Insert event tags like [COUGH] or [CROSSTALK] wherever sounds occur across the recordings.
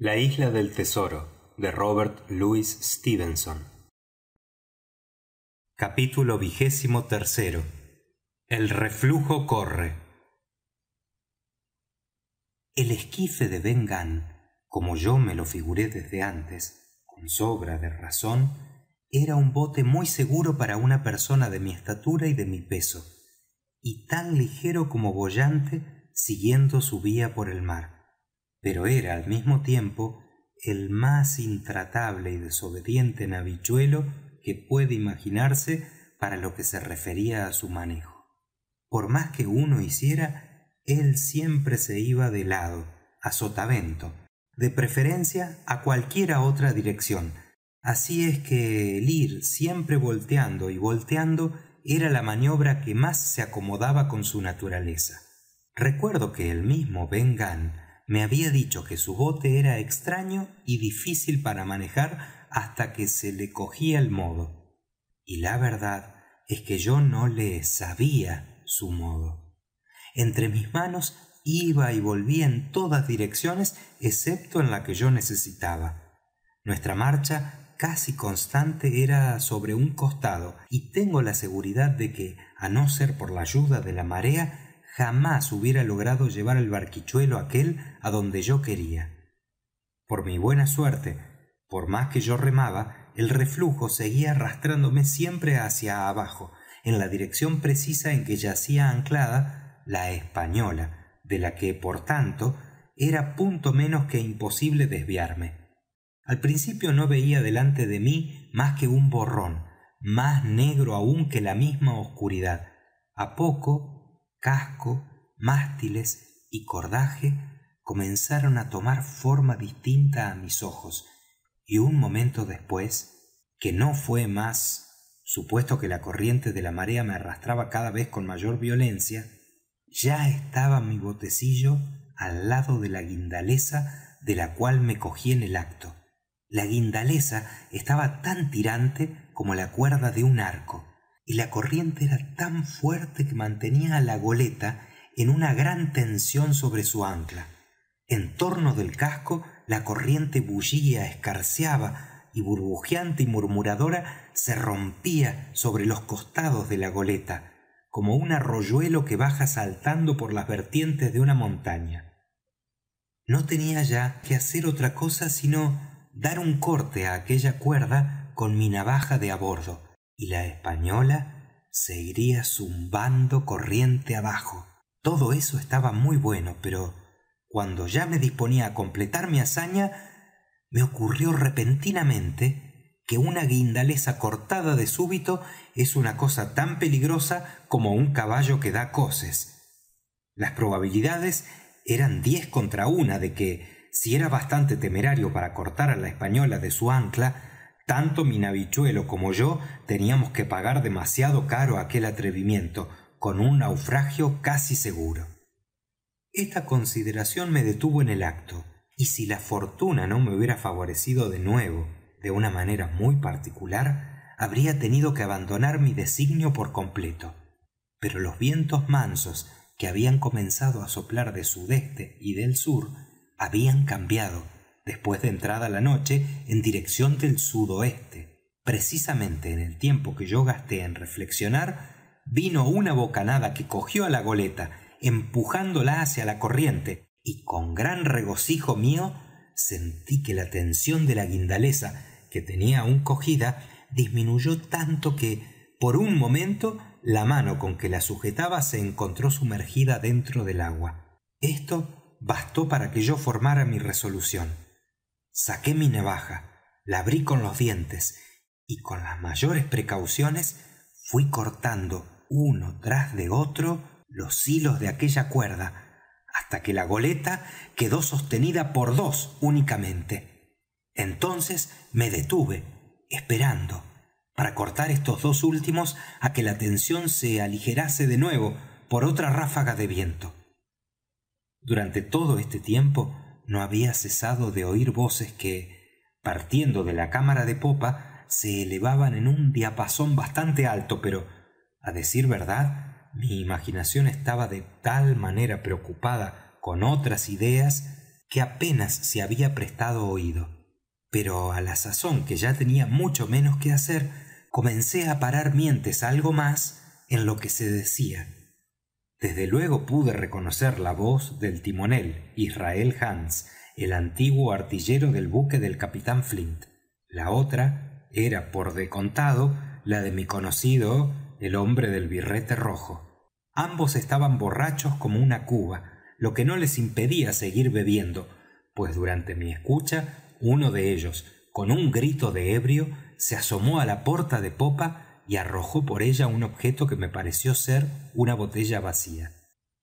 la isla del tesoro de robert louis stevenson capítulo xxiii el reflujo corre el esquife de ben gunn como yo me lo figuré desde antes con sobra de razón era un bote muy seguro para una persona de mi estatura y de mi peso y tan ligero como boyante siguiendo su vía por el mar pero era al mismo tiempo el más intratable y desobediente navichuelo que puede imaginarse para lo que se refería á su manejo por más que uno hiciera él siempre se iba de lado a sotavento de preferencia a cualquiera otra dirección así es que el ir siempre volteando y volteando era la maniobra que más se acomodaba con su naturaleza recuerdo que el mismo me había dicho que su bote era extraño y difícil para manejar hasta que se le cogía el modo y la verdad es que yo no le sabía su modo entre mis manos iba y volvía en todas direcciones excepto en la que yo necesitaba nuestra marcha casi constante era sobre un costado y tengo la seguridad de que a no ser por la ayuda de la marea jamás hubiera logrado llevar el barquichuelo aquel donde yo quería por mi buena suerte por más que yo remaba el reflujo seguía arrastrándome siempre hacia abajo en la dirección precisa en que yacía anclada la española de la que por tanto era punto menos que imposible desviarme al principio no veía delante de mí más que un borrón más negro aún que la misma oscuridad a poco casco mástiles y cordaje comenzaron a tomar forma distinta á mis ojos y un momento después que no fué más supuesto que la corriente de la marea me arrastraba cada vez con mayor violencia ya estaba mi botecillo al lado de la guindaleza de la cual me cogí en el acto la guindaleza estaba tan tirante como la cuerda de un arco y la corriente era tan fuerte que mantenía a la goleta en una gran tensión sobre su ancla en torno del casco la corriente bullía escarceaba y burbujeante y murmuradora se rompía sobre los costados de la goleta como un arroyuelo que baja saltando por las vertientes de una montaña no tenía ya que hacer otra cosa sino dar un corte a aquella cuerda con mi navaja de a bordo y la española se iría zumbando corriente abajo todo eso estaba muy bueno pero cuando ya me disponía á completar mi hazaña me ocurrió repentinamente que una guindaleza cortada de súbito es una cosa tan peligrosa como un caballo que da coces las probabilidades eran diez contra una de que si era bastante temerario para cortar á la española de su ancla tanto mi navichuelo como yo teníamos que pagar demasiado caro aquel atrevimiento con un naufragio casi seguro esta consideración me detuvo en el acto y si la fortuna no me hubiera favorecido de nuevo de una manera muy particular habría tenido que abandonar mi designio por completo pero los vientos mansos que habían comenzado a soplar de sudeste y del sur habían cambiado después de entrada la noche en dirección del sudoeste precisamente en el tiempo que yo gasté en reflexionar vino una bocanada que cogió a la goleta empujándola hacia la corriente y con gran regocijo mío sentí que la tensión de la guindaleza que tenía aún cogida disminuyó tanto que por un momento la mano con que la sujetaba se encontró sumergida dentro del agua esto bastó para que yo formara mi resolución saqué mi navaja la abrí con los dientes y con las mayores precauciones fui cortando uno tras de otro los hilos de aquella cuerda hasta que la goleta quedó sostenida por dos únicamente entonces me detuve esperando para cortar estos dos últimos á que la tensión se aligerase de nuevo por otra ráfaga de viento durante todo este tiempo no había cesado de oír voces que partiendo de la cámara de popa se elevaban en un diapasón bastante alto pero a decir verdad mi imaginación estaba de tal manera preocupada con otras ideas que apenas se había prestado oído pero a la sazón que ya tenía mucho menos que hacer comencé a parar mientes algo más en lo que se decía desde luego pude reconocer la voz del timonel israel hands el antiguo artillero del buque del capitán flint la otra era por de contado la de mi conocido el hombre del birrete rojo ambos estaban borrachos como una cuba lo que no les impedía seguir bebiendo pues durante mi escucha uno de ellos con un grito de ebrio se asomó á la porta de popa y arrojó por ella un objeto que me pareció ser una botella vacía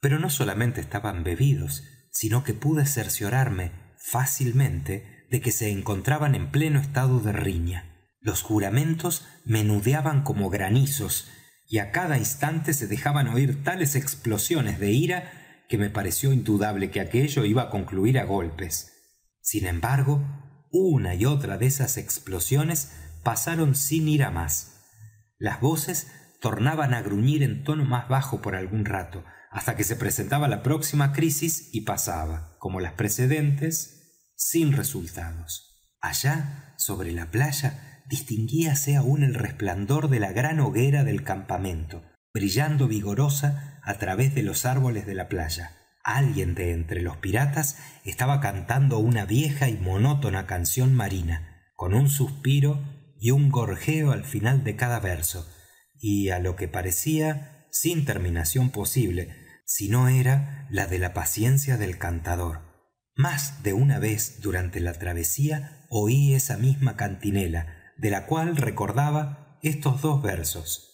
pero no solamente estaban bebidos sino que pude cerciorarme fácilmente de que se encontraban en pleno estado de riña los juramentos menudeaban como granizos y a cada instante se dejaban oír tales explosiones de ira que me pareció indudable que aquello iba a concluir a golpes sin embargo una y otra de esas explosiones pasaron sin ir a más las voces tornaban á gruñir en tono más bajo por algún rato hasta que se presentaba la próxima crisis y pasaba como las precedentes sin resultados allá sobre la playa distinguíase aún el resplandor de la gran hoguera del campamento brillando vigorosa a través de los árboles de la playa alguien de entre los piratas estaba cantando una vieja y monótona canción marina con un suspiro y un gorjeo al final de cada verso y á lo que parecía sin terminación posible si no era la de la paciencia del cantador más de una vez durante la travesía oí esa misma cantinela de la cual recordaba estos dos versos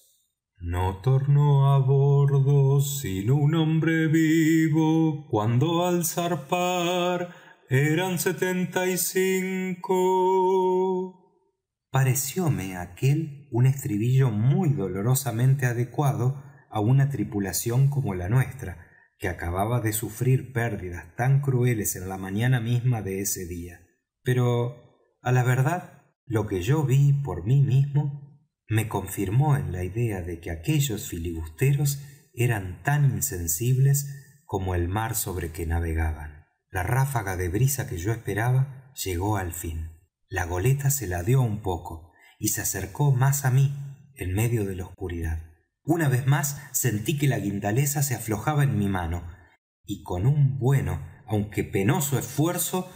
no tornó a bordo sino un hombre vivo cuando al zarpar eran setenta y cinco parecióme aquel un estribillo muy dolorosamente adecuado a una tripulación como la nuestra que acababa de sufrir pérdidas tan crueles en la mañana misma de ese día pero a la verdad lo que yo vi por mí mismo me confirmó en la idea de que aquellos filibusteros eran tan insensibles como el mar sobre que navegaban la ráfaga de brisa que yo esperaba llegó al fin la goleta se ladeó un poco y se acercó más á mí en medio de la oscuridad una vez más sentí que la guindaleza se aflojaba en mi mano y con un bueno aunque penoso esfuerzo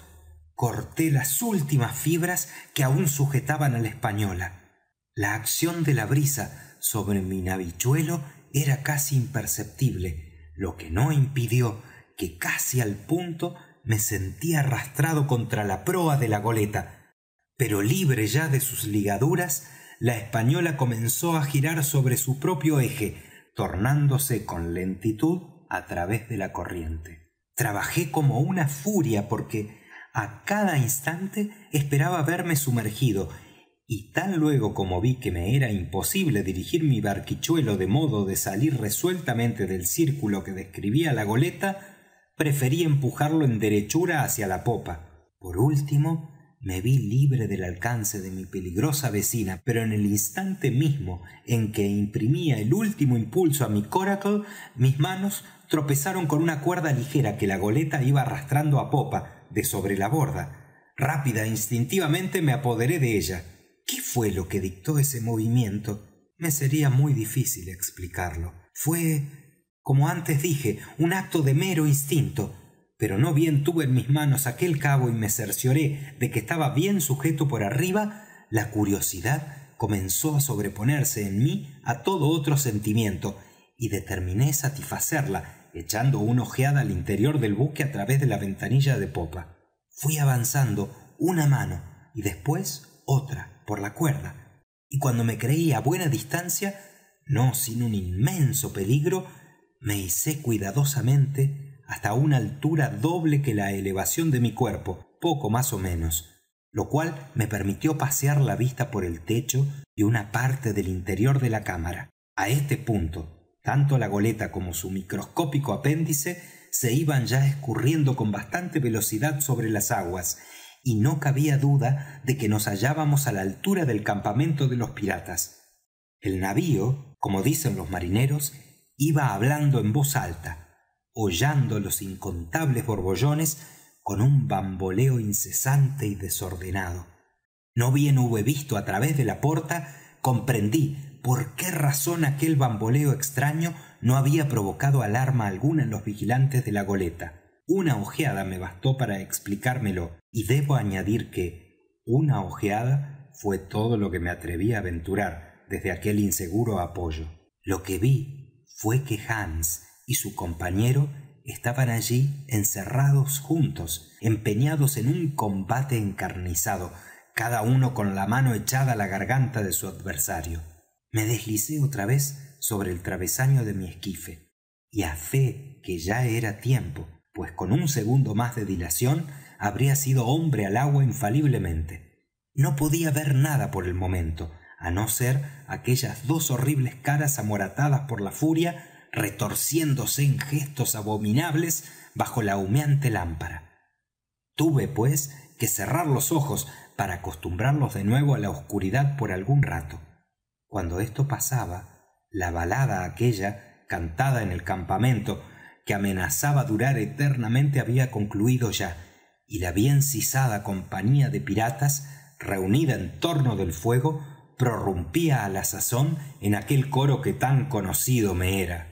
corté las últimas fibras que aún sujetaban á la española la acción de la brisa sobre mi navichuelo era casi imperceptible lo que no impidió que casi al punto me sentí arrastrado contra la proa de la goleta pero libre ya de sus ligaduras la española comenzó á girar sobre su propio eje tornándose con lentitud á través de la corriente trabajé como una furia porque a cada instante esperaba verme sumergido y tan luego como vi que me era imposible dirigir mi barquichuelo de modo de salir resueltamente del círculo que describía la goleta preferí empujarlo en derechura hacia la popa por último me vi libre del alcance de mi peligrosa vecina pero en el instante mismo en que imprimía el último impulso á mi coracle mis manos tropezaron con una cuerda ligera que la goleta iba arrastrando á popa de sobre la borda rápida e instintivamente me apoderé de ella qué fue lo que dictó ese movimiento me sería muy difícil explicarlo fue como antes dije un acto de mero instinto pero no bien tuve en mis manos aquel cabo y me cercioré de que estaba bien sujeto por arriba la curiosidad comenzó á sobreponerse en mí á todo otro sentimiento y determiné satisfacerla echando una ojeada al interior del buque á través de la ventanilla de popa fui avanzando una mano y después otra por la cuerda y cuando me creí á buena distancia no sin un inmenso peligro me hice cuidadosamente hasta una altura doble que la elevación de mi cuerpo poco más ó menos lo cual me permitió pasear la vista por el techo y una parte del interior de la cámara a este punto tanto la goleta como su microscópico apéndice se iban ya escurriendo con bastante velocidad sobre las aguas y no cabía duda de que nos hallábamos a la altura del campamento de los piratas el navío como dicen los marineros iba hablando en voz alta hollando los incontables borbollones con un bamboleo incesante y desordenado no bien hube visto a través de la porta comprendí por qué razón aquel bamboleo extraño no había provocado alarma alguna en los vigilantes de la goleta una ojeada me bastó para explicármelo y debo añadir que una ojeada fue todo lo que me atreví a aventurar desde aquel inseguro apoyo lo que vi fue que Hans y su compañero estaban allí encerrados juntos empeñados en un combate encarnizado cada uno con la mano echada a la garganta de su adversario me deslicé otra vez sobre el travesaño de mi esquife y a fe que ya era tiempo pues con un segundo más de dilación habría sido hombre al agua infaliblemente no podía ver nada por el momento a no ser aquellas dos horribles caras amoratadas por la furia retorciéndose en gestos abominables bajo la humeante lámpara tuve pues que cerrar los ojos para acostumbrarlos de nuevo a la oscuridad por algún rato cuando esto pasaba la balada aquella cantada en el campamento que amenazaba durar eternamente había concluido ya y la bien cisada compañía de piratas reunida en torno del fuego prorrumpía a la sazón en aquel coro que tan conocido me era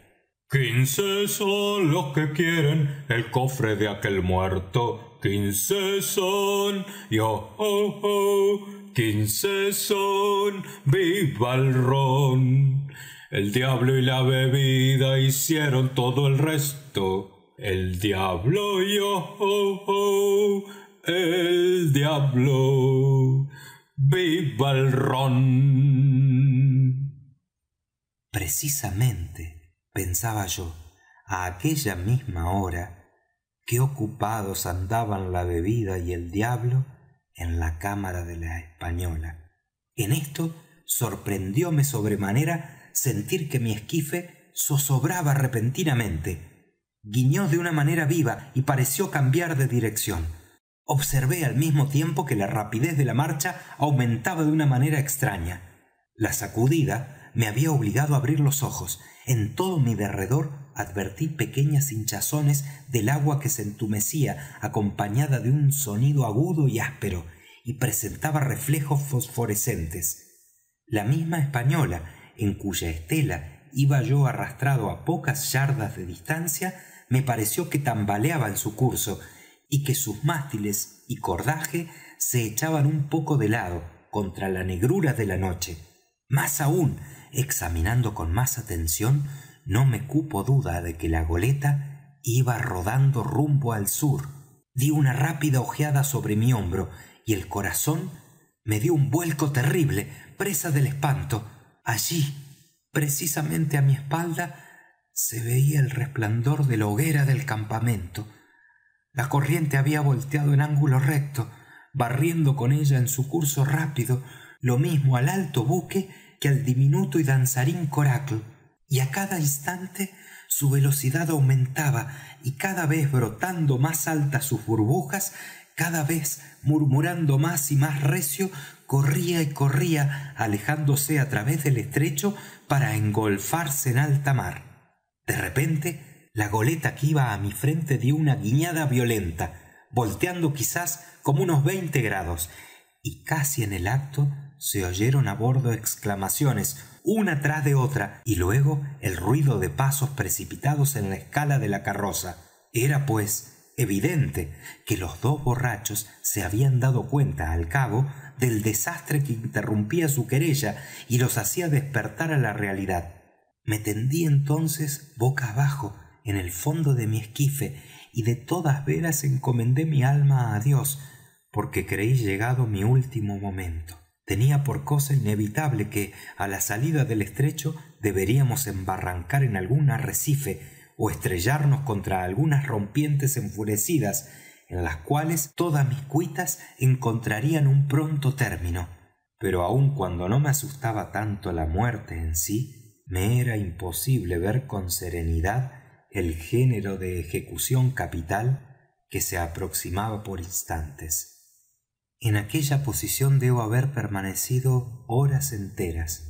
Quince son los que quieren el cofre de aquel muerto quince son yo. oh oh quince son viva el ron el diablo y la bebida hicieron todo el resto el diablo yo. oh oh el diablo viva el ron precisamente pensaba yo á aquella misma hora qué ocupados andaban la bebida y el diablo en la cámara de la española en esto sorprendióme sobremanera sentir que mi esquife zozobraba repentinamente guiñó de una manera viva y pareció cambiar de dirección observé al mismo tiempo que la rapidez de la marcha aumentaba de una manera extraña la sacudida me había obligado á abrir los ojos en todo mi derredor advertí pequeñas hinchazones del agua que se entumecía acompañada de un sonido agudo y áspero y presentaba reflejos fosforescentes la misma española en cuya estela iba yo arrastrado á pocas yardas de distancia me pareció que tambaleaba en su curso y que sus mástiles y cordaje se echaban un poco de lado contra la negrura de la noche más aún examinando con más atención no me cupo duda de que la goleta iba rodando rumbo al sur di una rápida ojeada sobre mi hombro y el corazón me dió un vuelco terrible presa del espanto allí precisamente á mi espalda se veía el resplandor de la hoguera del campamento la corriente había volteado en ángulo recto barriendo con ella en su curso rápido lo mismo al alto buque al diminuto y danzarín coracle y a cada instante su velocidad aumentaba y cada vez brotando más altas sus burbujas cada vez murmurando más y más recio corría y corría alejándose a través del estrecho para engolfarse en alta mar de repente la goleta que iba á mi frente dio una guiñada violenta volteando quizás como unos veinte grados y casi en el acto se oyeron a bordo exclamaciones una tras de otra y luego el ruido de pasos precipitados en la escala de la carroza era pues evidente que los dos borrachos se habían dado cuenta al cabo del desastre que interrumpía su querella y los hacía despertar a la realidad me tendí entonces boca abajo en el fondo de mi esquife y de todas veras encomendé mi alma a dios porque creí llegado mi último momento tenía por cosa inevitable que a la salida del estrecho deberíamos embarrancar en algún arrecife ó estrellarnos contra algunas rompientes enfurecidas en las cuales todas mis cuitas encontrarían un pronto término pero aun cuando no me asustaba tanto la muerte en sí me era imposible ver con serenidad el género de ejecución capital que se aproximaba por instantes en aquella posición debo haber permanecido horas enteras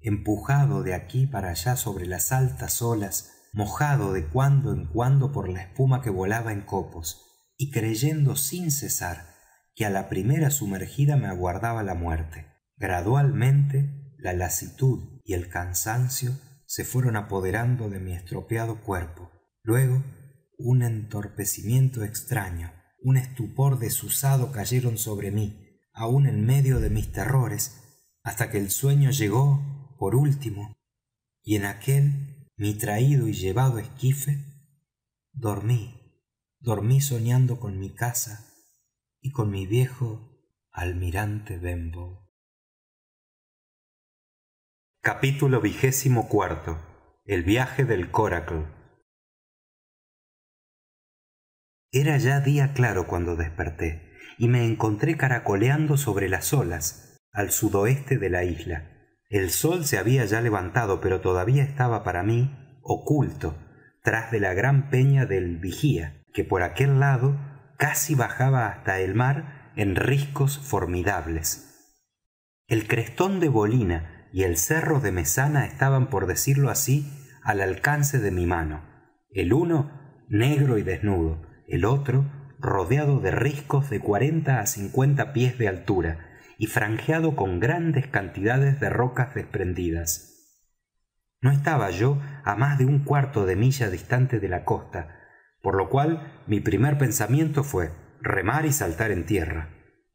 empujado de aquí para allá sobre las altas olas mojado de cuando en cuando por la espuma que volaba en copos y creyendo sin cesar que a la primera sumergida me aguardaba la muerte gradualmente la lasitud y el cansancio se fueron apoderando de mi estropeado cuerpo luego un entorpecimiento extraño un estupor desusado cayeron sobre mí aun en medio de mis terrores hasta que el sueño llegó por último y en aquel mi traído y llevado esquife dormí dormí soñando con mi casa y con mi viejo almirante benbow capítulo xxiv el viaje del coracle era ya día claro cuando desperté y me encontré caracoleando sobre las olas al sudoeste de la isla el sol se había ya levantado pero todavía estaba para mí oculto tras de la gran peña del vigía que por aquel lado casi bajaba hasta el mar en riscos formidables el crestón de bolina y el cerro de mesana estaban por decirlo así al alcance de mi mano el uno negro y desnudo el otro rodeado de riscos de cuarenta a cincuenta pies de altura y franjeado con grandes cantidades de rocas desprendidas no estaba yo á más de un cuarto de milla distante de la costa por lo cual mi primer pensamiento fue remar y saltar en tierra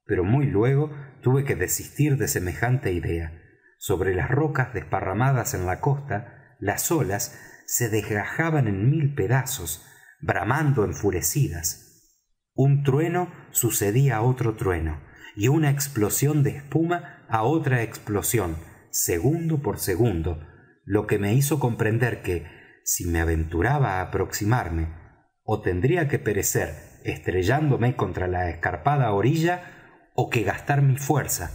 pero muy luego tuve que desistir de semejante idea sobre las rocas desparramadas en la costa las olas se desgajaban en mil pedazos bramando enfurecidas un trueno sucedía a otro trueno y una explosión de espuma a otra explosión segundo por segundo lo que me hizo comprender que si me aventuraba a aproximarme o tendría que perecer estrellándome contra la escarpada orilla o que gastar mi fuerza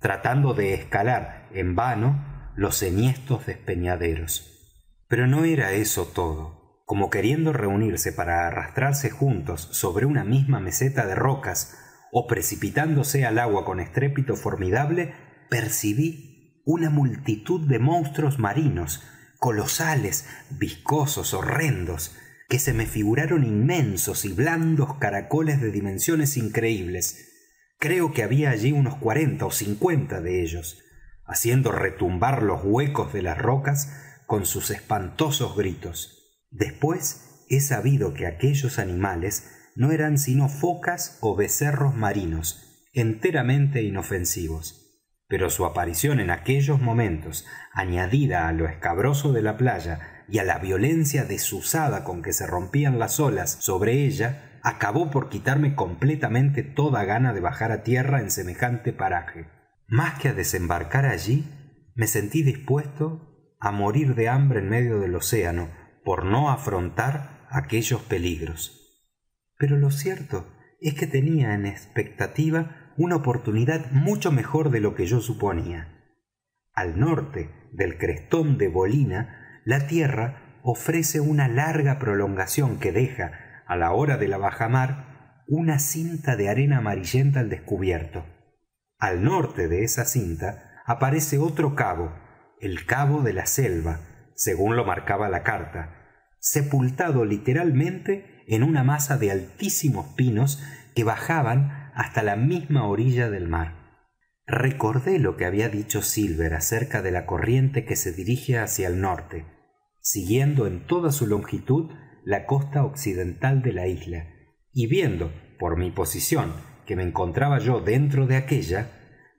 tratando de escalar en vano los enhiestos despeñaderos pero no era eso todo como queriendo reunirse para arrastrarse juntos sobre una misma meseta de rocas o precipitándose al agua con estrépito formidable percibí una multitud de monstruos marinos colosales viscosos horrendos que se me figuraron inmensos y blandos caracoles de dimensiones increíbles creo que había allí unos cuarenta o cincuenta de ellos haciendo retumbar los huecos de las rocas con sus espantosos gritos después he sabido que aquellos animales no eran sino focas ó becerros marinos enteramente inofensivos pero su aparición en aquellos momentos añadida á lo escabroso de la playa y á la violencia desusada con que se rompían las olas sobre ella acabó por quitarme completamente toda gana de bajar a tierra en semejante paraje más que á desembarcar allí me sentí dispuesto a morir de hambre en medio del océano por no afrontar aquellos peligros pero lo cierto es que tenía en expectativa una oportunidad mucho mejor de lo que yo suponía al norte del crestón de bolina la tierra ofrece una larga prolongación que deja a la hora de la bajamar una cinta de arena amarillenta al descubierto al norte de esa cinta aparece otro cabo el cabo de la selva según lo marcaba la carta sepultado literalmente en una masa de altísimos pinos que bajaban hasta la misma orilla del mar recordé lo que había dicho silver acerca de la corriente que se dirige hacia el norte siguiendo en toda su longitud la costa occidental de la isla y viendo por mi posición que me encontraba yo dentro de aquella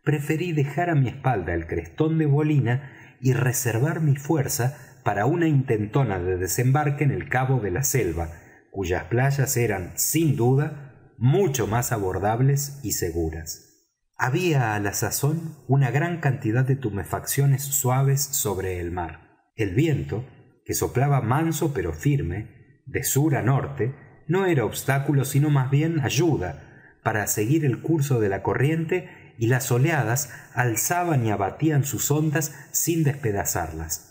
preferí dejar á mi espalda el crestón de bolina y reservar mi fuerza para una intentona de desembarque en el cabo de la selva cuyas playas eran sin duda mucho más abordables y seguras había a la sazón una gran cantidad de tumefacciones suaves sobre el mar el viento que soplaba manso pero firme de sur a norte no era obstáculo sino más bien ayuda para seguir el curso de la corriente y las oleadas alzaban y abatían sus ondas sin despedazarlas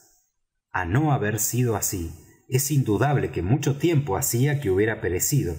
no haber sido así es indudable que mucho tiempo hacía que hubiera perecido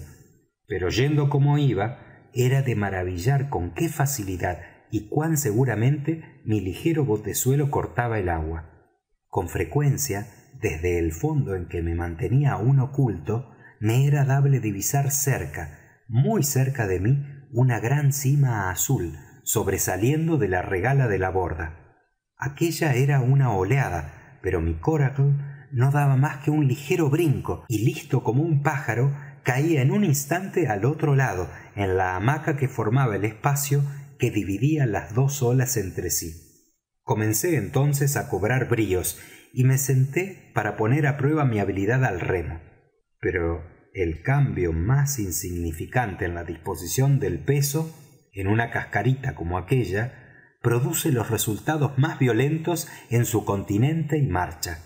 pero yendo como iba era de maravillar con qué facilidad y cuán seguramente mi ligero botezuelo cortaba el agua con frecuencia desde el fondo en que me mantenía aún oculto me era dable divisar cerca muy cerca de mí una gran cima azul sobresaliendo de la regala de la borda aquella era una oleada pero mi coracle no daba más que un ligero brinco y listo como un pájaro caía en un instante al otro lado en la hamaca que formaba el espacio que dividía las dos olas entre sí comencé entonces á cobrar bríos y me senté para poner á prueba mi habilidad al remo pero el cambio más insignificante en la disposición del peso en una cascarita como aquella produce los resultados más violentos en su continente y marcha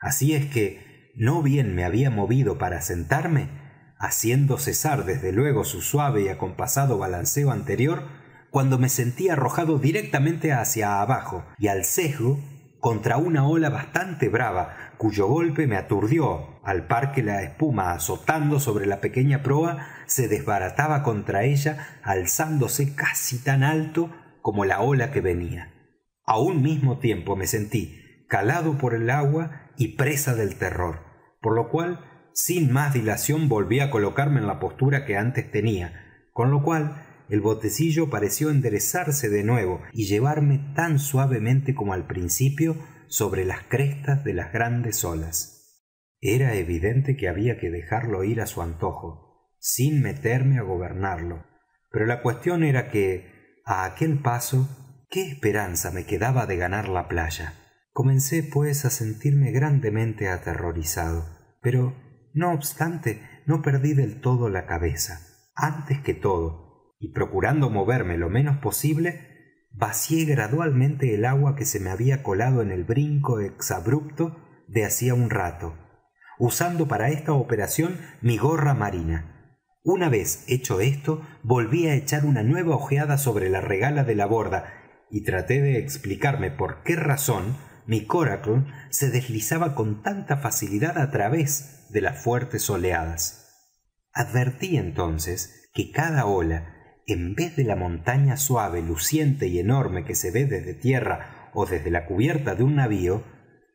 así es que no bien me había movido para sentarme haciendo cesar desde luego su suave y acompasado balanceo anterior cuando me sentí arrojado directamente hacia abajo y al sesgo contra una ola bastante brava cuyo golpe me aturdió al par que la espuma azotando sobre la pequeña proa se desbarataba contra ella alzándose casi tan alto como la ola que venía A un mismo tiempo me sentí calado por el agua y presa del terror por lo cual sin más dilación volví a colocarme en la postura que antes tenía con lo cual el botecillo pareció enderezarse de nuevo y llevarme tan suavemente como al principio sobre las crestas de las grandes olas era evidente que había que dejarlo ir a su antojo sin meterme a gobernarlo pero la cuestión era que aquel paso qué esperanza me quedaba de ganar la playa comencé pues a sentirme grandemente aterrorizado pero no obstante no perdí del todo la cabeza antes que todo y procurando moverme lo menos posible vacié gradualmente el agua que se me había colado en el brinco exabrupto de hacía un rato usando para esta operación mi gorra marina una vez hecho esto volví á echar una nueva ojeada sobre la regala de la borda y traté de explicarme por qué razón mi coracle se deslizaba con tanta facilidad á través de las fuertes oleadas advertí entonces que cada ola en vez de la montaña suave luciente y enorme que se ve desde tierra o desde la cubierta de un navío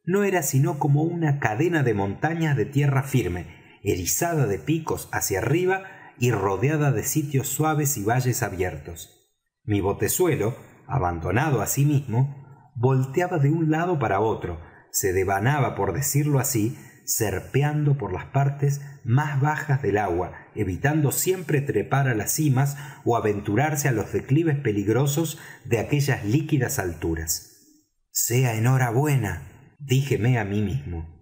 no era sino como una cadena de montañas de tierra firme erizada de picos hacia arriba y rodeada de sitios suaves y valles abiertos mi botezuelo abandonado a sí mismo volteaba de un lado para otro se devanaba por decirlo así serpeando por las partes más bajas del agua evitando siempre trepar a las cimas o aventurarse a los declives peligrosos de aquellas líquidas alturas sea enhorabuena! hora buena díjeme mí mismo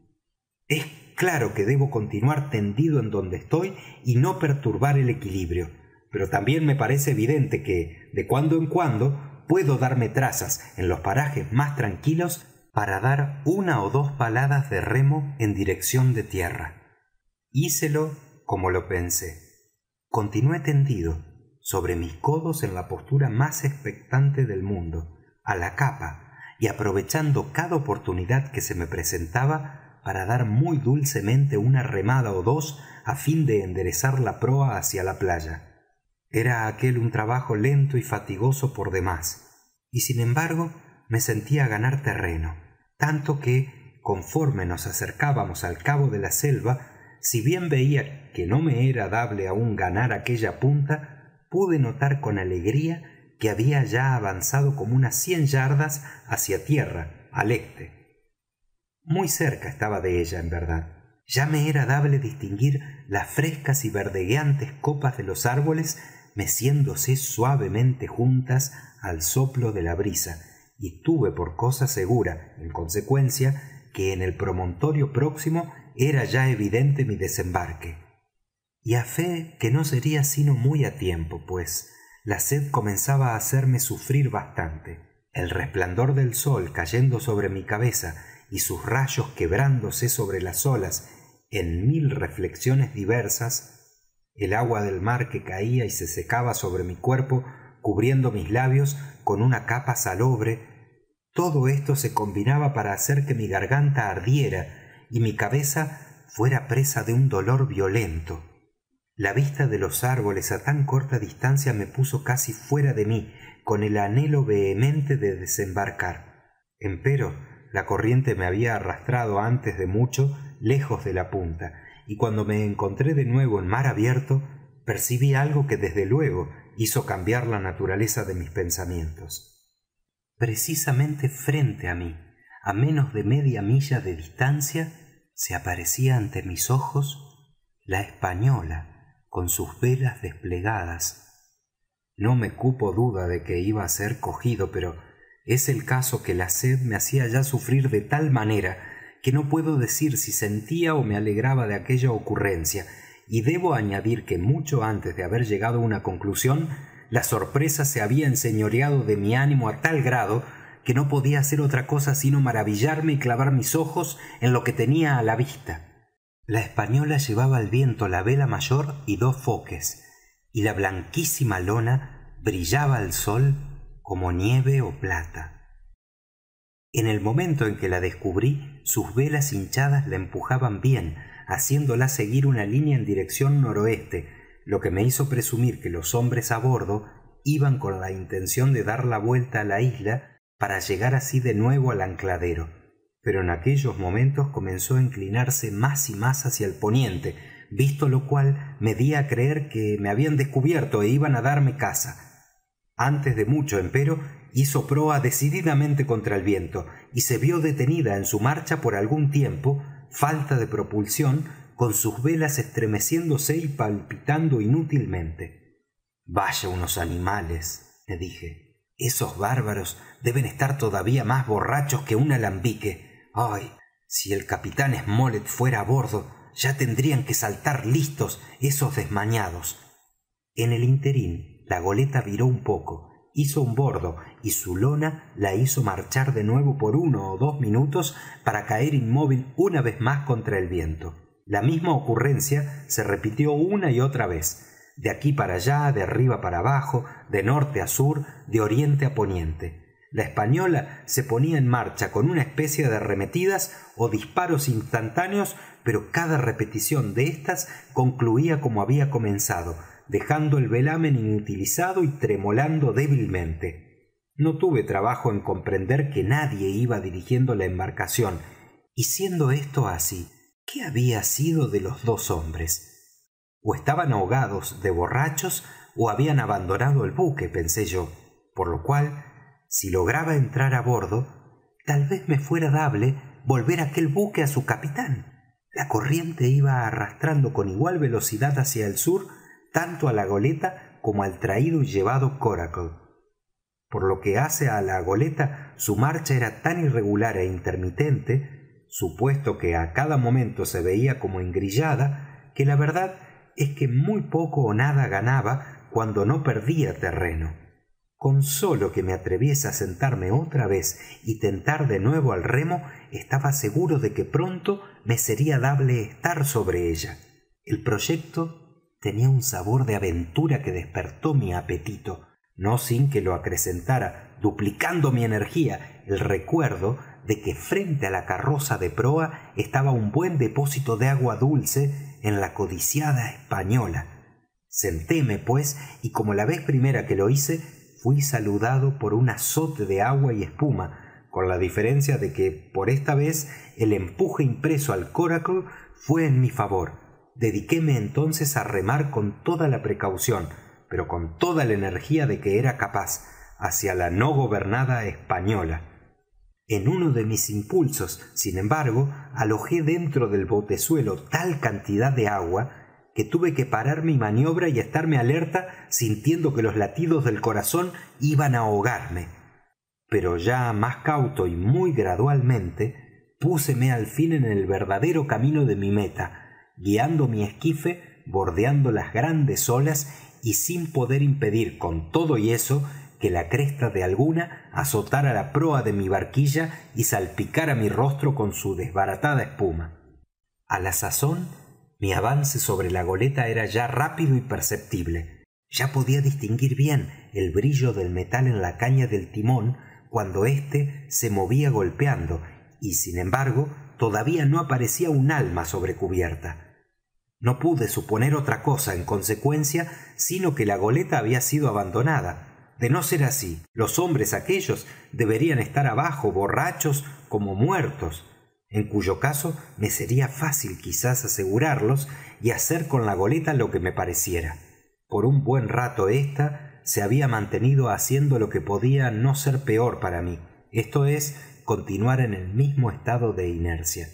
claro que debo continuar tendido en donde estoy y no perturbar el equilibrio pero también me parece evidente que de cuando en cuando puedo darme trazas en los parajes más tranquilos para dar una o dos paladas de remo en dirección de tierra hícelo como lo pensé continué tendido sobre mis codos en la postura más expectante del mundo a la capa y aprovechando cada oportunidad que se me presentaba para dar muy dulcemente una remada ó dos á fin de enderezar la proa hacia la playa era aquel un trabajo lento y fatigoso por demás y sin embargo me sentía ganar terreno tanto que conforme nos acercábamos al cabo de la selva si bien veía que no me era dable aún ganar aquella punta pude notar con alegría que había ya avanzado como unas cien yardas hacia tierra al este muy cerca estaba de ella en verdad ya me era dable distinguir las frescas y verdegueantes copas de los árboles meciéndose suavemente juntas al soplo de la brisa y tuve por cosa segura en consecuencia que en el promontorio próximo era ya evidente mi desembarque y a fe que no sería sino muy a tiempo pues la sed comenzaba a hacerme sufrir bastante el resplandor del sol cayendo sobre mi cabeza y sus rayos quebrándose sobre las olas en mil reflexiones diversas el agua del mar que caía y se secaba sobre mi cuerpo cubriendo mis labios con una capa salobre todo esto se combinaba para hacer que mi garganta ardiera y mi cabeza fuera presa de un dolor violento la vista de los árboles a tan corta distancia me puso casi fuera de mí con el anhelo vehemente de desembarcar empero la corriente me había arrastrado antes de mucho lejos de la punta y cuando me encontré de nuevo en mar abierto percibí algo que desde luego hizo cambiar la naturaleza de mis pensamientos precisamente frente a mí a menos de media milla de distancia se aparecía ante mis ojos la española con sus velas desplegadas no me cupo duda de que iba a ser cogido pero es el caso que la sed me hacía ya sufrir de tal manera que no puedo decir si sentía ó me alegraba de aquella ocurrencia y debo añadir que mucho antes de haber llegado a una conclusión la sorpresa se había enseñoreado de mi ánimo á tal grado que no podía hacer otra cosa sino maravillarme y clavar mis ojos en lo que tenía a la vista la española llevaba al viento la vela mayor y dos foques y la blanquísima lona brillaba al sol como nieve ó plata en el momento en que la descubrí sus velas hinchadas la empujaban bien haciéndola seguir una línea en dirección noroeste lo que me hizo presumir que los hombres a bordo iban con la intención de dar la vuelta a la isla para llegar así de nuevo al ancladero pero en aquellos momentos comenzó a inclinarse más y más hacia el poniente visto lo cual me dí a creer que me habían descubierto e iban a darme caza antes de mucho empero hizo proa decididamente contra el viento y se vio detenida en su marcha por algún tiempo falta de propulsión con sus velas estremeciéndose y palpitando inútilmente vaya unos animales me dije esos bárbaros deben estar todavía más borrachos que un alambique ay si el capitán smollet fuera a bordo ya tendrían que saltar listos esos desmañados en el interín la goleta viró un poco hizo un bordo y su lona la hizo marchar de nuevo por uno o dos minutos para caer inmóvil una vez más contra el viento la misma ocurrencia se repitió una y otra vez de aquí para allá de arriba para abajo de norte a sur de oriente a poniente la española se ponía en marcha con una especie de arremetidas o disparos instantáneos pero cada repetición de éstas concluía como había comenzado dejando el velamen inutilizado y tremolando débilmente no tuve trabajo en comprender que nadie iba dirigiendo la embarcación y siendo esto así qué había sido de los dos hombres o estaban ahogados de borrachos o habían abandonado el buque pensé yo por lo cual si lograba entrar a bordo tal vez me fuera dable volver aquel buque a su capitán la corriente iba arrastrando con igual velocidad hacia el sur tanto a la goleta como al traído y llevado coracle por lo que hace a la goleta su marcha era tan irregular e intermitente supuesto que a cada momento se veía como engrillada que la verdad es que muy poco o nada ganaba cuando no perdía terreno con solo que me atreviese a sentarme otra vez y tentar de nuevo al remo estaba seguro de que pronto me sería dable estar sobre ella el proyecto tenía un sabor de aventura que despertó mi apetito no sin que lo acrecentara duplicando mi energía el recuerdo de que frente á la carroza de proa estaba un buen depósito de agua dulce en la codiciada española sentéme pues y como la vez primera que lo hice fui saludado por un azote de agua y espuma con la diferencia de que por esta vez el empuje impreso al coracle fué en mi favor dediquéme entonces a remar con toda la precaución pero con toda la energía de que era capaz hacia la no gobernada española en uno de mis impulsos sin embargo alojé dentro del botezuelo tal cantidad de agua que tuve que parar mi maniobra y estarme alerta sintiendo que los latidos del corazón iban a ahogarme pero ya más cauto y muy gradualmente púseme al fin en el verdadero camino de mi meta guiando mi esquife bordeando las grandes olas y sin poder impedir con todo y eso que la cresta de alguna azotara la proa de mi barquilla y salpicara mi rostro con su desbaratada espuma a la sazón mi avance sobre la goleta era ya rápido y perceptible ya podía distinguir bien el brillo del metal en la caña del timón cuando éste se movía golpeando y sin embargo todavía no aparecía un alma sobre cubierta no pude suponer otra cosa en consecuencia sino que la goleta había sido abandonada de no ser así los hombres aquellos deberían estar abajo borrachos como muertos en cuyo caso me sería fácil quizás asegurarlos y hacer con la goleta lo que me pareciera por un buen rato ésta se había mantenido haciendo lo que podía no ser peor para mí esto es continuar en el mismo estado de inercia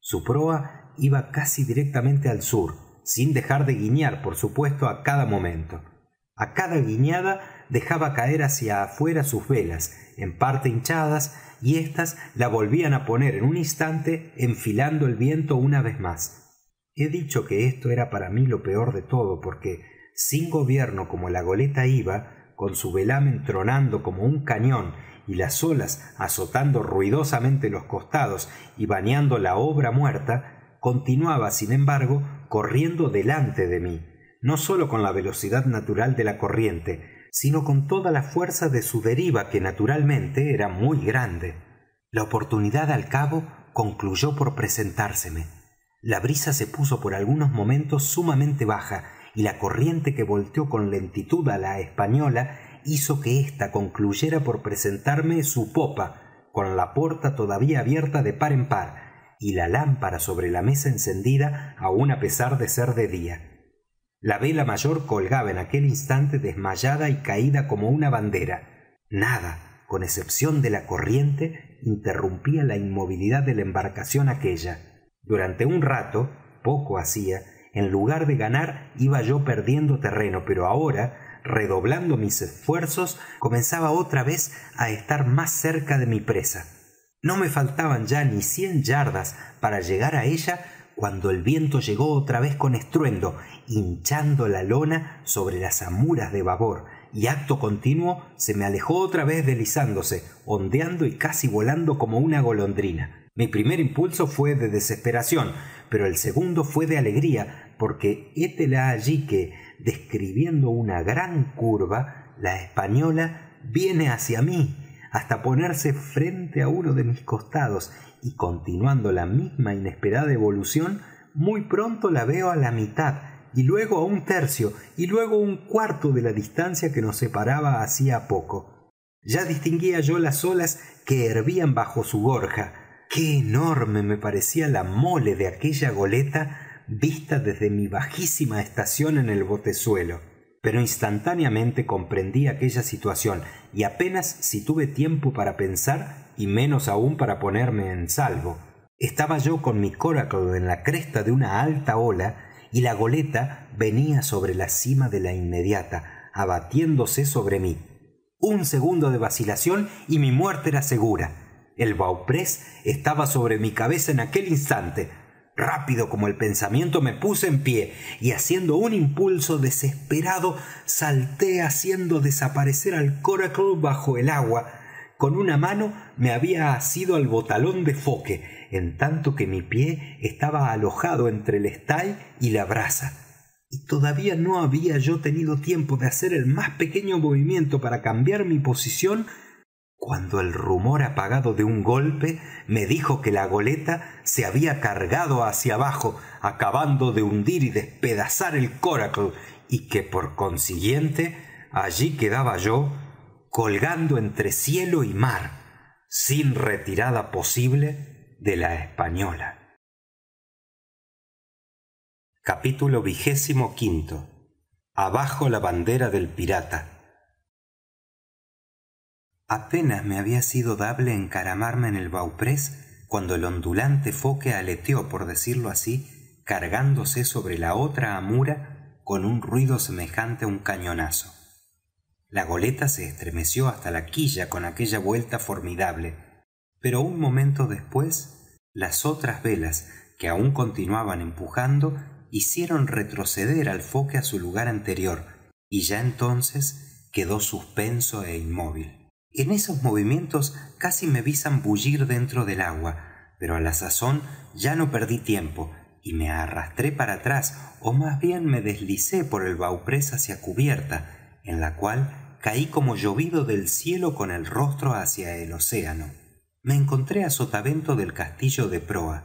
su proa iba casi directamente al sur sin dejar de guiñar por supuesto a cada momento a cada guiñada dejaba caer hacia afuera sus velas en parte hinchadas y éstas la volvían á poner en un instante enfilando el viento una vez más he dicho que esto era para mí lo peor de todo porque sin gobierno como la goleta iba con su velamen tronando como un cañón y las olas azotando ruidosamente los costados y bañando la obra muerta continuaba sin embargo corriendo delante de mí no sólo con la velocidad natural de la corriente sino con toda la fuerza de su deriva que naturalmente era muy grande la oportunidad al cabo concluyó por presentárseme la brisa se puso por algunos momentos sumamente baja y la corriente que volteó con lentitud a la española hizo que ésta concluyera por presentarme su popa con la puerta todavía abierta de par en par y la lámpara sobre la mesa encendida aun a pesar de ser de día la vela mayor colgaba en aquel instante desmayada y caída como una bandera nada con excepción de la corriente interrumpía la inmovilidad de la embarcación aquella durante un rato poco hacía en lugar de ganar iba yo perdiendo terreno pero ahora redoblando mis esfuerzos comenzaba otra vez a estar más cerca de mi presa no me faltaban ya ni cien yardas para llegar á ella cuando el viento llegó otra vez con estruendo hinchando la lona sobre las amuras de babor y acto continuo se me alejó otra vez deslizándose ondeando y casi volando como una golondrina mi primer impulso fue de desesperación pero el segundo fue de alegría porque hétela allí que describiendo una gran curva la española viene hacia mí hasta ponerse frente a uno de mis costados y continuando la misma inesperada evolución muy pronto la veo a la mitad y luego a un tercio y luego un cuarto de la distancia que nos separaba hacía poco ya distinguía yo las olas que hervían bajo su gorja qué enorme me parecía la mole de aquella goleta vista desde mi bajísima estación en el botezuelo pero instantáneamente comprendí aquella situación y apenas si tuve tiempo para pensar y menos aún para ponerme en salvo estaba yo con mi coracle en la cresta de una alta ola y la goleta venía sobre la cima de la inmediata abatiéndose sobre mí un segundo de vacilación y mi muerte era segura el bauprés estaba sobre mi cabeza en aquel instante rápido como el pensamiento me puse en pie y haciendo un impulso desesperado salté haciendo desaparecer al coracle bajo el agua con una mano me había asido al botalón de foque en tanto que mi pie estaba alojado entre el estay y la brasa y todavía no había yo tenido tiempo de hacer el más pequeño movimiento para cambiar mi posición cuando el rumor apagado de un golpe me dijo que la goleta se había cargado hacia abajo acabando de hundir y despedazar el coracle y que por consiguiente allí quedaba yo colgando entre cielo y mar sin retirada posible de la española capítulo xxv abajo la bandera del pirata apenas me había sido dable encaramarme en el bauprés cuando el ondulante foque aleteó por decirlo así cargándose sobre la otra amura con un ruido semejante a un cañonazo la goleta se estremeció hasta la quilla con aquella vuelta formidable pero un momento después las otras velas que aún continuaban empujando hicieron retroceder al foque a su lugar anterior y ya entonces quedó suspenso e inmóvil en esos movimientos casi me visan zambullir dentro del agua pero a la sazón ya no perdí tiempo y me arrastré para atrás ó más bien me deslicé por el bauprés hacia cubierta en la cual caí como llovido del cielo con el rostro hacia el océano me encontré a sotavento del castillo de proa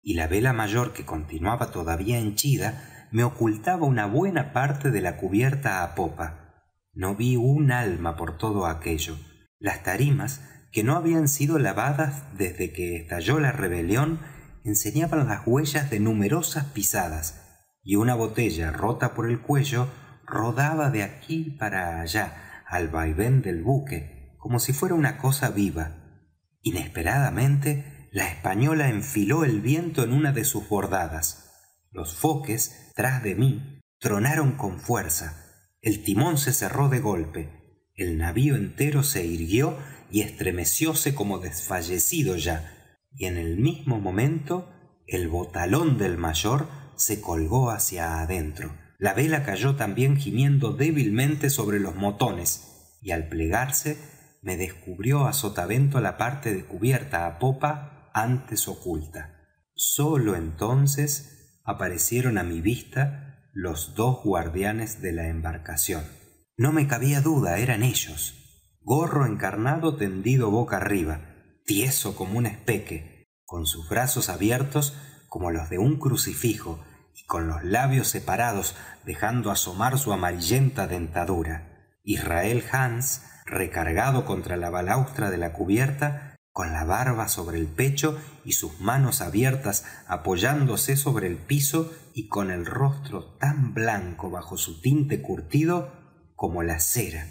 y la vela mayor que continuaba todavía henchida me ocultaba una buena parte de la cubierta á popa no vi un alma por todo aquello las tarimas que no habían sido lavadas desde que estalló la rebelión enseñaban las huellas de numerosas pisadas y una botella rota por el cuello rodaba de aquí para allá al vaivén del buque como si fuera una cosa viva inesperadamente la española enfiló el viento en una de sus bordadas los foques tras de mí tronaron con fuerza el timón se cerró de golpe el navío entero se irguió y estremecióse como desfallecido ya y en el mismo momento el botalón del mayor se colgó hacia adentro la vela cayó también gimiendo débilmente sobre los motones y al plegarse me descubrió a sotavento la parte de cubierta á popa antes oculta sólo entonces aparecieron a mi vista los dos guardianes de la embarcación no me cabía duda eran ellos gorro encarnado tendido boca arriba tieso como un espeque con sus brazos abiertos como los de un crucifijo y con los labios separados dejando asomar su amarillenta dentadura israel Hans recargado contra la balaustra de la cubierta con la barba sobre el pecho y sus manos abiertas apoyándose sobre el piso y con el rostro tan blanco bajo su tinte curtido como la cera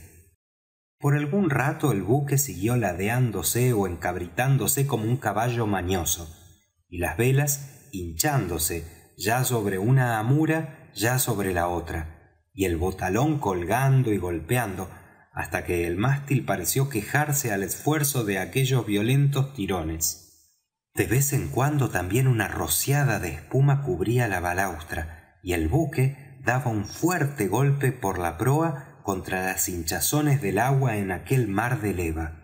por algún rato el buque siguió ladeándose ó encabritándose como un caballo mañoso y las velas hinchándose ya sobre una amura ya sobre la otra y el botalón colgando y golpeando hasta que el mástil pareció quejarse al esfuerzo de aquellos violentos tirones de vez en cuando también una rociada de espuma cubría la balaustra y el buque daba un fuerte golpe por la proa contra las hinchazones del agua en aquel mar de leva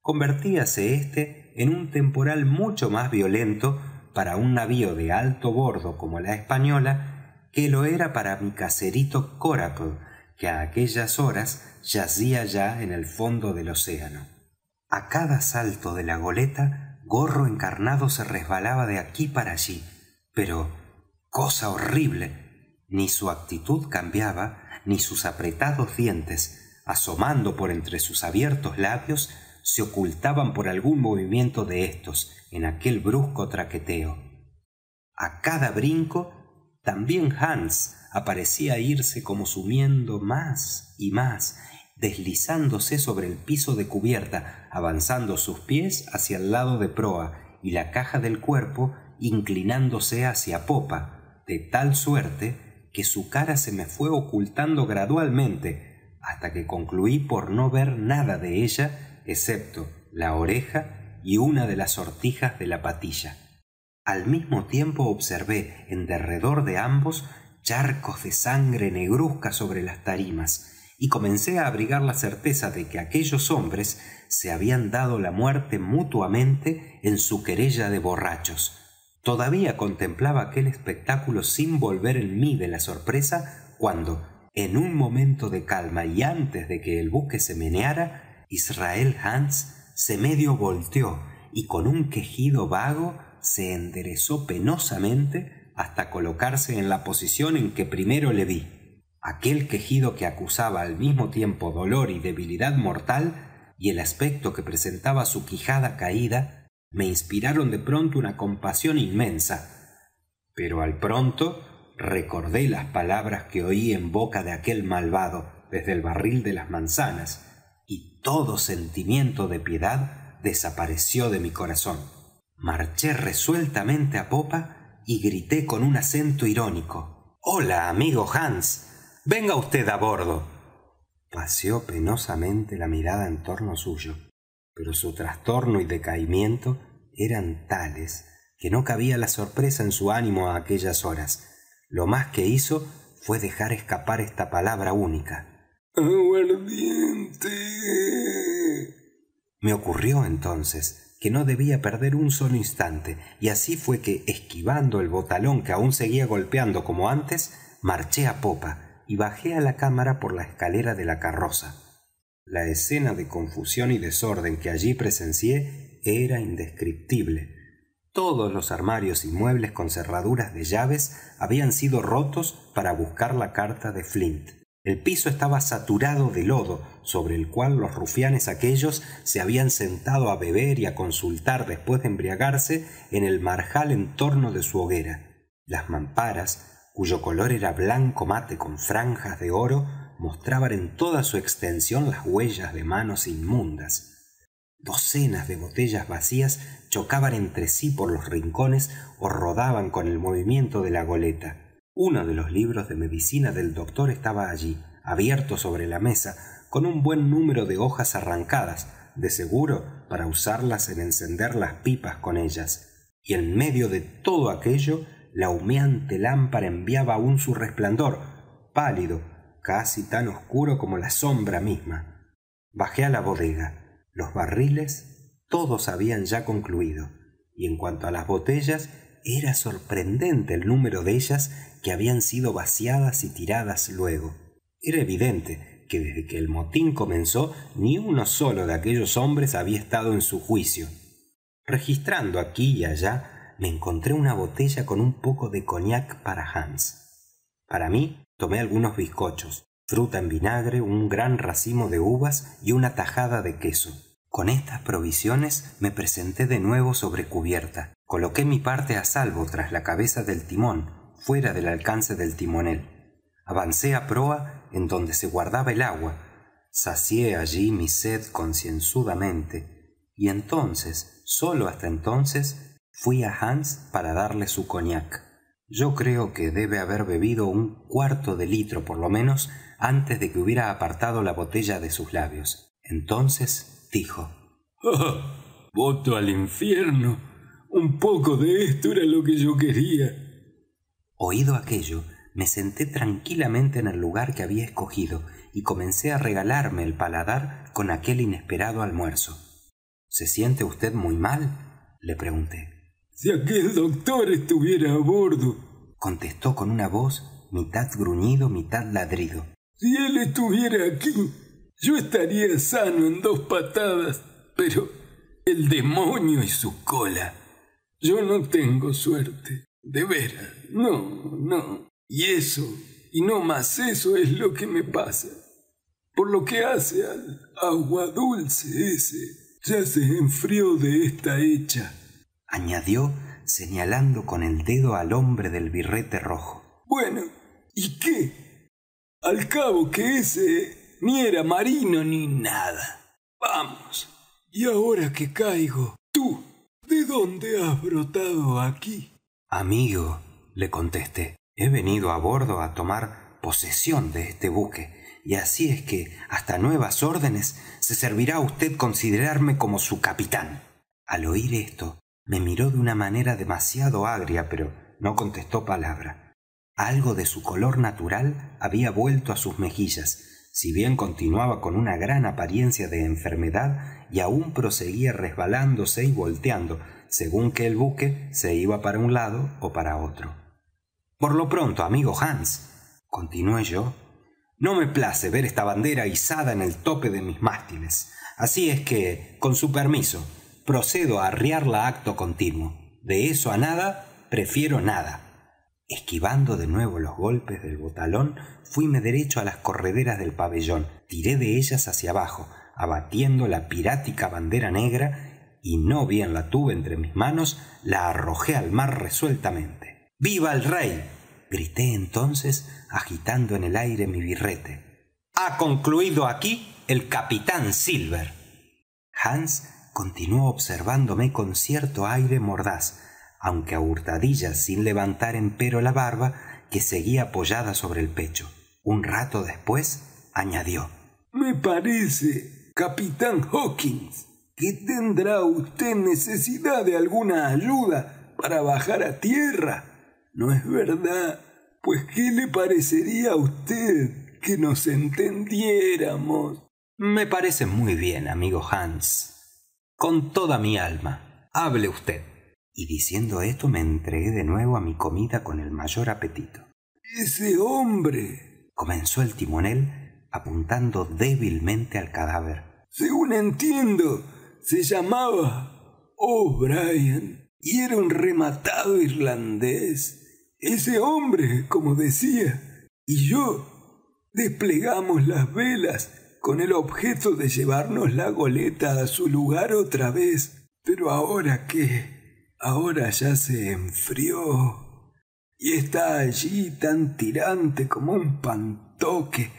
convertíase éste en un temporal mucho más violento para un navío de alto bordo como la española que lo era para mi caserito coracle que á aquellas horas yacía ya en el fondo del océano a cada salto de la goleta gorro encarnado se resbalaba de aquí para allí pero cosa horrible ni su actitud cambiaba ni sus apretados dientes asomando por entre sus abiertos labios se ocultaban por algún movimiento de éstos en aquel brusco traqueteo a cada brinco también hans aparecía irse como sumiendo más y más deslizándose sobre el piso de cubierta avanzando sus pies hacia el lado de proa y la caja del cuerpo inclinándose hacia popa de tal suerte que su cara se me fué ocultando gradualmente hasta que concluí por no ver nada de ella excepto la oreja y una de las sortijas de la patilla al mismo tiempo observé en derredor de ambos charcos de sangre negruzca sobre las tarimas y comencé a abrigar la certeza de que aquellos hombres se habían dado la muerte mutuamente en su querella de borrachos todavía contemplaba aquel espectáculo sin volver en mí de la sorpresa cuando en un momento de calma y antes de que el buque se meneara israel hands se medio volteó y con un quejido vago se enderezó penosamente hasta colocarse en la posición en que primero le vi aquel quejido que acusaba al mismo tiempo dolor y debilidad mortal y el aspecto que presentaba su quijada caída me inspiraron de pronto una compasión inmensa pero al pronto recordé las palabras que oí en boca de aquel malvado desde el barril de las manzanas y todo sentimiento de piedad desapareció de mi corazón marché resueltamente a popa y grité con un acento irónico hola amigo Hans! venga usted a bordo paseó penosamente la mirada en torno suyo pero su trastorno y decaimiento eran tales que no cabía la sorpresa en su ánimo á aquellas horas lo más que hizo fue dejar escapar esta palabra única aguardiente me ocurrió entonces que no debía perder un solo instante y así fue que esquivando el botalón que aún seguía golpeando como antes marché a popa y bajé a la cámara por la escalera de la carroza la escena de confusión y desorden que allí presencié era indescriptible todos los armarios y muebles con cerraduras de llaves habían sido rotos para buscar la carta de flint el piso estaba saturado de lodo sobre el cual los rufianes aquellos se habían sentado a beber y a consultar después de embriagarse en el marjal en torno de su hoguera las mamparas cuyo color era blanco mate con franjas de oro mostraban en toda su extensión las huellas de manos inmundas docenas de botellas vacías chocaban entre sí por los rincones o rodaban con el movimiento de la goleta uno de los libros de medicina del doctor estaba allí abierto sobre la mesa con un buen número de hojas arrancadas de seguro para usarlas en encender las pipas con ellas y en medio de todo aquello la humeante lámpara enviaba aún su resplandor pálido casi tan oscuro como la sombra misma bajé a la bodega los barriles todos habían ya concluido. y en cuanto a las botellas era sorprendente el número de ellas que habían sido vaciadas y tiradas luego era evidente que desde que el motín comenzó ni uno solo de aquellos hombres había estado en su juicio registrando aquí y allá me encontré una botella con un poco de cognac para Hans. para mí tomé algunos bizcochos fruta en vinagre un gran racimo de uvas y una tajada de queso con estas provisiones me presenté de nuevo sobre cubierta coloqué mi parte a salvo tras la cabeza del timón fuera del alcance del timonel avancé a proa en donde se guardaba el agua sacié allí mi sed concienzudamente y entonces sólo hasta entonces fui a Hans para darle su cognac yo creo que debe haber bebido un cuarto de litro por lo menos antes de que hubiera apartado la botella de sus labios entonces dijo ¡Ah! voto al infierno un poco de esto era lo que yo quería oído aquello me senté tranquilamente en el lugar que había escogido y comencé a regalarme el paladar con aquel inesperado almuerzo se siente usted muy mal le pregunté si aquel doctor estuviera a bordo contestó con una voz mitad gruñido mitad ladrido si él estuviera aquí yo estaría sano en dos patadas pero el demonio y su cola yo no tengo suerte de veras no no y eso y no más eso es lo que me pasa por lo que hace al agua dulce ese ya se enfrió de esta hecha añadió señalando con el dedo al hombre del birrete rojo bueno y qué al cabo que ese ni era marino ni nada vamos y ahora que caigo tú de dónde has brotado aquí amigo le contesté he venido a bordo a tomar posesión de este buque y así es que hasta nuevas órdenes se servirá usted considerarme como su capitán al oír esto me miró de una manera demasiado agria pero no contestó palabra algo de su color natural había vuelto a sus mejillas si bien continuaba con una gran apariencia de enfermedad y aún proseguía resbalándose y volteando según que el buque se iba para un lado o para otro por lo pronto amigo hans continué yo no me place ver esta bandera izada en el tope de mis mástiles así es que con su permiso procedo á arriarla acto continuo de eso á nada prefiero nada esquivando de nuevo los golpes del botalón fuime derecho á las correderas del pabellón tiré de ellas hacia abajo abatiendo la pirática bandera negra y no bien la tuve entre mis manos la arrojé al mar resueltamente viva el rey grité entonces agitando en el aire mi birrete ha concluido aquí el capitán silver hans continuó observándome con cierto aire mordaz aunque á hurtadillas sin levantar empero la barba que seguía apoyada sobre el pecho un rato después añadió me parece capitán hawkins que tendrá vd necesidad de alguna ayuda para bajar a tierra no es verdad pues qué le parecería a vd que nos entendiéramos me parece muy bien amigo hans con toda mi alma hable usted y diciendo esto me entregué de nuevo a mi comida con el mayor apetito ese hombre comenzó el timonel apuntando débilmente al cadáver según entiendo se llamaba o'brien y era un rematado irlandés ese hombre como decía y yo desplegamos las velas con el objeto de llevarnos la goleta a su lugar otra vez pero ahora qué ahora ya se enfrió y está allí tan tirante como un pantoque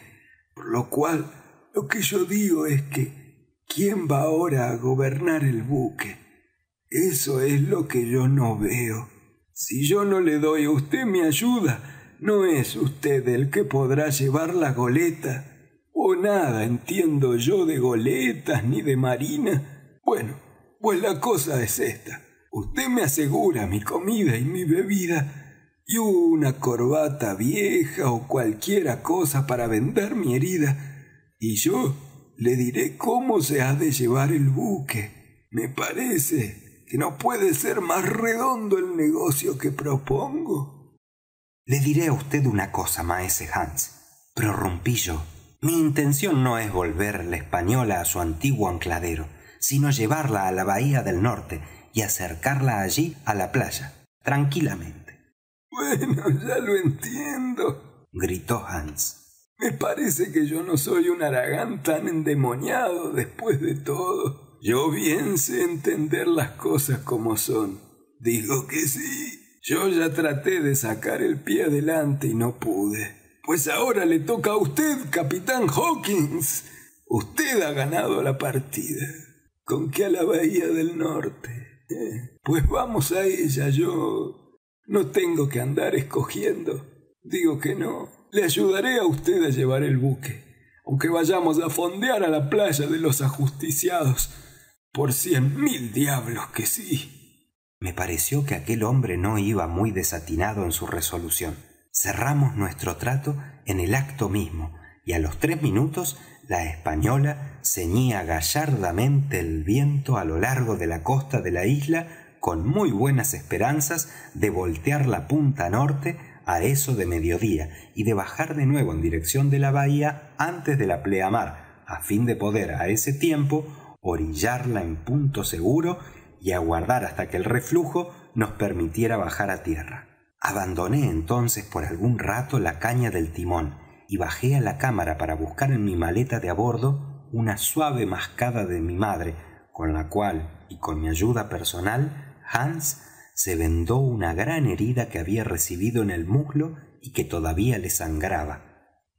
por lo cual lo que yo digo es que quién va ahora a gobernar el buque eso es lo que yo no veo si yo no le doy a usted mi ayuda no es usted el que podrá llevar la goleta nada entiendo yo de goletas ni de marina bueno pues la cosa es esta vd me asegura mi comida y mi bebida y una corbata vieja o cualquiera cosa para vender mi herida y yo le diré cómo se ha de llevar el buque me parece que no puede ser más redondo el negocio que propongo le diré a vd una cosa maese hans prorrumpí yo mi intención no es volver la española a su antiguo ancladero sino llevarla a la bahía del norte y acercarla allí a la playa tranquilamente bueno ya lo entiendo gritó hans me parece que yo no soy un haragán tan endemoniado después de todo yo bien sé entender las cosas como son digo que sí yo ya traté de sacar el pie adelante y no pude pues ahora le toca a usted capitán hawkins usted ha ganado la partida con qué a la bahía del norte eh, pues vamos a ella yo no tengo que andar escogiendo digo que no le ayudaré a usted a llevar el buque aunque vayamos a fondear a la playa de los ajusticiados por cien mil diablos que sí me pareció que aquel hombre no iba muy desatinado en su resolución cerramos nuestro trato en el acto mismo y a los tres minutos la española ceñía gallardamente el viento a lo largo de la costa de la isla con muy buenas esperanzas de voltear la punta norte a eso de mediodía y de bajar de nuevo en dirección de la bahía antes de la pleamar a fin de poder a ese tiempo orillarla en punto seguro y aguardar hasta que el reflujo nos permitiera bajar a tierra abandoné entonces por algún rato la caña del timón y bajé á la cámara para buscar en mi maleta de a bordo una suave mascada de mi madre con la cual y con mi ayuda personal hands se vendó una gran herida que había recibido en el muslo y que todavía le sangraba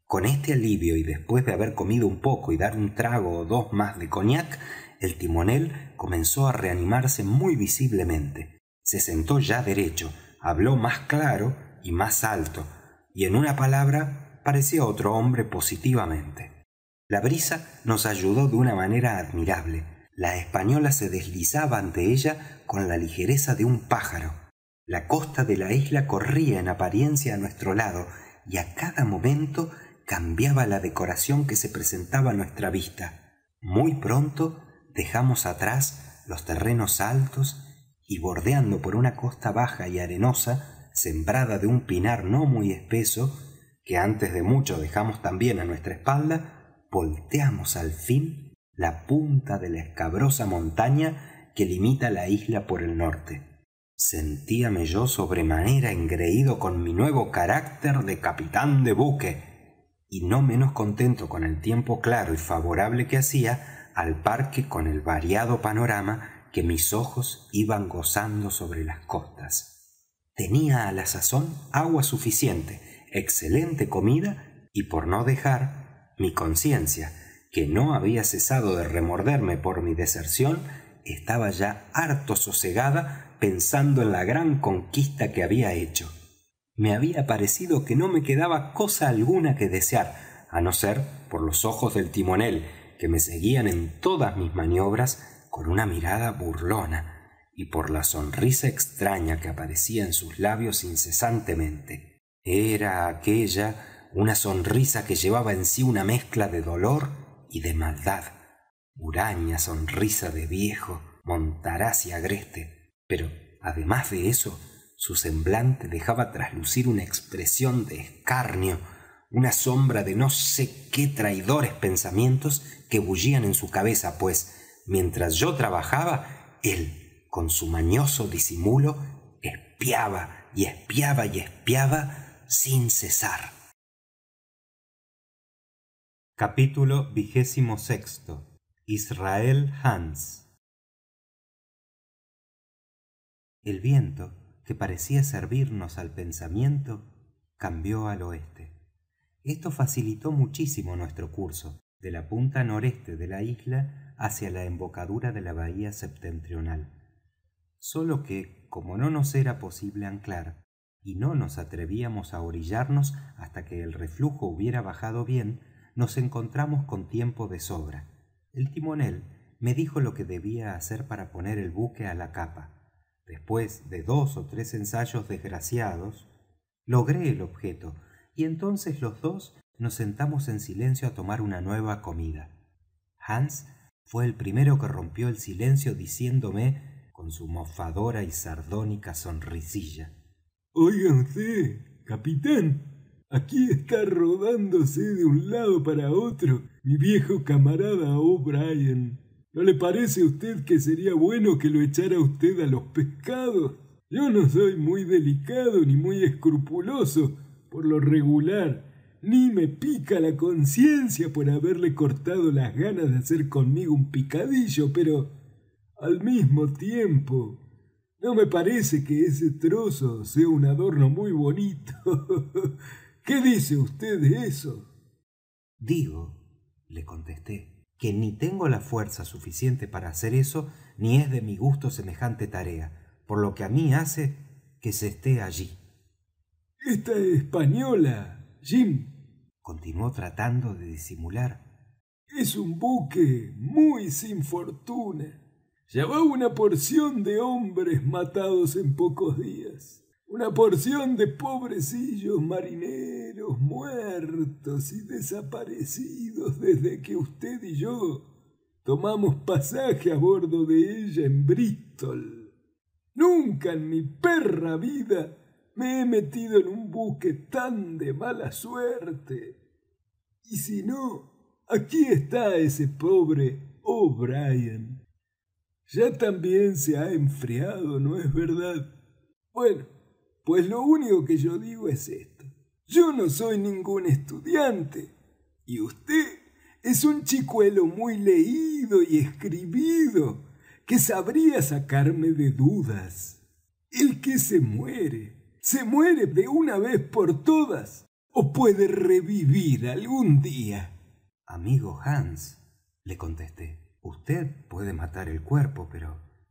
con este alivio y después de haber comido un poco y dar un trago o dos más de cognac el timonel comenzó á reanimarse muy visiblemente se sentó ya derecho habló más claro y más alto y en una palabra parecía otro hombre positivamente la brisa nos ayudó de una manera admirable la española se deslizaba ante ella con la ligereza de un pájaro la costa de la isla corría en apariencia a nuestro lado y a cada momento cambiaba la decoración que se presentaba a nuestra vista muy pronto dejamos atrás los terrenos altos y bordeando por una costa baja y arenosa sembrada de un pinar no muy espeso que antes de mucho dejamos también á nuestra espalda volteamos al fin la punta de la escabrosa montaña que limita la isla por el norte sentíame yo sobremanera engreído con mi nuevo carácter de capitán de buque y no menos contento con el tiempo claro y favorable que hacía al par que con el variado panorama que mis ojos iban gozando sobre las costas tenía á la sazón agua suficiente excelente comida y por no dejar mi conciencia que no había cesado de remorderme por mi deserción estaba ya harto sosegada pensando en la gran conquista que había hecho me había parecido que no me quedaba cosa alguna que desear a no ser por los ojos del timonel que me seguían en todas mis maniobras con una mirada burlona y por la sonrisa extraña que aparecía en sus labios incesantemente era aquella una sonrisa que llevaba en sí una mezcla de dolor y de maldad huraña sonrisa de viejo montaraz y agreste pero además de eso su semblante dejaba traslucir una expresión de escarnio una sombra de no sé qué traidores pensamientos que bullían en su cabeza pues mientras yo trabajaba él con su mañoso disimulo espiaba y espiaba y espiaba sin cesar capítulo xxvi israel Hans. el viento que parecía servirnos al pensamiento cambió al oeste esto facilitó muchísimo nuestro curso de la punta noreste de la isla hacia la embocadura de la bahía septentrional sólo que como no nos era posible anclar y no nos atrevíamos á orillarnos hasta que el reflujo hubiera bajado bien nos encontramos con tiempo de sobra el timonel me dijo lo que debía hacer para poner el buque á la capa después de dos ó tres ensayos desgraciados logré el objeto y entonces los dos nos sentamos en silencio á tomar una nueva comida hans fue el primero que rompió el silencio diciéndome con su mofadora y sardónica sonrisilla oiga vd capitán aquí está rodándose de un lado para otro mi viejo camarada o'brien no le parece a vd que sería bueno que lo echara vd a los pescados yo no soy muy delicado ni muy escrupuloso por lo regular ni me pica la conciencia por haberle cortado las ganas de hacer conmigo un picadillo, pero al mismo tiempo no me parece que ese trozo sea un adorno muy bonito. [LAUGHS] ¿Qué dice usted de eso? Digo, le contesté, que ni tengo la fuerza suficiente para hacer eso, ni es de mi gusto semejante tarea, por lo que a mí hace que se esté allí. Esta española, jim continuó tratando de disimular es un buque muy sin fortuna llevaba una porción de hombres matados en pocos días una porción de pobrecillos marineros muertos y desaparecidos desde que usted y yo tomamos pasaje a bordo de ella en Bristol. Nunca en mi perra vida me he metido en un buque tan de mala suerte y si no aquí está ese pobre o'brien ya también se ha enfriado no es verdad bueno pues lo único que yo digo es esto yo no soy ningún estudiante y usted es un chicuelo muy leído y escribido que sabría sacarme de dudas. El que se muere se muere de una vez por todas o puede revivir algún día amigo Hans le contesté usted puede matar el cuerpo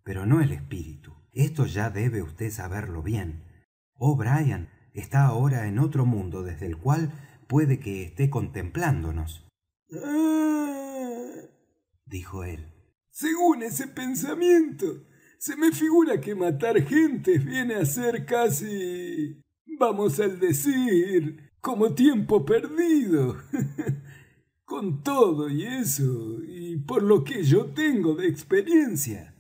pero no el espíritu esto ya debe usted saberlo bien oh, Brian está ahora en otro mundo desde el cual puede que esté contemplándonos ah. dijo él según ese pensamiento se me figura que matar gente viene a ser casi... vamos al decir, como tiempo perdido. [LAUGHS] Con todo y eso, y por lo que yo tengo de experiencia,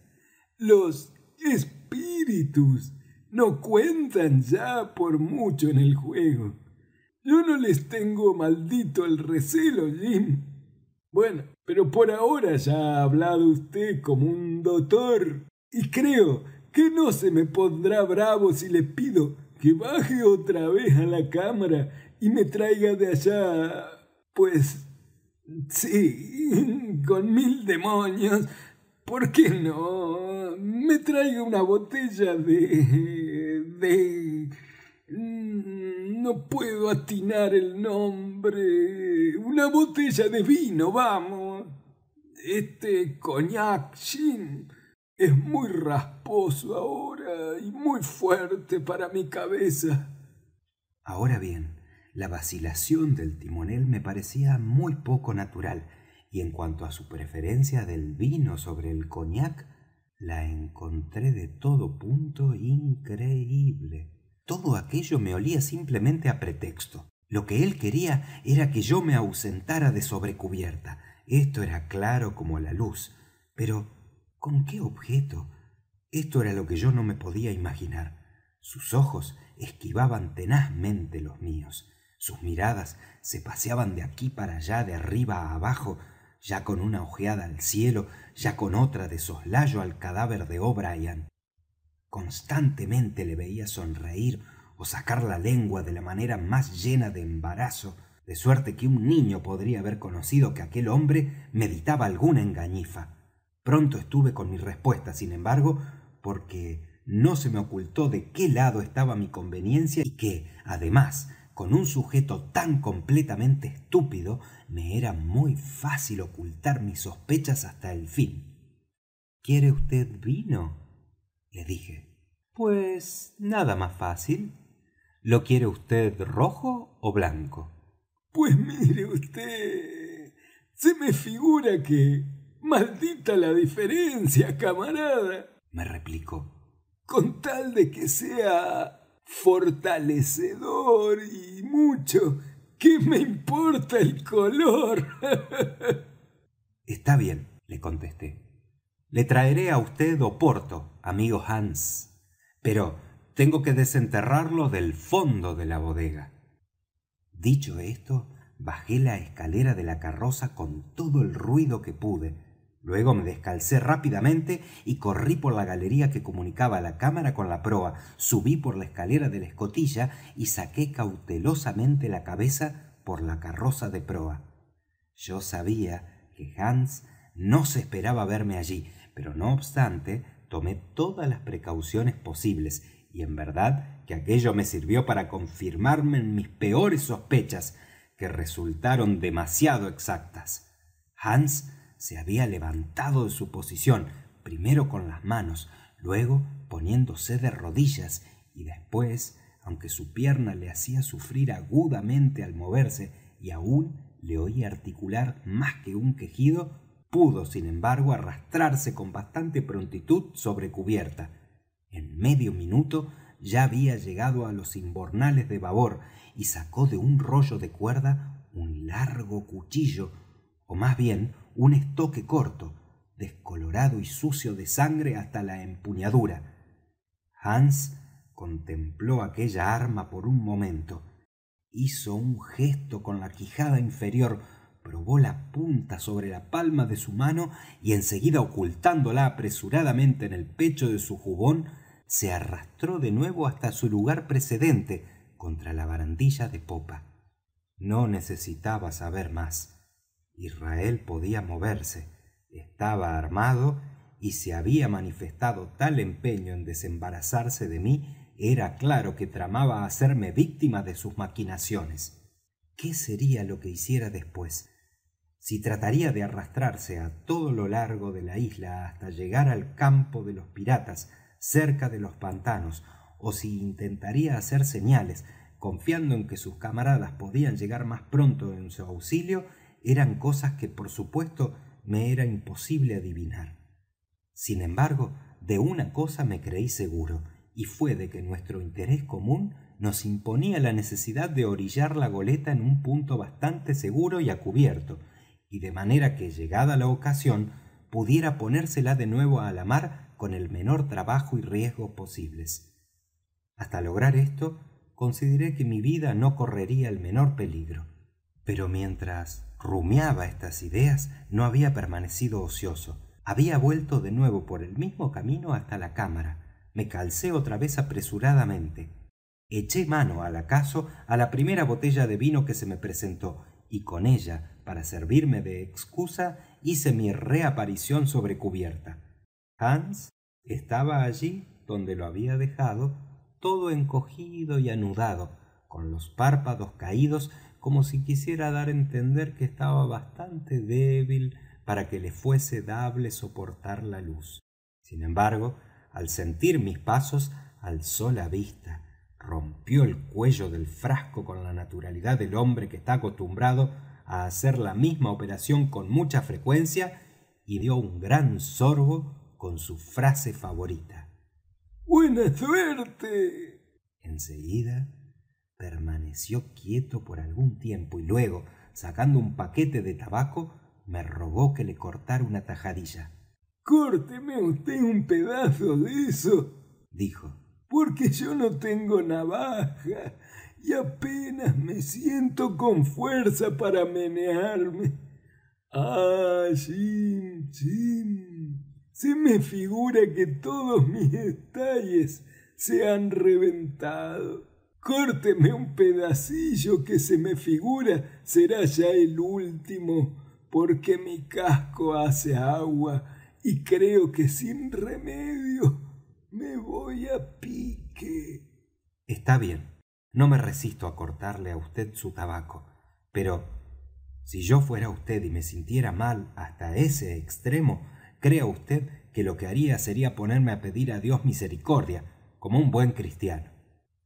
los espíritus no cuentan ya por mucho en el juego. Yo no les tengo maldito el recelo, Jim. Bueno, pero por ahora ya ha hablado usted como un doctor y creo que no se me pondrá bravo si le pido que baje otra vez a la cámara y me traiga de allá pues sí [LAUGHS] con mil demonios por qué no me traiga una botella de de mm, no puedo atinar el nombre una botella de vino vamos este coñac, es muy rasposo ahora y muy fuerte para mi cabeza ahora bien la vacilación del timonel me parecía muy poco natural y en cuanto a su preferencia del vino sobre el cognac la encontré de todo punto increíble todo aquello me olía simplemente a pretexto lo que él quería era que yo me ausentara de sobrecubierta. esto era claro como la luz pero con qué objeto esto era lo que yo no me podía imaginar sus ojos esquivaban tenazmente los míos sus miradas se paseaban de aquí para allá de arriba a abajo ya con una ojeada al cielo ya con otra de soslayo al cadáver de o'brien constantemente le veía sonreír o sacar la lengua de la manera más llena de embarazo de suerte que un niño podría haber conocido que aquel hombre meditaba alguna engañifa pronto estuve con mi respuesta sin embargo porque no se me ocultó de qué lado estaba mi conveniencia y que además con un sujeto tan completamente estúpido me era muy fácil ocultar mis sospechas hasta el fin quiere usted vino le dije pues nada más fácil lo quiere usted rojo o blanco pues mire usted, se me figura que maldita la diferencia camarada me replicó con tal de que sea fortalecedor y mucho qué me importa el color [LAUGHS] está bien le contesté le traeré a usted oporto amigo hans pero tengo que desenterrarlo del fondo de la bodega dicho esto bajé la escalera de la carroza con todo el ruido que pude luego me descalcé rápidamente y corrí por la galería que comunicaba la cámara con la proa subí por la escalera de la escotilla y saqué cautelosamente la cabeza por la carroza de proa yo sabía que hans no se esperaba verme allí pero no obstante tomé todas las precauciones posibles y en verdad que aquello me sirvió para confirmarme en mis peores sospechas que resultaron demasiado exactas hands se había levantado de su posición primero con las manos luego poniéndose de rodillas y después aunque su pierna le hacía sufrir agudamente al moverse y aún le oía articular más que un quejido pudo sin embargo arrastrarse con bastante prontitud sobre cubierta en medio minuto ya había llegado a los imbornales de babor y sacó de un rollo de cuerda un largo cuchillo o más bien un estoque corto descolorado y sucio de sangre hasta la empuñadura Hans contempló aquella arma por un momento hizo un gesto con la quijada inferior probó la punta sobre la palma de su mano y en seguida ocultándola apresuradamente en el pecho de su jubón se arrastró de nuevo hasta su lugar precedente contra la barandilla de popa no necesitaba saber más israel podía moverse estaba armado y si había manifestado tal empeño en desembarazarse de mí era claro que tramaba hacerme víctima de sus maquinaciones qué sería lo que hiciera después si trataría de arrastrarse a todo lo largo de la isla hasta llegar al campo de los piratas cerca de los pantanos o si intentaría hacer señales confiando en que sus camaradas podían llegar más pronto en su auxilio eran cosas que por supuesto me era imposible adivinar sin embargo de una cosa me creí seguro y fue de que nuestro interés común nos imponía la necesidad de orillar la goleta en un punto bastante seguro y á cubierto y de manera que llegada la ocasión pudiera ponérsela de nuevo a la mar con el menor trabajo y riesgo posibles hasta lograr esto consideré que mi vida no correría el menor peligro pero mientras rumiaba estas ideas no había permanecido ocioso había vuelto de nuevo por el mismo camino hasta la cámara me calcé otra vez apresuradamente eché mano al acaso á la primera botella de vino que se me presentó y con ella para servirme de excusa hice mi reaparición sobre cubierta hans estaba allí donde lo había dejado todo encogido y anudado con los párpados caídos como si quisiera dar a entender que estaba bastante débil para que le fuese dable soportar la luz sin embargo al sentir mis pasos alzó la vista rompió el cuello del frasco con la naturalidad del hombre que está acostumbrado a hacer la misma operación con mucha frecuencia y dio un gran sorbo con su frase favorita buena suerte enseguida permaneció quieto por algún tiempo y luego sacando un paquete de tabaco me rogó que le cortara una tajadilla córteme usted un pedazo de eso dijo porque yo no tengo navaja y apenas me siento con fuerza para menearme. Ah, Jim, Jim, se me figura que todos mis estalles se han reventado córteme un pedacillo que se me figura será ya el último porque mi casco hace agua y creo que sin remedio me voy a pique. Está bien, no me resisto a cortarle a usted su tabaco, pero si yo fuera usted y me sintiera mal hasta ese extremo, crea usted que lo que haría sería ponerme a pedir a dios misericordia, como un buen cristiano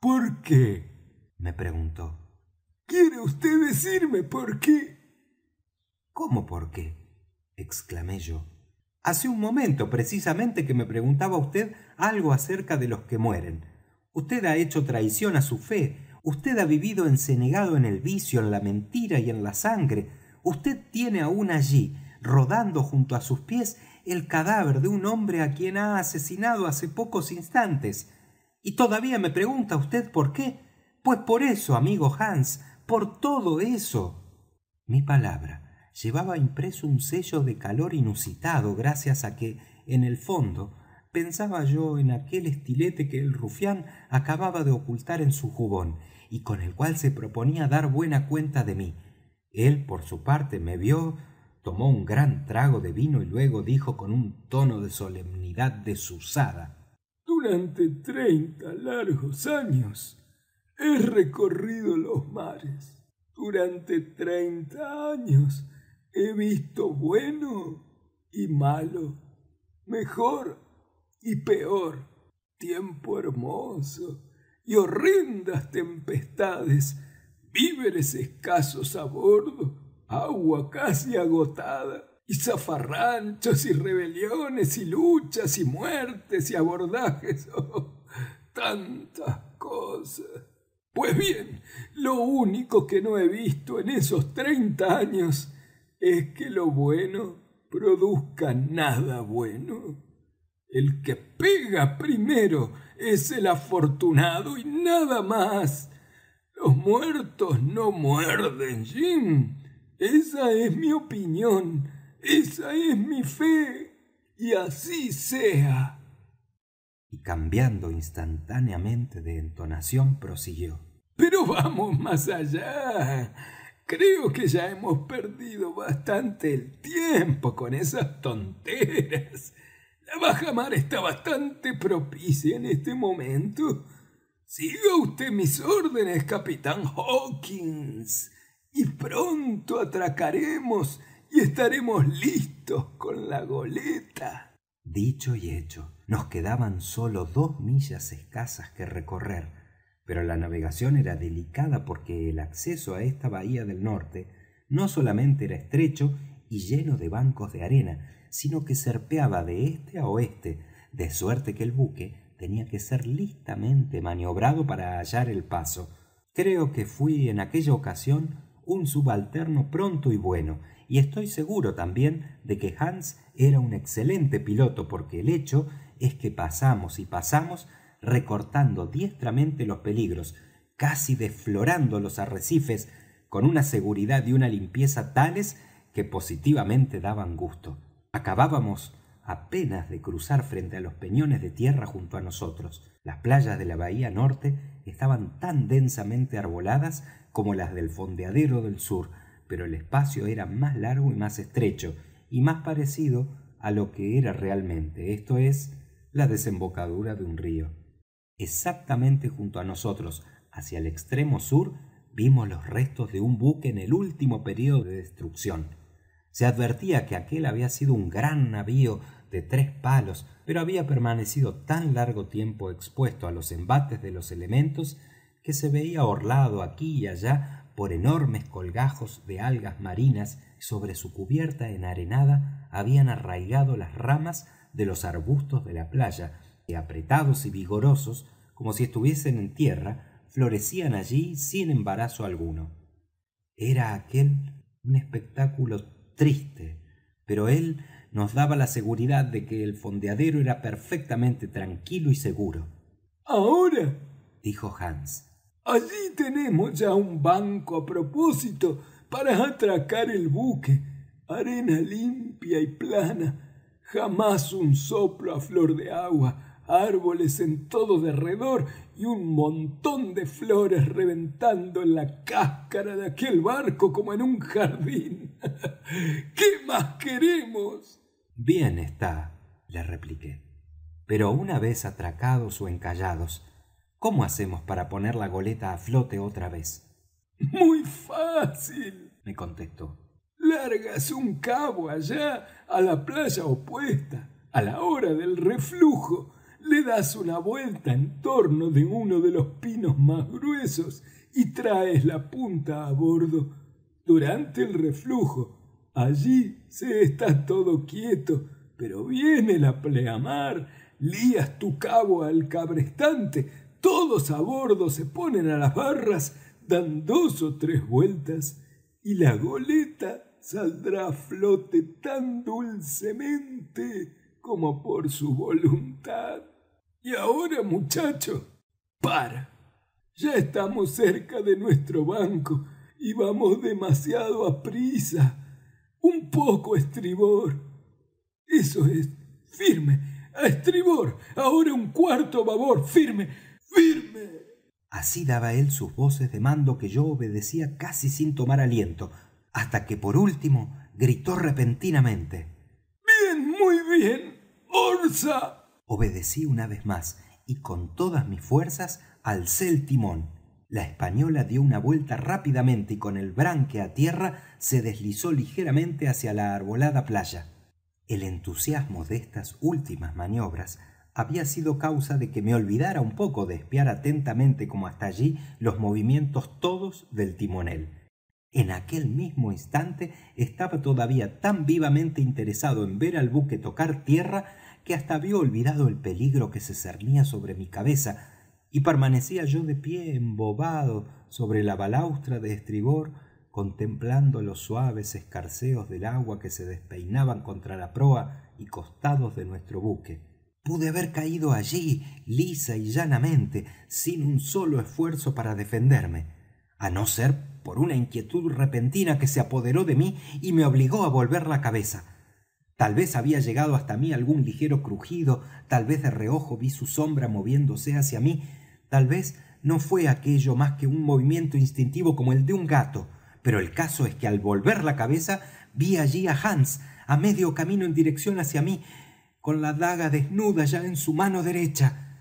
por qué me preguntó quiere usted decirme por qué cómo por qué exclamé yo hace un momento precisamente que me preguntaba usted algo acerca de los que mueren Usted ha hecho traición a su fe Usted ha vivido encenegado en el vicio en la mentira y en la sangre Usted tiene aún allí rodando junto a sus pies el cadáver de un hombre a quien ha asesinado hace pocos instantes y todavía me pregunta usted por qué pues por eso amigo hans por todo eso mi palabra llevaba impreso un sello de calor inusitado gracias a que en el fondo pensaba yo en aquel estilete que el rufián acababa de ocultar en su jubón y con el cual se proponía dar buena cuenta de mí él por su parte me vio tomó un gran trago de vino y luego dijo con un tono de solemnidad desusada durante treinta largos años he recorrido los mares durante treinta años he visto bueno y malo mejor y peor tiempo hermoso y horrendas tempestades víveres escasos a bordo agua casi agotada y zafarranchos y rebeliones y luchas y muertes y abordajes [LAUGHS] oh, tantas cosas. Pues bien, lo único que no he visto en esos treinta años es que lo bueno produzca nada bueno. El que pega primero es el afortunado y nada más. Los muertos no muerden, Jim. Esa es mi opinión esa es mi fe y así sea y cambiando instantáneamente de entonación prosiguió pero vamos más allá creo que ya hemos perdido bastante el tiempo con esas tonteras la baja mar está bastante propicia en este momento siga usted mis órdenes capitán hawkins y pronto atracaremos y estaremos listos con la goleta dicho y hecho nos quedaban sólo dos millas escasas que recorrer pero la navegación era delicada porque el acceso a esta bahía del norte no solamente era estrecho y lleno de bancos de arena sino que serpeaba de este a oeste de suerte que el buque tenía que ser listamente maniobrado para hallar el paso creo que fui en aquella ocasión un subalterno pronto y bueno y estoy seguro también de que hands era un excelente piloto porque el hecho es que pasamos y pasamos recortando diestramente los peligros casi desflorando los arrecifes con una seguridad y una limpieza tales que positivamente daban gusto acabábamos apenas de cruzar frente a los peñones de tierra junto a nosotros. Las playas de la bahía norte estaban tan densamente arboladas como las del fondeadero del sur, pero el espacio era más largo y más estrecho y más parecido á lo que era realmente esto es la desembocadura de un río exactamente junto á nosotros hacia el extremo sur vimos los restos de un buque en el último período de destrucción se advertía que aquel había sido un gran navío de tres palos pero había permanecido tan largo tiempo expuesto a los embates de los elementos que se veía orlado aquí y allá por enormes colgajos de algas marinas sobre su cubierta enarenada habían arraigado las ramas de los arbustos de la playa que apretados y vigorosos como si estuviesen en tierra florecían allí sin embarazo alguno era aquel un espectáculo triste pero él nos daba la seguridad de que el fondeadero era perfectamente tranquilo y seguro ahora dijo hans allí tenemos ya un banco a propósito para atracar el buque arena limpia y plana jamás un soplo a flor de agua árboles en todo derredor y un montón de flores reventando en la cáscara de aquel barco como en un jardín. [LAUGHS] ¿Qué más queremos? Bien está, le repliqué. Pero una vez atracados o encallados, cómo hacemos para poner la goleta a flote otra vez muy fácil me contestó largas un cabo allá á la playa opuesta a la hora del reflujo le das una vuelta en torno de uno de los pinos más gruesos y traes la punta a bordo durante el reflujo allí se está todo quieto pero viene la pleamar lías tu cabo al cabrestante todos a bordo se ponen a las barras dan dos ó tres vueltas y la goleta saldrá a flote tan dulcemente como por su voluntad y ahora muchacho para ya estamos cerca de nuestro banco y vamos demasiado a prisa un poco estribor eso es firme a estribor ahora un cuarto a babor firme así daba él sus voces de mando que yo obedecía casi sin tomar aliento hasta que por último gritó repentinamente bien muy bien orza obedecí una vez más y con todas mis fuerzas alcé el timón la española dio una vuelta rápidamente y con el branque a tierra se deslizó ligeramente hacia la arbolada playa el entusiasmo de estas últimas maniobras había sido causa de que me olvidara un poco de espiar atentamente como hasta allí los movimientos todos del timonel en aquel mismo instante estaba todavía tan vivamente interesado en ver al buque tocar tierra que hasta había olvidado el peligro que se cernía sobre mi cabeza y permanecía yo de pie embobado sobre la balaustra de estribor contemplando los suaves escarceos del agua que se despeinaban contra la proa y costados de nuestro buque pude haber caído allí lisa y llanamente sin un solo esfuerzo para defenderme a no ser por una inquietud repentina que se apoderó de mí y me obligó a volver la cabeza tal vez había llegado hasta mí algún ligero crujido tal vez de reojo vi su sombra moviéndose hacia mí tal vez no fue aquello más que un movimiento instintivo como el de un gato pero el caso es que al volver la cabeza vi allí a Hans, a medio camino en dirección hacia mí con la daga desnuda ya en su mano derecha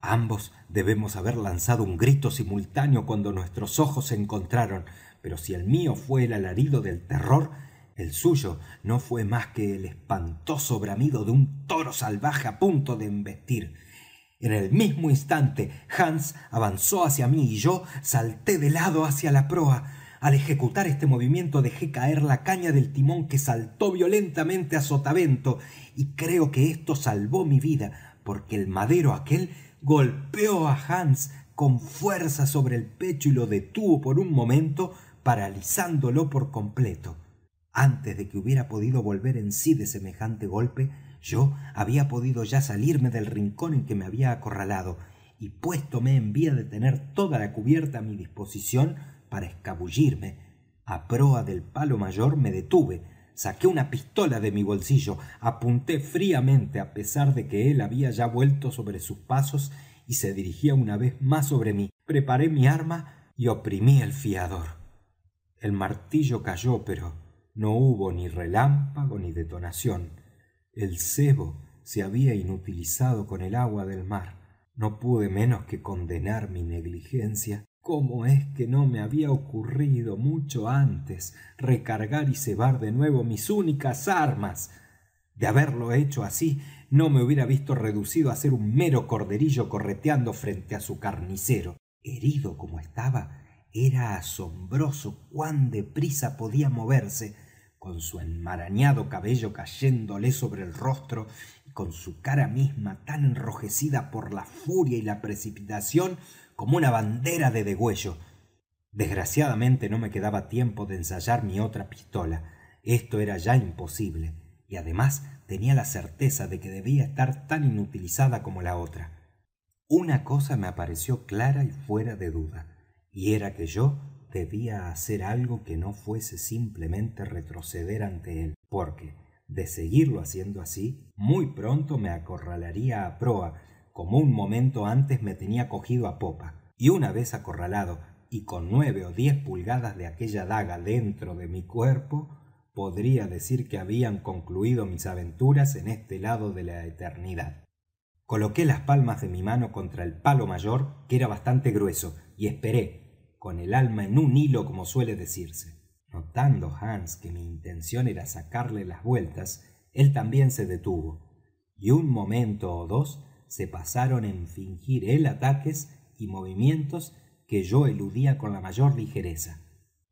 ambos debemos haber lanzado un grito simultáneo cuando nuestros ojos se encontraron pero si el mío fue el alarido del terror el suyo no fue más que el espantoso bramido de un toro salvaje a punto de embestir en el mismo instante hans avanzó hacia mí y yo salté de lado hacia la proa al ejecutar este movimiento dejé caer la caña del timón que saltó violentamente a sotavento y creo que esto salvó mi vida porque el madero aquel golpeó a hans con fuerza sobre el pecho y lo detuvo por un momento paralizándolo por completo antes de que hubiera podido volver en sí de semejante golpe yo había podido ya salirme del rincón en que me había acorralado y puéstome en vía de tener toda la cubierta a mi disposición para escabullirme a proa del palo mayor me detuve saqué una pistola de mi bolsillo apunté fríamente á pesar de que él había ya vuelto sobre sus pasos y se dirigía una vez más sobre mí preparé mi arma y oprimí el fiador el martillo cayó pero no hubo ni relámpago ni detonación el cebo se había inutilizado con el agua del mar no pude menos que condenar mi negligencia cómo es que no me había ocurrido mucho antes recargar y cebar de nuevo mis únicas armas de haberlo hecho así no me hubiera visto reducido á ser un mero corderillo correteando frente á su carnicero herido como estaba era asombroso cuán deprisa podía moverse con su enmarañado cabello cayéndole sobre el rostro y con su cara misma tan enrojecida por la furia y la precipitación como una bandera de degüello desgraciadamente no me quedaba tiempo de ensayar mi otra pistola esto era ya imposible y además tenía la certeza de que debía estar tan inutilizada como la otra una cosa me apareció clara y fuera de duda y era que yo debía hacer algo que no fuese simplemente retroceder ante él porque de seguirlo haciendo así muy pronto me acorralaría a proa como un momento antes me tenía cogido a popa y una vez acorralado y con nueve ó diez pulgadas de aquella daga dentro de mi cuerpo podría decir que habían concluido mis aventuras en este lado de la eternidad coloqué las palmas de mi mano contra el palo mayor que era bastante grueso y esperé con el alma en un hilo como suele decirse notando hans que mi intención era sacarle las vueltas él también se detuvo y un momento ó dos se pasaron en fingir él ataques y movimientos que yo eludía con la mayor ligereza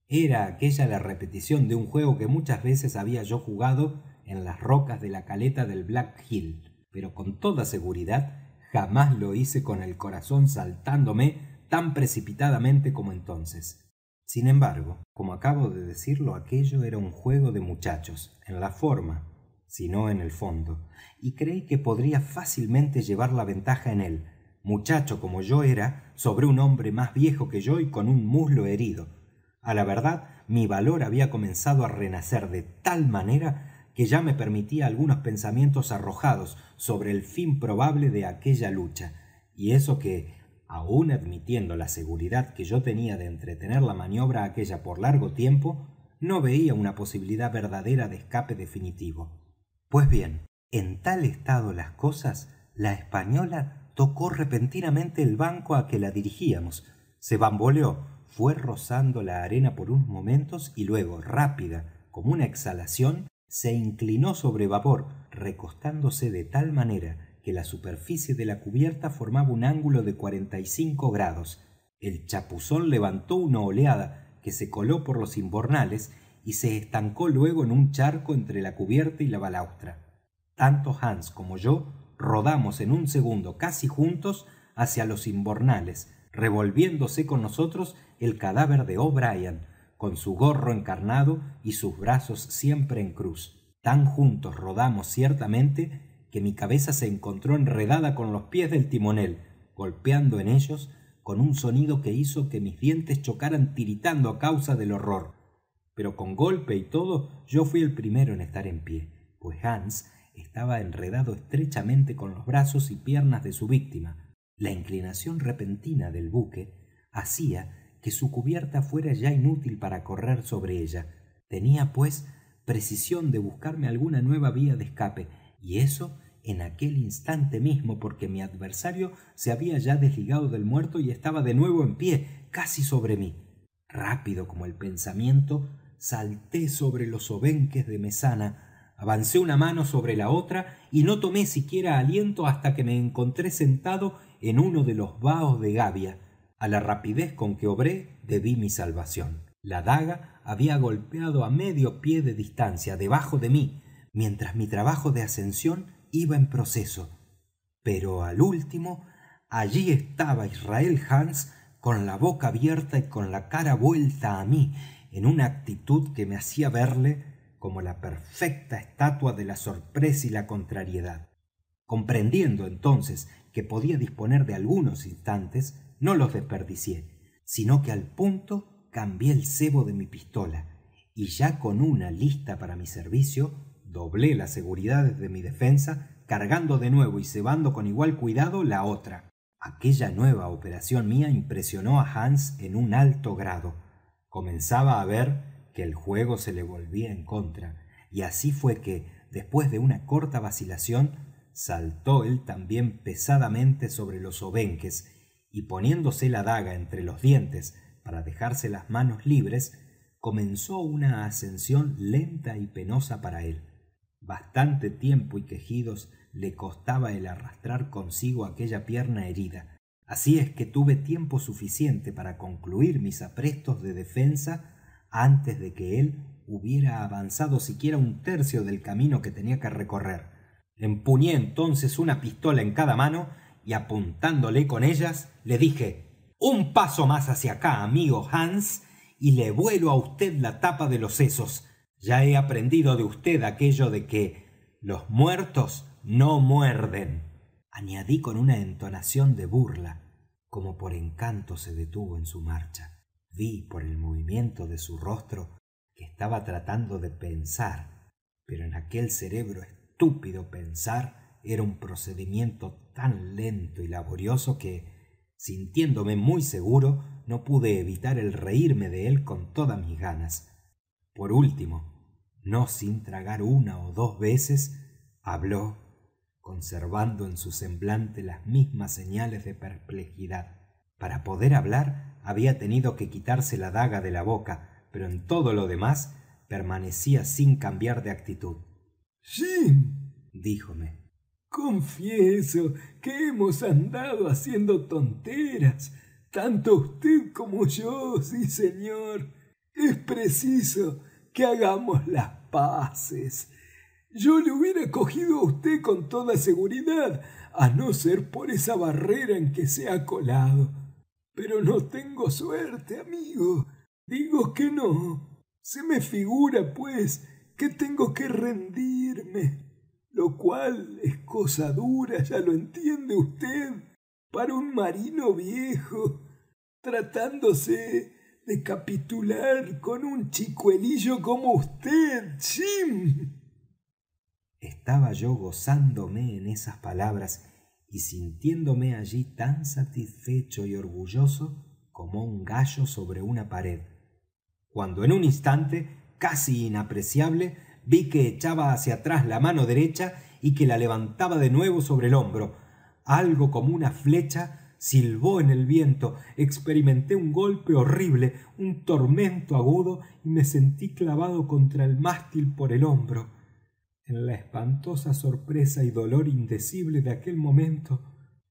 era aquella la repetición de un juego que muchas veces había yo jugado en las rocas de la caleta del black hill pero con toda seguridad jamás lo hice con el corazón saltándome tan precipitadamente como entonces sin embargo, como acabo de decirlo, aquello era un juego de muchachos, en la forma, sino en el fondo y creí que podría fácilmente llevar la ventaja en él muchacho como yo era sobre un hombre más viejo que yo y con un muslo herido A la verdad mi valor había comenzado a renacer de tal manera que ya me permitía algunos pensamientos arrojados sobre el fin probable de aquella lucha y eso que aun admitiendo la seguridad que yo tenía de entretener la maniobra aquella por largo tiempo no veía una posibilidad verdadera de escape definitivo pues bien en tal estado las cosas la española tocó repentinamente el banco á que la dirigíamos se bamboleó fué rozando la arena por unos momentos y luego rápida como una exhalación se inclinó sobre vapor, recostándose de tal manera que la superficie de la cubierta formaba un ángulo de cuarenta y cinco grados el chapuzón levantó una oleada que se coló por los imbornales y se estancó luego en un charco entre la cubierta y la balaustra tanto hans como yo rodamos en un segundo casi juntos hacia los imbornales revolviéndose con nosotros el cadáver de o'brien con su gorro encarnado y sus brazos siempre en cruz tan juntos rodamos ciertamente que mi cabeza se encontró enredada con los pies del timonel golpeando en ellos con un sonido que hizo que mis dientes chocaran tiritando a causa del horror pero con golpe y todo yo fui el primero en estar en pie pues Hans estaba enredado estrechamente con los brazos y piernas de su víctima la inclinación repentina del buque hacía que su cubierta fuera ya inútil para correr sobre ella tenía pues precisión de buscarme alguna nueva vía de escape y eso en aquel instante mismo porque mi adversario se había ya desligado del muerto y estaba de nuevo en pie casi sobre mí rápido como el pensamiento salté sobre los obenques de mesana avancé una mano sobre la otra y no tomé siquiera aliento hasta que me encontré sentado en uno de los baos de gavia a la rapidez con que obré debí mi salvación la daga había golpeado a medio pie de distancia debajo de mí mientras mi trabajo de ascensión iba en proceso pero al último allí estaba israel hans con la boca abierta y con la cara vuelta a mí en una actitud que me hacía verle como la perfecta estatua de la sorpresa y la contrariedad comprendiendo entonces que podía disponer de algunos instantes no los desperdicié sino que al punto cambié el cebo de mi pistola y ya con una lista para mi servicio doblé las seguridades de mi defensa cargando de nuevo y cebando con igual cuidado la otra aquella nueva operación mía impresionó a Hans en un alto grado comenzaba á ver que el juego se le volvía en contra y así fué que después de una corta vacilación saltó él también pesadamente sobre los obenques y poniéndose la daga entre los dientes para dejarse las manos libres comenzó una ascensión lenta y penosa para él bastante tiempo y quejidos le costaba el arrastrar consigo aquella pierna herida así es que tuve tiempo suficiente para concluir mis aprestos de defensa antes de que él hubiera avanzado siquiera un tercio del camino que tenía que recorrer empuñé entonces una pistola en cada mano y apuntándole con ellas le dije un paso más hacia acá amigo hans y le vuelo a usted la tapa de los sesos ya he aprendido de usted aquello de que los muertos no muerden añadí con una entonación de burla como por encanto se detuvo en su marcha Vi por el movimiento de su rostro que estaba tratando de pensar pero en aquel cerebro estúpido pensar era un procedimiento tan lento y laborioso que sintiéndome muy seguro no pude evitar el reírme de él con todas mis ganas por último no sin tragar una o dos veces habló conservando en su semblante las mismas señales de perplejidad para poder hablar había tenido que quitarse la daga de la boca pero en todo lo demás permanecía sin cambiar de actitud jim díjome confieso que hemos andado haciendo tonteras tanto usted como yo sí señor es preciso que hagamos las paces yo le hubiera cogido a vd con toda seguridad a no ser por esa barrera en que se ha colado pero no tengo suerte amigo digo que no se me figura pues que tengo que rendirme lo cual es cosa dura ya lo entiende vd para un marino viejo tratándose de capitular con un chicuelillo como usted jim estaba yo gozándome en esas palabras y sintiéndome allí tan satisfecho y orgulloso como un gallo sobre una pared cuando en un instante casi inapreciable vi que echaba hacia atrás la mano derecha y que la levantaba de nuevo sobre el hombro algo como una flecha silbó en el viento experimenté un golpe horrible un tormento agudo y me sentí clavado contra el mástil por el hombro en la espantosa sorpresa y dolor indecible de aquel momento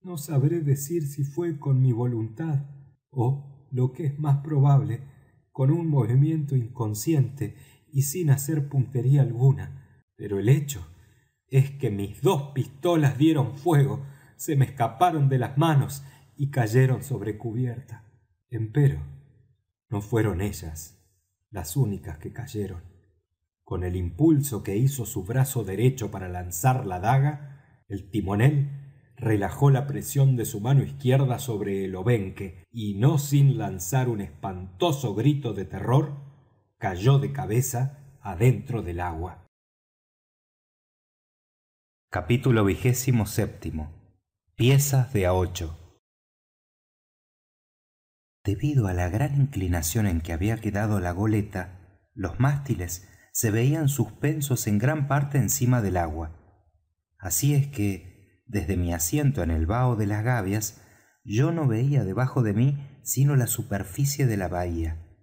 no sabré decir si fue con mi voluntad o, lo que es más probable con un movimiento inconsciente y sin hacer puntería alguna pero el hecho es que mis dos pistolas dieron fuego se me escaparon de las manos y cayeron sobre cubierta empero no fueron ellas las únicas que cayeron con el impulso que hizo su brazo derecho para lanzar la daga el timonel relajó la presión de su mano izquierda sobre el obenque y no sin lanzar un espantoso grito de terror cayó de cabeza adentro del agua capítulo xxvii piezas de a ocho debido a la gran inclinación en que había quedado la goleta los mástiles se veían suspensos en gran parte encima del agua así es que desde mi asiento en el bao de las gavias yo no veía debajo de mí sino la superficie de la bahía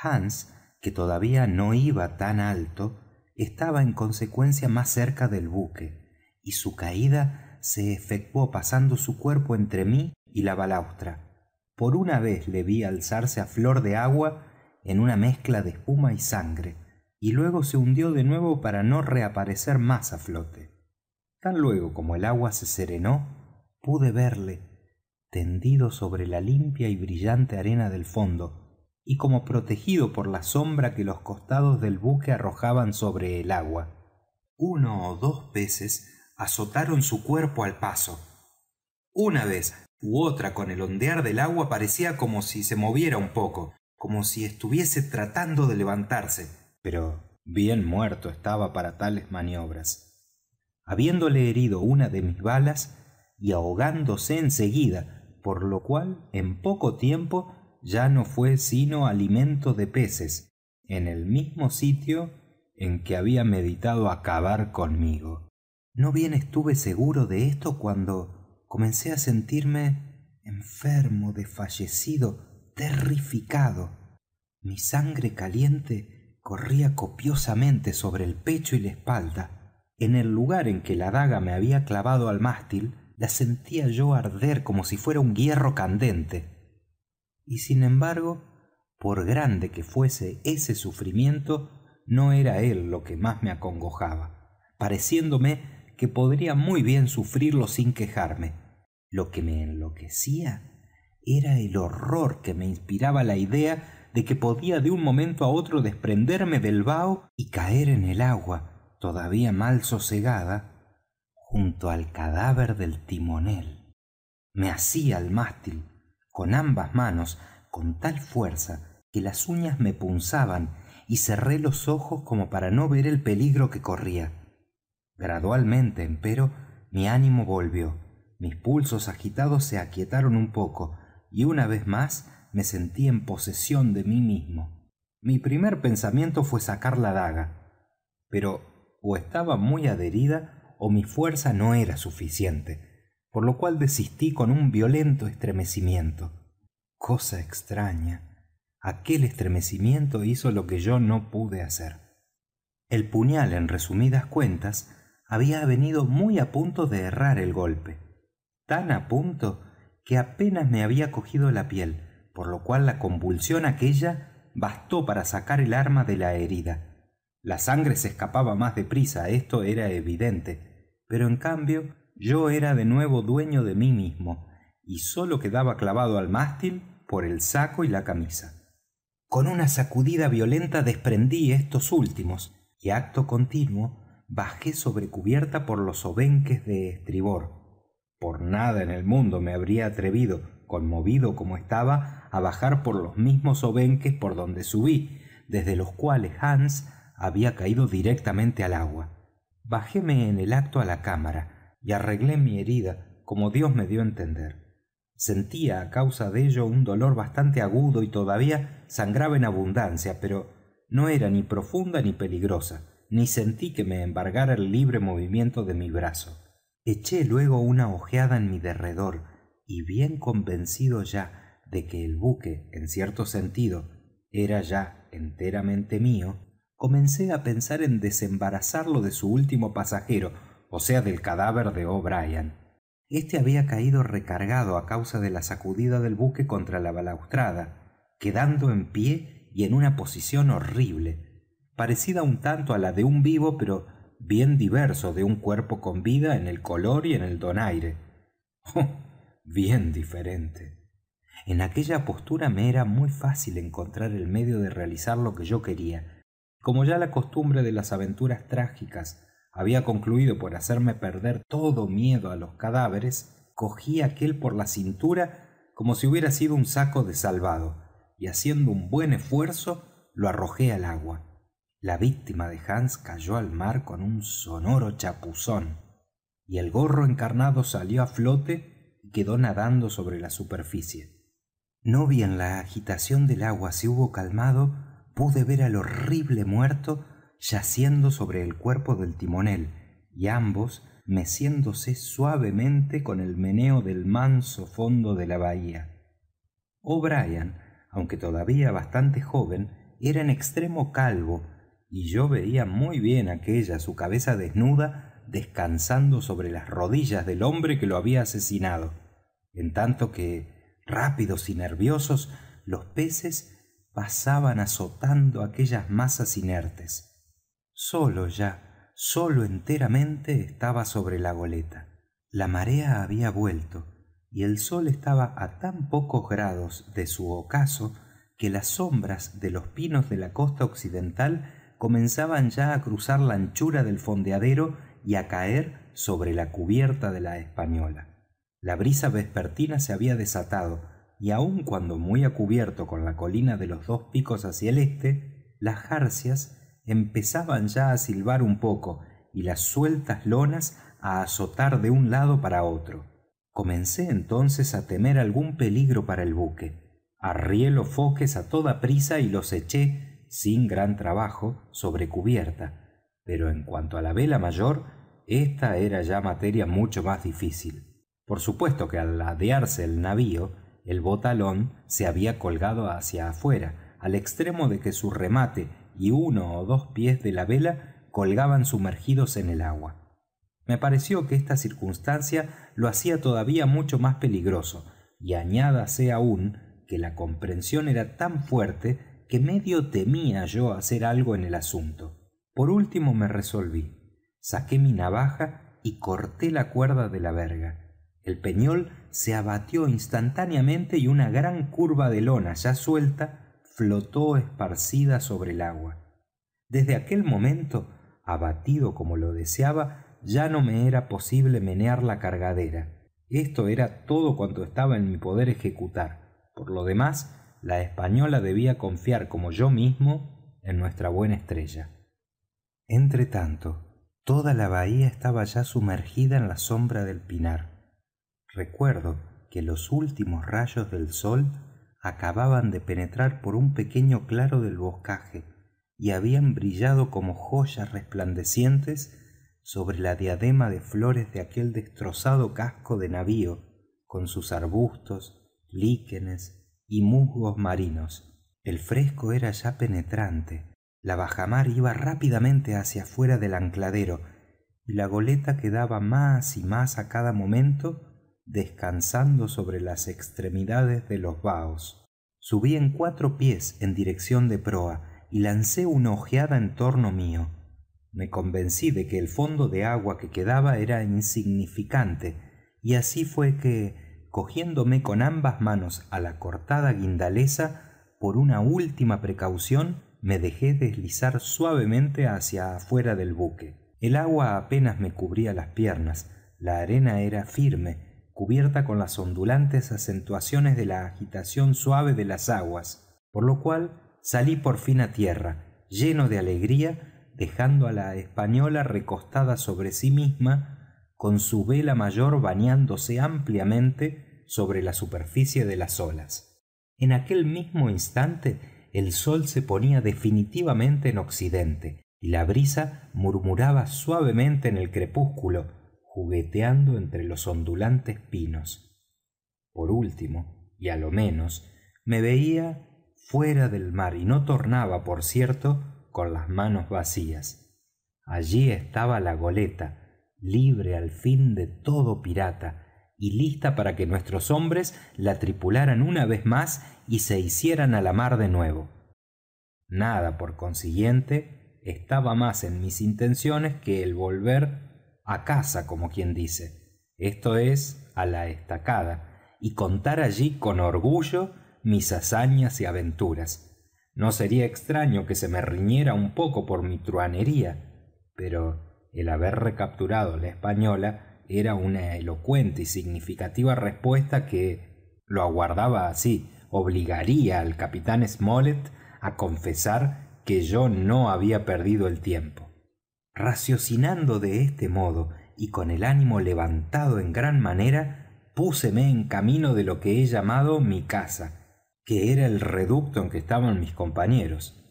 hans que todavía no iba tan alto estaba en consecuencia más cerca del buque y su caída se efectuó pasando su cuerpo entre mí y la balaustra por una vez le vi alzarse a flor de agua en una mezcla de espuma y sangre y luego se hundió de nuevo para no reaparecer más á flote tan luego como el agua se serenó pude verle tendido sobre la limpia y brillante arena del fondo y como protegido por la sombra que los costados del buque arrojaban sobre el agua uno ó dos peces azotaron su cuerpo al paso una vez u otra con el ondear del agua parecía como si se moviera un poco como si estuviese tratando de levantarse pero bien muerto estaba para tales maniobras habiéndole herido una de mis balas y ahogándose en seguida por lo cual en poco tiempo ya no fue sino alimento de peces en el mismo sitio en que había meditado acabar conmigo no bien estuve seguro de esto cuando comencé a sentirme enfermo desfallecido terrificado mi sangre caliente corría copiosamente sobre el pecho y la espalda en el lugar en que la daga me había clavado al mástil la sentía yo arder como si fuera un hierro candente y sin embargo por grande que fuese ese sufrimiento no era él lo que más me acongojaba pareciéndome que podría muy bien sufrirlo sin quejarme lo que me enloquecía era el horror que me inspiraba la idea de que podía de un momento á otro desprenderme del vaho y caer en el agua todavía mal sosegada junto al cadáver del timonel me hacía al mástil con ambas manos con tal fuerza que las uñas me punzaban y cerré los ojos como para no ver el peligro que corría gradualmente empero mi ánimo volvió mis pulsos agitados se aquietaron un poco y una vez más me sentí en posesión de mí mismo mi primer pensamiento fue sacar la daga pero o estaba muy adherida o mi fuerza no era suficiente por lo cual desistí con un violento estremecimiento cosa extraña aquel estremecimiento hizo lo que yo no pude hacer el puñal en resumidas cuentas había venido muy a punto de errar el golpe tan a punto que apenas me había cogido la piel por lo cual la convulsión aquella bastó para sacar el arma de la herida la sangre se escapaba más deprisa, esto era evidente pero en cambio yo era de nuevo dueño de mí mismo y sólo quedaba clavado al mástil por el saco y la camisa con una sacudida violenta desprendí estos últimos y acto continuo bajé sobre cubierta por los obenques de estribor por nada en el mundo me habría atrevido conmovido como estaba á bajar por los mismos obenques por donde subí desde los cuales hands había caído directamente al agua bajéme en el acto á la cámara y arreglé mi herida como dios me dio a entender sentía á causa de ello un dolor bastante agudo y todavía sangraba en abundancia pero no era ni profunda ni peligrosa ni sentí que me embargara el libre movimiento de mi brazo eché luego una ojeada en mi derredor y bien convencido ya de que el buque en cierto sentido era ya enteramente mío comencé a pensar en desembarazarlo de su último pasajero ó sea del cadáver de o'brien este había caído recargado a causa de la sacudida del buque contra la balaustrada quedando en pie y en una posición horrible parecida un tanto á la de un vivo pero bien diverso de un cuerpo con vida en el color y en el donaire ¡Oh! bien diferente en aquella postura me era muy fácil encontrar el medio de realizar lo que yo quería como ya la costumbre de las aventuras trágicas había concluido por hacerme perder todo miedo a los cadáveres cogí aquel por la cintura como si hubiera sido un saco de salvado y haciendo un buen esfuerzo lo arrojé al agua la víctima de Hans cayó al mar con un sonoro chapuzón y el gorro encarnado salió á flote quedó nadando sobre la superficie no bien la agitación del agua se hubo calmado pude ver al horrible muerto yaciendo sobre el cuerpo del timonel y ambos meciéndose suavemente con el meneo del manso fondo de la bahía o'brien oh, aunque todavía bastante joven era en extremo calvo y yo veía muy bien aquella su cabeza desnuda descansando sobre las rodillas del hombre que lo había asesinado en tanto que rápidos y nerviosos los peces pasaban azotando aquellas masas inertes solo ya solo enteramente estaba sobre la goleta la marea había vuelto y el sol estaba a tan pocos grados de su ocaso que las sombras de los pinos de la costa occidental comenzaban ya a cruzar la anchura del fondeadero y a caer sobre la cubierta de la española la brisa vespertina se había desatado y aun cuando muy á cubierto con la colina de los dos picos hacia el este las jarcias empezaban ya á silbar un poco y las sueltas lonas á azotar de un lado para otro comencé entonces á temer algún peligro para el buque arrié los foques á toda prisa y los eché sin gran trabajo sobre cubierta pero en cuanto á la vela mayor esta era ya materia mucho más difícil por supuesto que al ladearse el navío el botalón se había colgado hacia afuera al extremo de que su remate y uno ó dos pies de la vela colgaban sumergidos en el agua me pareció que esta circunstancia lo hacía todavía mucho más peligroso y añádase aún que la comprensión era tan fuerte que medio temía yo hacer algo en el asunto por último me resolví saqué mi navaja y corté la cuerda de la verga el peñol se abatió instantáneamente y una gran curva de lona ya suelta flotó esparcida sobre el agua desde aquel momento abatido como lo deseaba ya no me era posible menear la cargadera esto era todo cuanto estaba en mi poder ejecutar por lo demás la española debía confiar como yo mismo en nuestra buena estrella Entretanto, toda la bahía estaba ya sumergida en la sombra del pinar recuerdo que los últimos rayos del sol acababan de penetrar por un pequeño claro del boscaje y habían brillado como joyas resplandecientes sobre la diadema de flores de aquel destrozado casco de navío con sus arbustos líquenes y musgos marinos el fresco era ya penetrante la bajamar iba rápidamente hacia afuera del ancladero y la goleta quedaba más y más a cada momento descansando sobre las extremidades de los baos subí en cuatro pies en dirección de proa y lancé una ojeada en torno mío me convencí de que el fondo de agua que quedaba era insignificante y así fue que cogiéndome con ambas manos á la cortada guindaleza por una última precaución me dejé deslizar suavemente hacia afuera del buque el agua apenas me cubría las piernas la arena era firme cubierta con las ondulantes acentuaciones de la agitación suave de las aguas por lo cual salí por fin a tierra lleno de alegría dejando a la española recostada sobre sí misma con su vela mayor bañándose ampliamente sobre la superficie de las olas en aquel mismo instante el sol se ponía definitivamente en occidente y la brisa murmuraba suavemente en el crepúsculo jugueteando entre los ondulantes pinos por último y á lo menos me veía fuera del mar y no tornaba por cierto con las manos vacías allí estaba la goleta libre al fin de todo pirata y lista para que nuestros hombres la tripularan una vez más y se hicieran á la mar de nuevo nada por consiguiente estaba más en mis intenciones que el volver a casa, como quien dice esto es a la estacada y contar allí con orgullo mis hazañas y aventuras no sería extraño que se me riñera un poco por mi truanería, pero el haber recapturado la española era una elocuente y significativa respuesta que lo aguardaba así obligaría al capitán smollet a confesar que yo no había perdido el tiempo raciocinando de este modo y con el ánimo levantado en gran manera púseme en camino de lo que he llamado mi casa que era el reducto en que estaban mis compañeros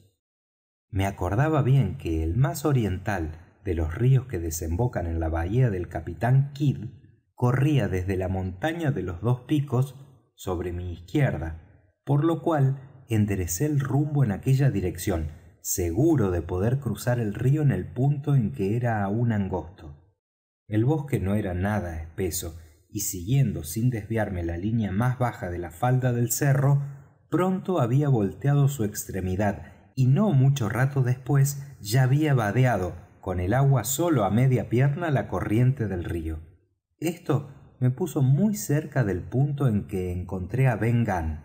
me acordaba bien que el más oriental de los ríos que desembocan en la bahía del capitán kidd corría desde la montaña de los dos picos sobre mi izquierda por lo cual enderecé el rumbo en aquella dirección seguro de poder cruzar el río en el punto en que era aún angosto el bosque no era nada espeso y siguiendo sin desviarme la línea más baja de la falda del cerro pronto había volteado su extremidad y no mucho rato después ya había vadeado con el agua sólo a media pierna la corriente del río esto me puso muy cerca del punto en que encontré a ben gunn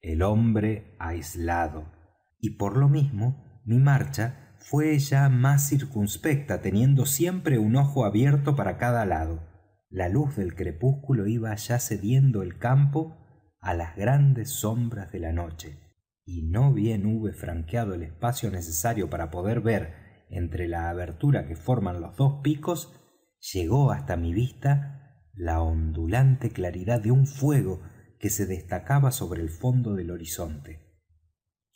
el hombre aislado y por lo mismo mi marcha fué ya más circunspecta teniendo siempre un ojo abierto para cada lado la luz del crepúsculo iba ya cediendo el campo a las grandes sombras de la noche y no bien hube franqueado el espacio necesario para poder ver entre la abertura que forman los dos picos llegó hasta mi vista la ondulante claridad de un fuego que se destacaba sobre el fondo del horizonte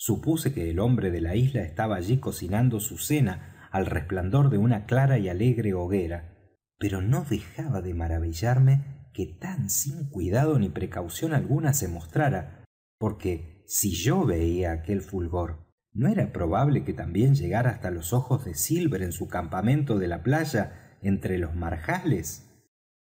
supuse que el hombre de la isla estaba allí cocinando su cena al resplandor de una clara y alegre hoguera pero no dejaba de maravillarme que tan sin cuidado ni precaución alguna se mostrara porque si yo veía aquel fulgor no era probable que también llegara hasta los ojos de silver en su campamento de la playa entre los marjales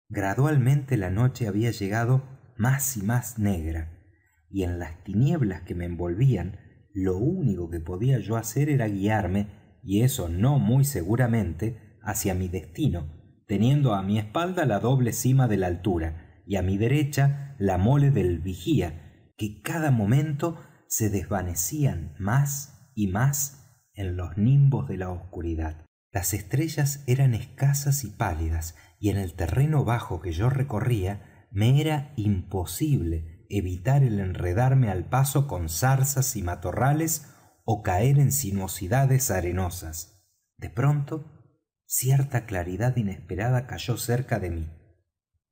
gradualmente la noche había llegado más y más negra y en las tinieblas que me envolvían lo único que podía yo hacer era guiarme y eso no muy seguramente hacia mi destino teniendo á mi espalda la doble cima de la altura y á mi derecha la mole del vigía que cada momento se desvanecían más y más en los nimbos de la oscuridad las estrellas eran escasas y pálidas y en el terreno bajo que yo recorría me era imposible evitar el enredarme al paso con zarzas y matorrales ó caer en sinuosidades arenosas de pronto cierta claridad inesperada cayó cerca de mí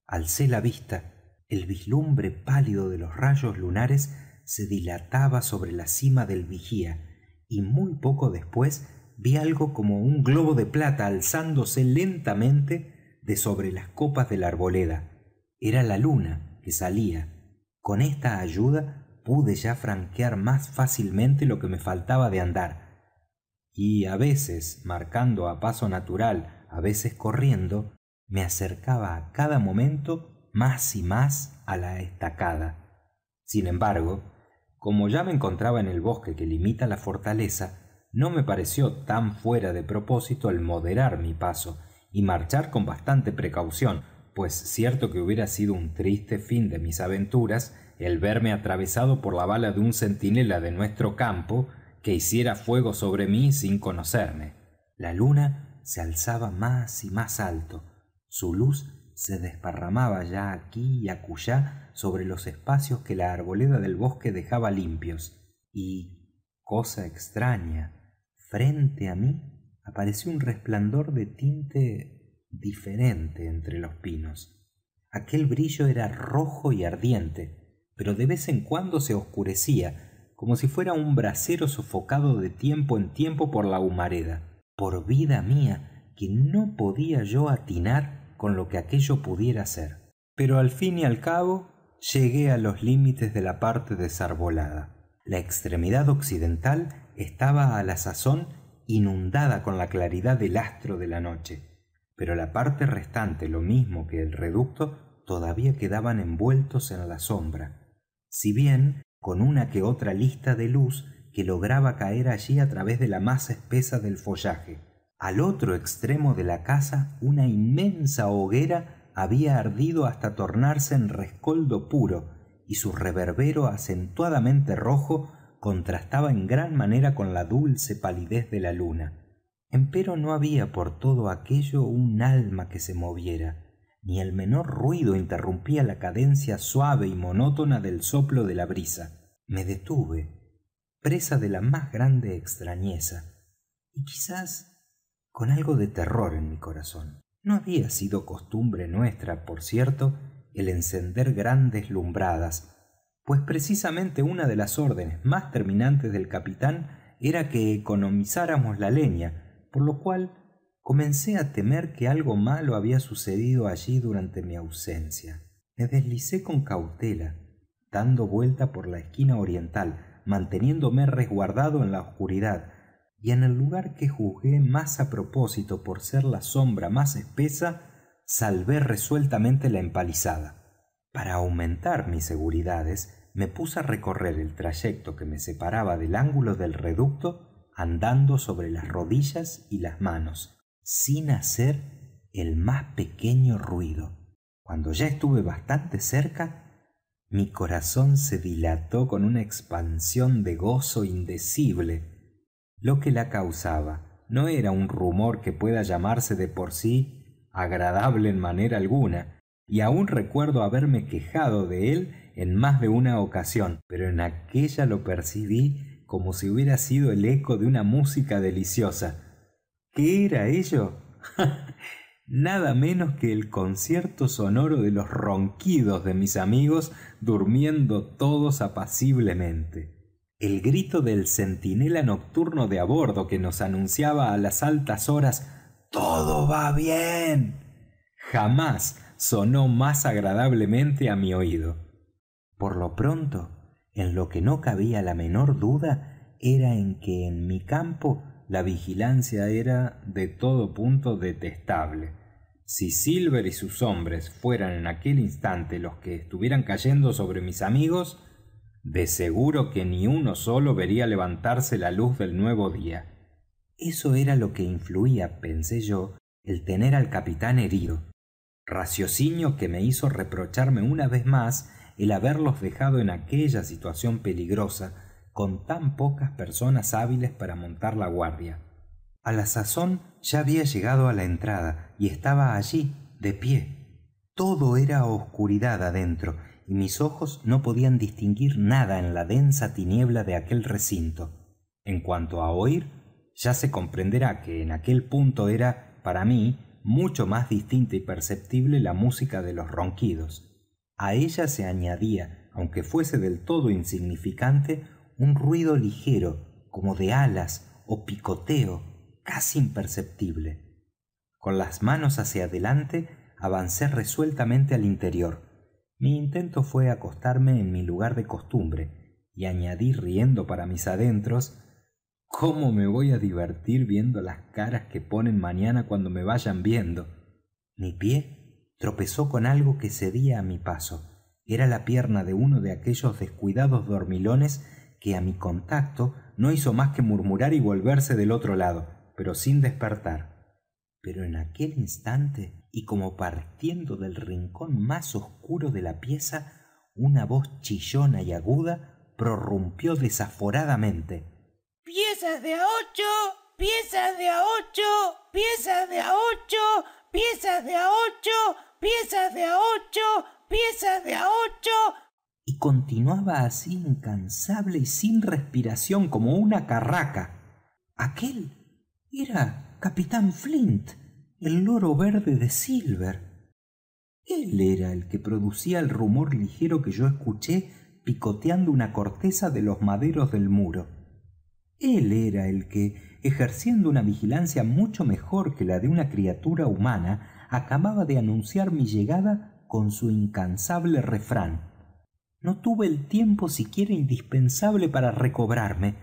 alcé la vista el vislumbre pálido de los rayos lunares se dilataba sobre la cima del vigía y muy poco después vi algo como un globo de plata alzándose lentamente de sobre las copas de la arboleda era la luna que salía con esta ayuda pude ya franquear más fácilmente lo que me faltaba de andar y a veces marcando á paso natural á veces corriendo me acercaba á cada momento más y más á la estacada sin embargo como ya me encontraba en el bosque que limita la fortaleza no me pareció tan fuera de propósito el moderar mi paso y marchar con bastante precaución pues cierto que hubiera sido un triste fin de mis aventuras el verme atravesado por la bala de un centinela de nuestro campo que hiciera fuego sobre mí sin conocerme la luna se alzaba más y más alto su luz se desparramaba ya aquí y acullá sobre los espacios que la arboleda del bosque dejaba limpios y cosa extraña frente á mí apareció un resplandor de tinte diferente entre los pinos aquel brillo era rojo y ardiente pero de vez en cuando se oscurecía como si fuera un brasero sofocado de tiempo en tiempo por la humareda por vida mía que no podía yo atinar con lo que aquello pudiera ser pero al fin y al cabo llegué a los límites de la parte desarbolada la extremidad occidental estaba a la sazón inundada con la claridad del astro de la noche pero la parte restante lo mismo que el reducto todavía quedaban envueltos en la sombra si bien con una que otra lista de luz que lograba caer allí a través de la masa espesa del follaje al otro extremo de la casa una inmensa hoguera había ardido hasta tornarse en rescoldo puro y su reverbero acentuadamente rojo contrastaba en gran manera con la dulce palidez de la luna empero no había por todo aquello un alma que se moviera ni el menor ruido interrumpía la cadencia suave y monótona del soplo de la brisa me detuve presa de la más grande extrañeza y quizás con algo de terror en mi corazón no había sido costumbre nuestra por cierto el encender grandes lumbradas pues precisamente una de las órdenes más terminantes del capitán era que economizáramos la leña por lo cual comencé á temer que algo malo había sucedido allí durante mi ausencia me deslicé con cautela dando vuelta por la esquina oriental manteniéndome resguardado en la oscuridad y en el lugar que juzgué más a propósito por ser la sombra más espesa salvé resueltamente la empalizada para aumentar mis seguridades me puse a recorrer el trayecto que me separaba del ángulo del reducto andando sobre las rodillas y las manos sin hacer el más pequeño ruido cuando ya estuve bastante cerca mi corazón se dilató con una expansión de gozo indecible lo que la causaba no era un rumor que pueda llamarse de por sí agradable en manera alguna y aun recuerdo haberme quejado de él en más de una ocasión pero en aquella lo percibí como si hubiera sido el eco de una música deliciosa qué era ello [LAUGHS] nada menos que el concierto sonoro de los ronquidos de mis amigos durmiendo todos apaciblemente el grito del centinela nocturno de a bordo que nos anunciaba a las altas horas todo va bien jamás sonó más agradablemente a mi oído por lo pronto en lo que no cabía la menor duda era en que en mi campo la vigilancia era de todo punto detestable si silver y sus hombres fueran en aquel instante los que estuvieran cayendo sobre mis amigos de seguro que ni uno solo vería levantarse la luz del nuevo día eso era lo que influía pensé yo el tener al capitán herido raciocinio que me hizo reprocharme una vez más el haberlos dejado en aquella situación peligrosa con tan pocas personas hábiles para montar la guardia A la sazón ya había llegado a la entrada y estaba allí de pie todo era oscuridad adentro y mis ojos no podían distinguir nada en la densa tiniebla de aquel recinto en cuanto a oír, ya se comprenderá que en aquel punto era para mí mucho más distinta y perceptible la música de los ronquidos a ella se añadía aunque fuese del todo insignificante un ruido ligero como de alas o picoteo casi imperceptible con las manos hacia adelante avancé resueltamente al interior mi intento fue acostarme en mi lugar de costumbre y añadí riendo para mis adentros cómo me voy a divertir viendo las caras que ponen mañana cuando me vayan viendo mi pie tropezó con algo que cedía a mi paso era la pierna de uno de aquellos descuidados dormilones que a mi contacto no hizo más que murmurar y volverse del otro lado pero sin despertar pero en aquel instante y como partiendo del rincón más oscuro de la pieza una voz chillona y aguda prorrumpió desaforadamente piezas de a ocho piezas de a ocho piezas de a ocho piezas de a ocho piezas de a ocho, piezas de a ocho. Y continuaba así incansable y sin respiración como una carraca. Aquel era capitán Flint, el loro verde de Silver. Él era el que producía el rumor ligero que yo escuché picoteando una corteza de los maderos del muro. Él era el que, ejerciendo una vigilancia mucho mejor que la de una criatura humana, acababa de anunciar mi llegada con su incansable refrán no tuve el tiempo siquiera indispensable para recobrarme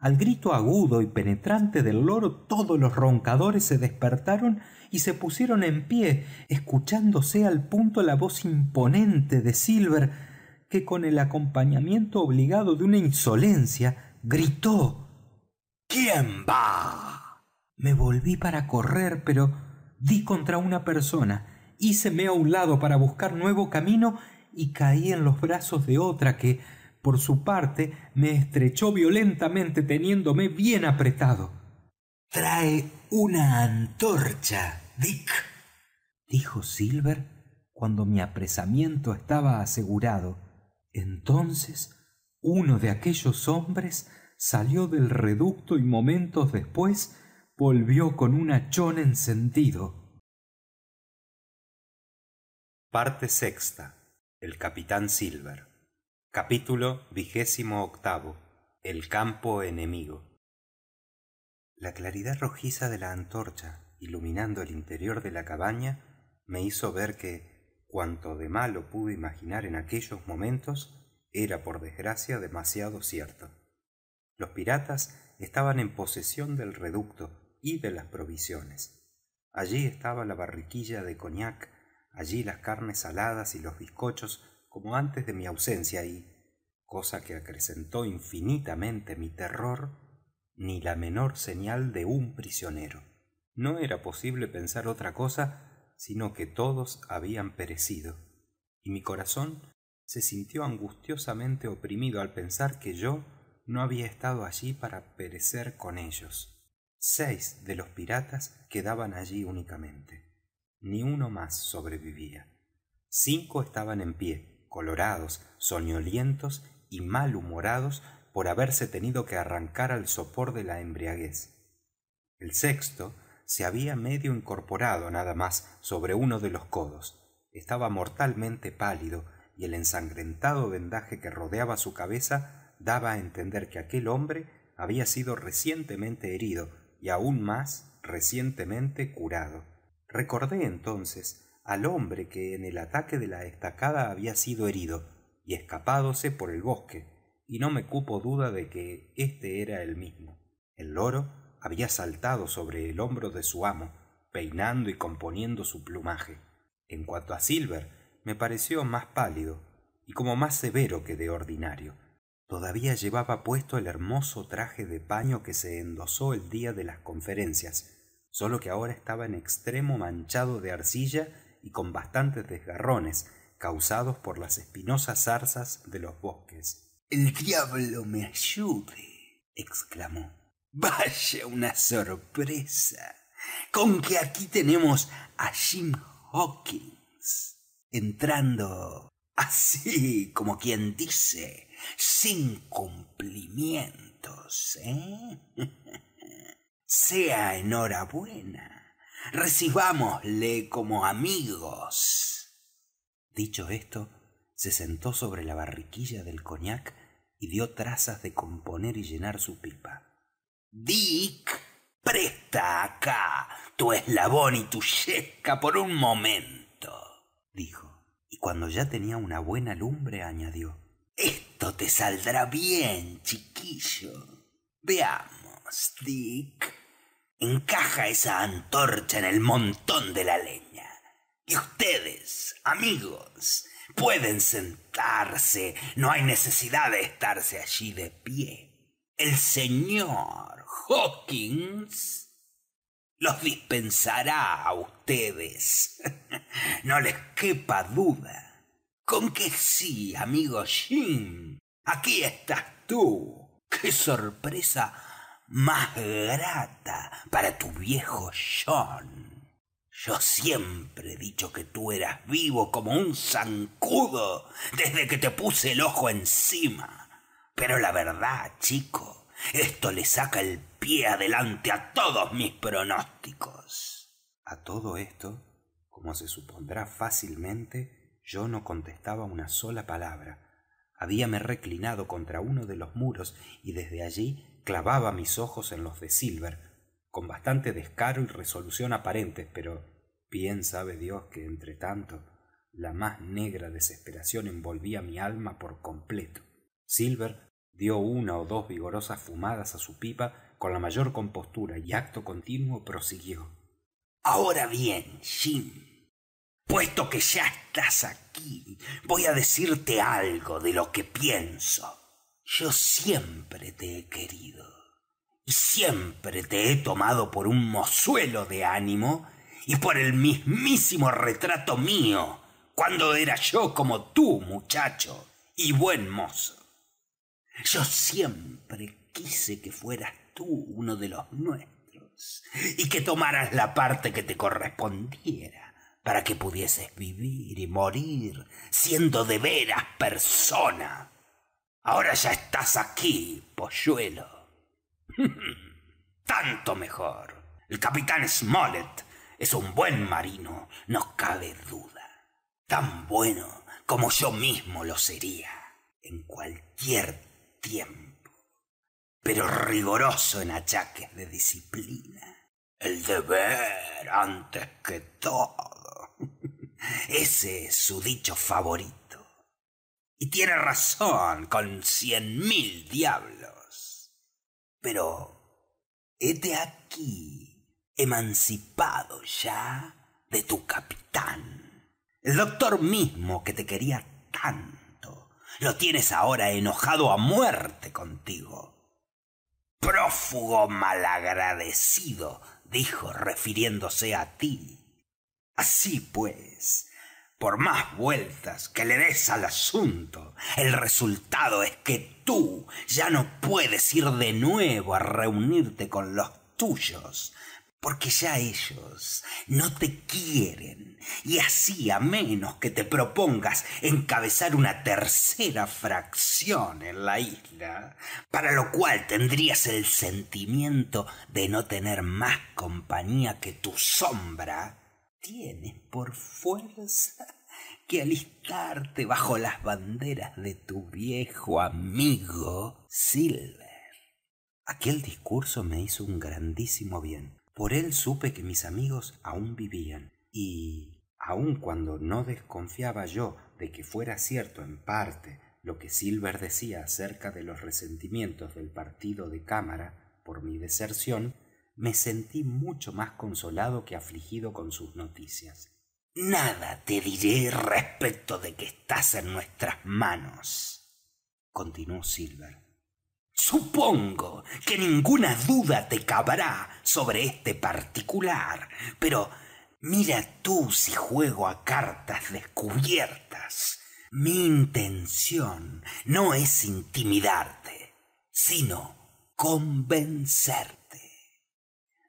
al grito agudo y penetrante del loro todos los roncadores se despertaron y se pusieron en pie escuchándose al punto la voz imponente de silver que con el acompañamiento obligado de una insolencia gritó quién va me volví para correr pero contra una persona híceme á un lado para buscar nuevo camino y caí en los brazos de otra que por su parte me estrechó violentamente teniéndome bien apretado trae una antorcha dick dijo silver cuando mi apresamiento estaba asegurado entonces uno de aquellos hombres salió del reducto y momentos después volvió con un hachón encendido parte sexta el capitán silver capítulo el campo enemigo la claridad rojiza de la antorcha iluminando el interior de la cabaña me hizo ver que cuanto de malo pude imaginar en aquellos momentos era por desgracia demasiado cierto los piratas estaban en posesión del reducto y de las provisiones allí estaba la barriquilla de cognac allí las carnes saladas y los bizcochos como antes de mi ausencia y cosa que acrecentó infinitamente mi terror ni la menor señal de un prisionero no era posible pensar otra cosa sino que todos habían perecido y mi corazón se sintió angustiosamente oprimido al pensar que yo no había estado allí para perecer con ellos seis de los piratas quedaban allí únicamente ni uno más sobrevivía cinco estaban en pie colorados soñolientos y malhumorados por haberse tenido que arrancar al sopor de la embriaguez el sexto se había medio incorporado nada más sobre uno de los codos estaba mortalmente pálido y el ensangrentado vendaje que rodeaba su cabeza daba a entender que aquel hombre había sido recientemente herido y aún más recientemente curado recordé entonces al hombre que en el ataque de la estacada había sido herido y escapádose por el bosque y no me cupo duda de que éste era el mismo el loro había saltado sobre el hombro de su amo peinando y componiendo su plumaje en cuanto a silver me pareció más pálido y como más severo que de ordinario todavía llevaba puesto el hermoso traje de paño que se endosó el día de las conferencias sólo que ahora estaba en extremo manchado de arcilla y con bastantes desgarrones causados por las espinosas zarzas de los bosques el diablo me ayude exclamó vaya una sorpresa con que aquí tenemos a jim hawkins entrando así como quien dice sin cumplimientos eh [LAUGHS] sea enhorabuena recibámosle como amigos dicho esto se sentó sobre la barriquilla del cognac y dio trazas de componer y llenar su pipa dick presta acá tu eslabón y tu yesca por un momento dijo y cuando ya tenía una buena lumbre añadió esto te saldrá bien, chiquillo. Veamos, Dick. Encaja esa antorcha en el montón de la leña. Y ustedes, amigos, pueden sentarse. No hay necesidad de estarse allí de pie. El señor Hawkins los dispensará a ustedes. [LAUGHS] no les quepa duda con que sí amigo jim aquí estás tú qué sorpresa más grata para tu viejo john yo siempre he dicho que tú eras vivo como un zancudo desde que te puse el ojo encima pero la verdad chico esto le saca el pie adelante a todos mis pronósticos a todo esto como se supondrá fácilmente yo no contestaba una sola palabra habíame reclinado contra uno de los muros y desde allí clavaba mis ojos en los de silver con bastante descaro y resolución aparentes pero bien sabe dios que entre tanto la más negra desesperación envolvía mi alma por completo silver dio una o dos vigorosas fumadas a su pipa con la mayor compostura y acto continuo prosiguió ahora bien puesto que ya estás aquí voy a decirte algo de lo que pienso yo siempre te he querido y siempre te he tomado por un mozuelo de ánimo y por el mismísimo retrato mío cuando era yo como tú muchacho y buen mozo yo siempre quise que fueras tú uno de los nuestros y que tomaras la parte que te correspondiera para que pudieses vivir y morir siendo de veras persona ahora ya estás aquí polluelo [LAUGHS] tanto mejor el capitán Smollett es un buen marino no cabe duda tan bueno como yo mismo lo sería en cualquier tiempo pero rigoroso en achaques de disciplina el deber antes que todo [LAUGHS] ese es su dicho favorito y tiene razón con cien mil diablos pero hete aquí emancipado ya de tu capitán el doctor mismo que te quería tanto lo tienes ahora enojado a muerte contigo prófugo malagradecido dijo refiriéndose a ti así pues por más vueltas que le des al asunto el resultado es que tú ya no puedes ir de nuevo a reunirte con los tuyos porque ya ellos no te quieren y así a menos que te propongas encabezar una tercera fracción en la isla para lo cual tendrías el sentimiento de no tener más compañía que tu sombra tienes por fuerza que alistarte bajo las banderas de tu viejo amigo Silver. Aquel discurso me hizo un grandísimo bien. Por él supe que mis amigos aún vivían y, aun cuando no desconfiaba yo de que fuera cierto en parte lo que Silver decía acerca de los resentimientos del partido de cámara por mi deserción, me sentí mucho más consolado que afligido con sus noticias nada te diré respecto de que estás en nuestras manos continuó silver supongo que ninguna duda te cabrá sobre este particular pero mira tú si juego a cartas descubiertas mi intención no es intimidarte sino convencerte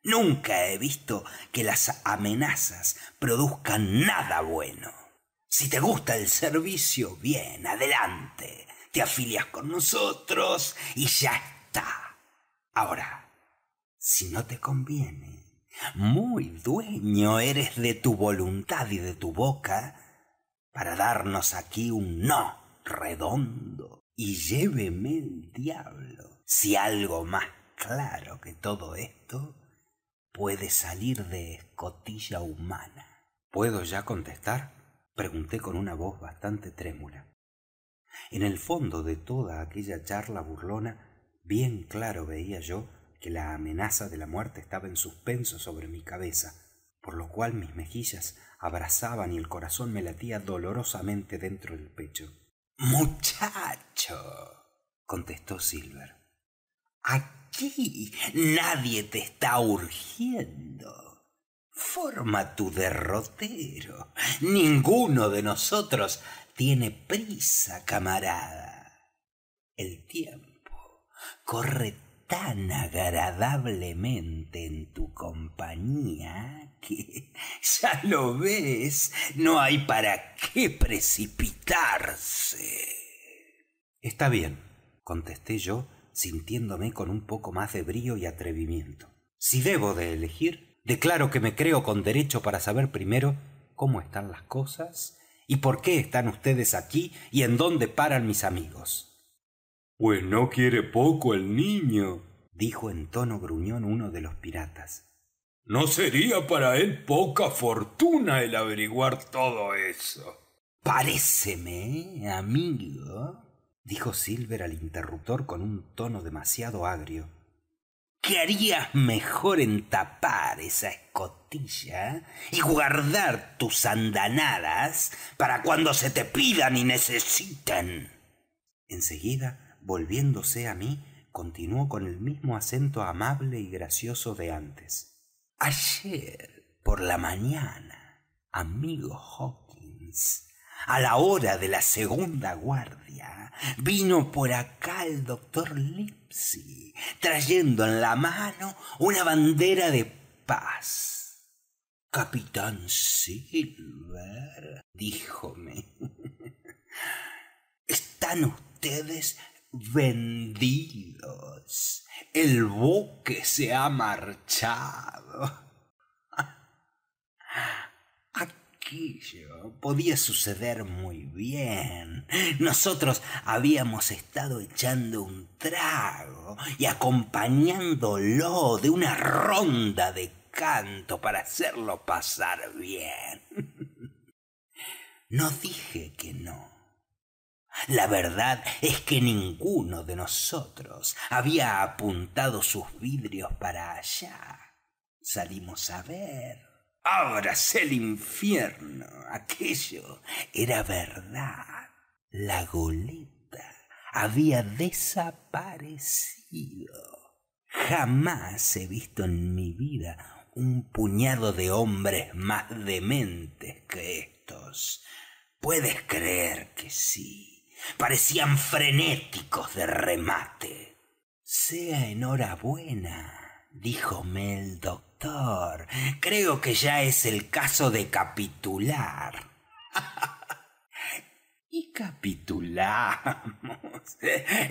nunca he visto que las amenazas produzcan nada bueno si te gusta el servicio bien adelante te afilias con nosotros y ya está ahora si no te conviene muy dueño eres de tu voluntad y de tu boca para darnos aquí un no redondo y lléveme el diablo si algo más claro que todo esto puede salir de escotilla humana puedo ya contestar pregunté con una voz bastante trémula en el fondo de toda aquella charla burlona bien claro veía yo que la amenaza de la muerte estaba en suspenso sobre mi cabeza por lo cual mis mejillas abrazaban y el corazón me latía dolorosamente dentro del pecho muchacho contestó silver aquí nadie te está urgiendo forma tu derrotero ninguno de nosotros tiene prisa camarada el tiempo corre tan agradablemente en tu compañía que ya lo ves no hay para qué precipitarse está bien contesté yo sintiéndome con un poco más de brío y atrevimiento si debo de elegir declaro que me creo con derecho para saber primero cómo están las cosas y por qué están ustedes aquí y en dónde paran mis amigos pues no quiere poco el niño dijo en tono gruñón uno de los piratas no sería para él poca fortuna el averiguar todo eso paréceme amigo dijo silver al interruptor con un tono demasiado agrio qué harías mejor en tapar esa escotilla y guardar tus andanadas para cuando se te pidan y necesiten en seguida volviéndose á mí continuó con el mismo acento amable y gracioso de antes ayer por la mañana amigo hawkins a la hora de la segunda guardia vino por acá el doctor livesey trayendo en la mano una bandera de paz capitán silver díjome [LAUGHS] están ustedes vendidos el buque se ha marchado podía suceder muy bien nosotros habíamos estado echando un trago y acompañándolo de una ronda de canto para hacerlo pasar bien no dije que no la verdad es que ninguno de nosotros había apuntado sus vidrios para allá salimos a ver el infierno aquello era verdad la goleta había desaparecido jamás he visto en mi vida un puñado de hombres más dementes que éstos puedes creer que sí parecían frenéticos de remate sea enhorabuena díjome el doctor creo que ya es el caso de capitular [LAUGHS] y capitulamos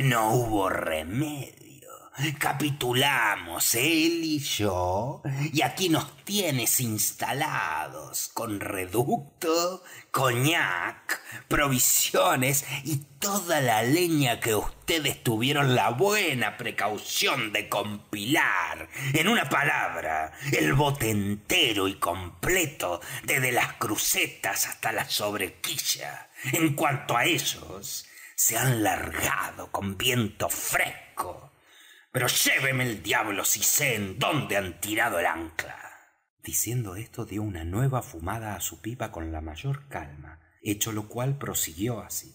no hubo remedio capitulamos él y yo y aquí nos tienes instalados con reducto coñac provisiones y toda la leña que ustedes tuvieron la buena precaución de compilar en una palabra el bote entero y completo desde las crucetas hasta la sobrequilla en cuanto a ellos se han largado con viento fresco pero lléveme el diablo si sé en dónde han tirado el ancla diciendo esto dio una nueva fumada a su pipa con la mayor calma hecho lo cual prosiguió así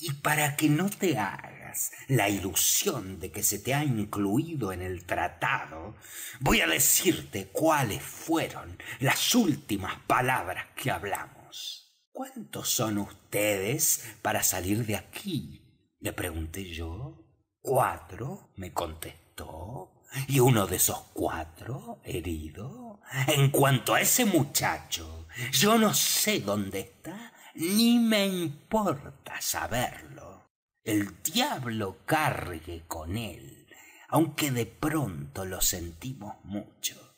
y para que no te hagas la ilusión de que se te ha incluido en el tratado, voy a decirte cuáles fueron las últimas palabras que hablamos. ¿Cuántos son ustedes para salir de aquí? Le pregunté yo cuatro me contestó y uno de esos cuatro herido en cuanto a ese muchacho yo no sé dónde está ni me importa saberlo el diablo cargue con él aunque de pronto lo sentimos mucho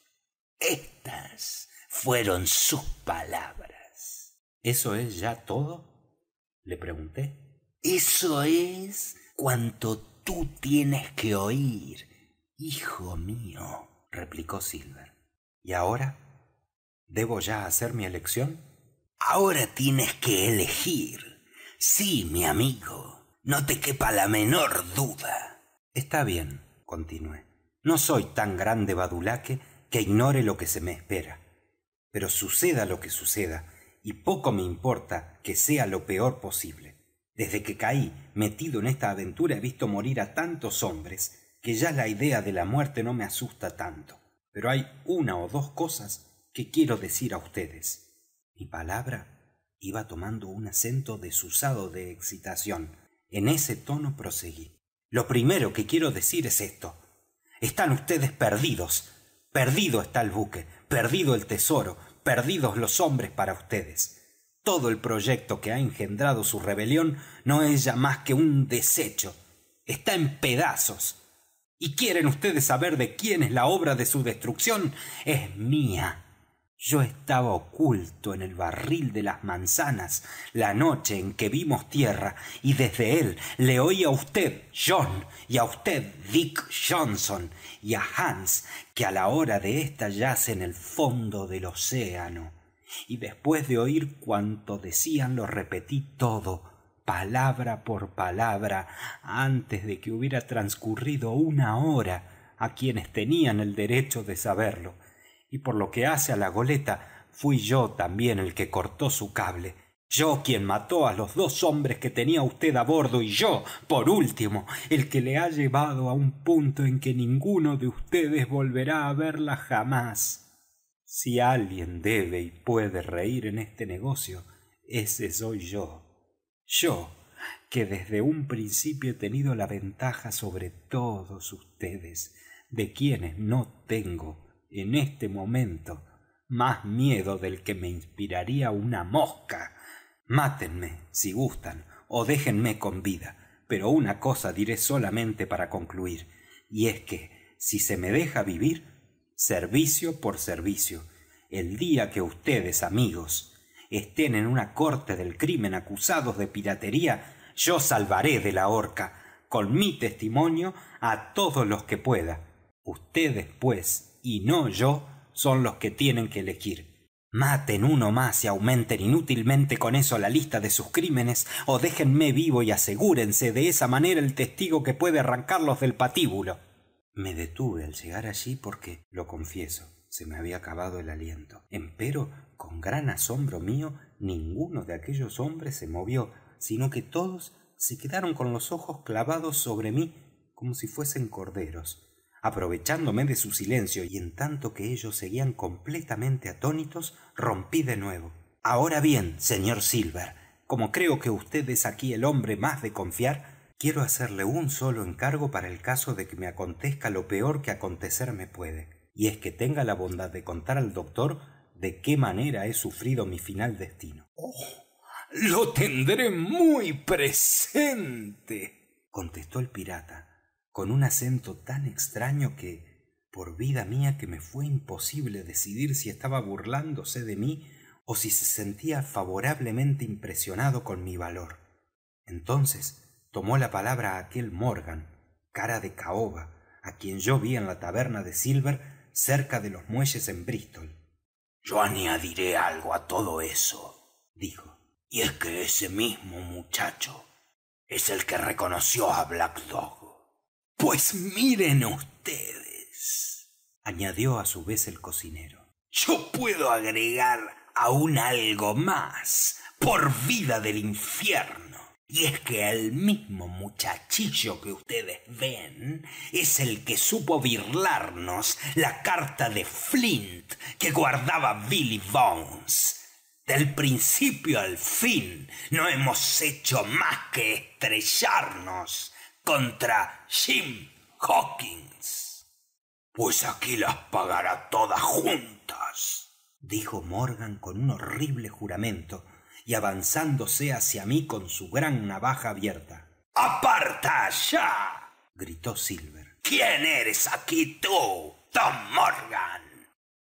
estas fueron sus palabras eso es ya todo le pregunté eso es cuanto tú tienes que oír, hijo mío replicó silver y ahora debo ya hacer mi elección ahora tienes que elegir sí mi amigo no te quepa la menor duda está bien continué no soy tan grande badulaque que ignore lo que se me espera pero suceda lo que suceda y poco me importa que sea lo peor posible desde que caí metido en esta aventura he visto morir a tantos hombres que ya la idea de la muerte no me asusta tanto pero hay una o dos cosas que quiero decir a ustedes mi palabra iba tomando un acento desusado de excitación en ese tono proseguí lo primero que quiero decir es esto están ustedes perdidos perdido está el buque perdido el tesoro perdidos los hombres para ustedes todo el proyecto que ha engendrado su rebelión no es ya más que un desecho. está en pedazos y quieren ustedes saber de quién es la obra de su destrucción es mía yo estaba oculto en el barril de las manzanas la noche en que vimos tierra y desde él le oí a usted, john y a usted, dick johnson y a Hans, que a la hora de esta yace en el fondo del océano y después de oir cuanto decían lo repetí todo palabra por palabra antes de que hubiera transcurrido una hora a quienes tenían el derecho de saberlo y por lo que hace a la goleta fui yo también el que cortó su cable yo quien mató a los dos hombres que tenía usted a bordo y yo por último el que le ha llevado a un punto en que ninguno de ustedes volverá a verla jamás si alguien debe y puede reír en este negocio ese soy yo yo que desde un principio he tenido la ventaja sobre todos ustedes de quienes no tengo en este momento más miedo del que me inspiraría una mosca mátenme si gustan o déjenme con vida pero una cosa diré solamente para concluir y es que si se me deja vivir servicio por servicio el día que ustedes amigos estén en una corte del crimen acusados de piratería yo salvaré de la horca con mi testimonio a todos los que pueda ustedes pues y no yo son los que tienen que elegir maten uno más y aumenten inútilmente con eso la lista de sus crímenes ó déjenme vivo y asegúrense de esa manera el testigo que puede arrancarlos del patíbulo me detuve al llegar allí porque lo confieso se me había acabado el aliento empero con gran asombro mío ninguno de aquellos hombres se movió sino que todos se quedaron con los ojos clavados sobre mí como si fuesen corderos aprovechándome de su silencio y en tanto que ellos seguían completamente atónitos rompí de nuevo ahora bien señor silver como creo que usted es aquí el hombre más de confiar quiero hacerle un solo encargo para el caso de que me acontezca lo peor que acontecerme puede y es que tenga la bondad de contar al doctor de qué manera he sufrido mi final destino oh, lo tendré muy presente contestó el pirata con un acento tan extraño que por vida mía que me fué imposible decidir si estaba burlándose de mí o si se sentía favorablemente impresionado con mi valor entonces tomó la palabra aquel morgan cara de caoba a quien yo vi en la taberna de silver cerca de los muelles en Bristol. yo añadiré algo a todo eso dijo y es que ese mismo muchacho es el que reconoció a black dog pues miren ustedes añadió a su vez el cocinero yo puedo agregar aún algo más por vida del infierno y es que el mismo muchachillo que ustedes ven es el que supo birlarnos la carta de flint que guardaba billy bones del principio al fin no hemos hecho más que estrellarnos contra jim hawkins pues aquí las pagará todas juntas dijo morgan con un horrible juramento y avanzándose hacia mí con su gran navaja abierta aparta ya! gritó silver quién eres aquí tú tom morgan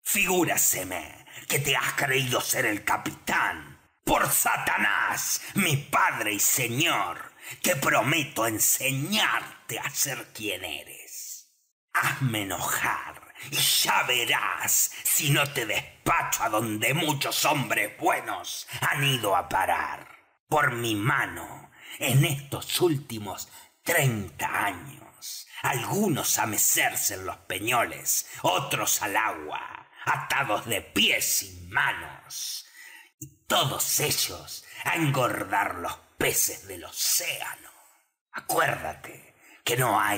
figúraseme que te has creído ser el capitán por satanás mi padre y señor que prometo enseñarte a ser quien eres hazme enojar y ya verás si no te despacho a donde muchos hombres buenos han ido á parar por mi mano en estos últimos treinta años algunos á mecerse en los peñoles otros al agua atados de pies y manos y todos ellos á engordar los peces del océano acuérdate que no ha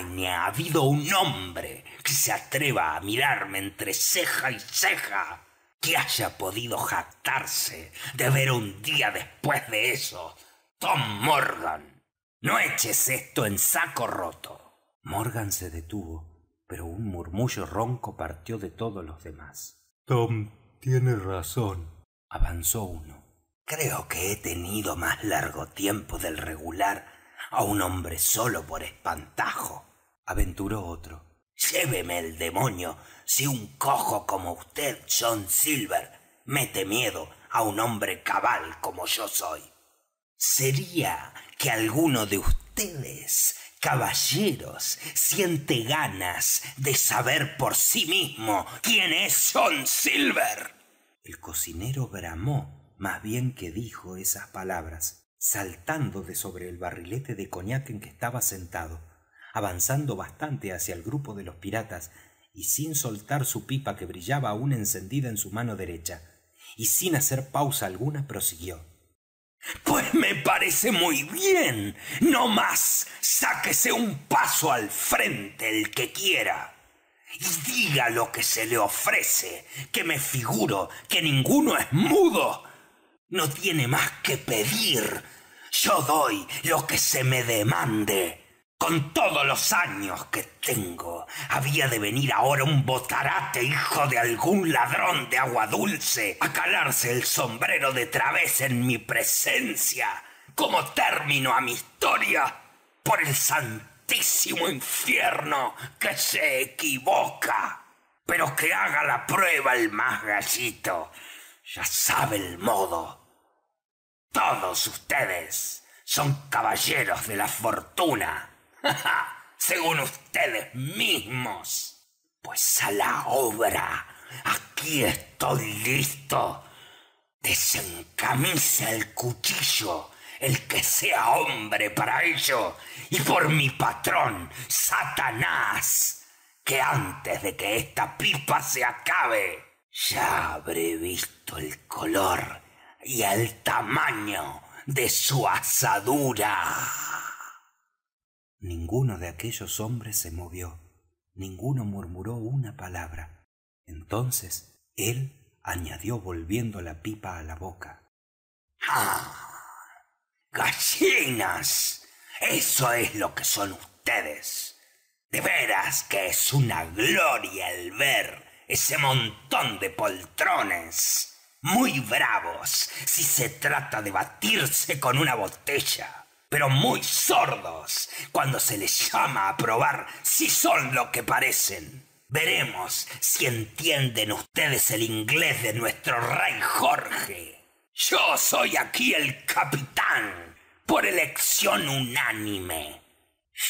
habido un hombre que se atreva á mirarme entre ceja y ceja que haya podido jactarse de ver un día después de eso tom morgan no eches esto en saco roto morgan se detuvo pero un murmullo ronco partió de todos los demás tom tiene razón avanzó uno creo que he tenido más largo tiempo del regular a un hombre solo por espantajo aventuró otro lléveme el demonio si un cojo como vd john silver mete miedo á un hombre cabal como yo soy sería que alguno de vds caballeros siente ganas de saber por sí mismo quién es john silver el cocinero bramó más bien que dijo esas palabras saltando de sobre el barrilete de cognac en que estaba sentado avanzando bastante hacia el grupo de los piratas y sin soltar su pipa que brillaba aún encendida en su mano derecha y sin hacer pausa alguna prosiguió pues me parece muy bien no más sáquese un paso al frente el que quiera y diga lo que se le ofrece que me figuro que ninguno es mudo no tiene más que pedir yo doy lo que se me demande con todos los años que tengo había de venir ahora un botarate hijo de algún ladrón de agua dulce a calarse el sombrero de través en mi presencia como término a mi historia por el santísimo infierno que se equivoca pero que haga la prueba el más gallito ya sabe el modo todos ustedes son caballeros de la fortuna [LAUGHS] según ustedes mismos pues a la obra aquí estoy listo desencamisa el cuchillo el que sea hombre para ello y por mi patrón satanás que antes de que esta pipa se acabe ya habré visto el color y el tamaño de su asadura ninguno de aquellos hombres se movió ninguno murmuró una palabra entonces él añadió volviendo la pipa á la boca ah gallinas eso es lo que son ustedes de veras que es una gloria el ver ese montón de poltrones muy bravos si se trata de batirse con una botella, pero muy sordos cuando se les llama a probar si son lo que parecen. Veremos si entienden ustedes el inglés de nuestro rey Jorge. Yo soy aquí el capitán, por elección unánime.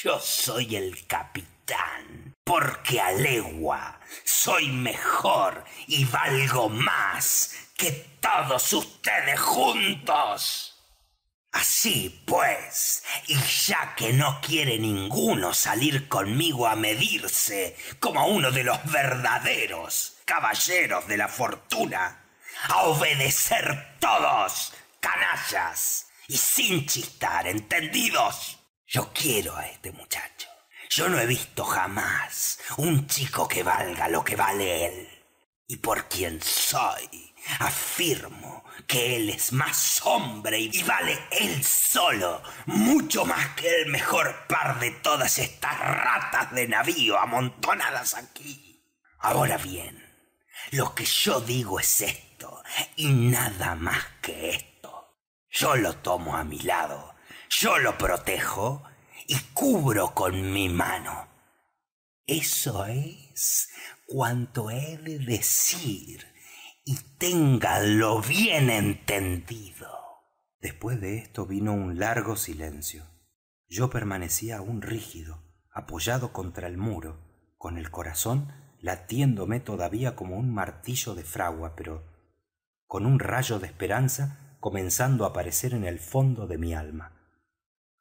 Yo soy el capitán, porque a legua soy mejor y valgo más que todos ustedes juntos. Así pues, y ya que no quiere ninguno salir conmigo a medirse como uno de los verdaderos caballeros de la fortuna, a obedecer todos, canallas, y sin chistar, ¿entendidos? Yo quiero a este muchacho. Yo no he visto jamás un chico que valga lo que vale él. Y por quien soy, afirmo que él es más hombre y vale él solo mucho más que el mejor par de todas estas ratas de navío amontonadas aquí. Ahora bien, lo que yo digo es esto y nada más que esto. Yo lo tomo a mi lado, yo lo protejo y cubro con mi mano. Eso es cuanto he de decir y ténganlo bien entendido después de esto vino un largo silencio yo permanecía aún rígido apoyado contra el muro con el corazón latiéndome todavía como un martillo de fragua pero con un rayo de esperanza comenzando a aparecer en el fondo de mi alma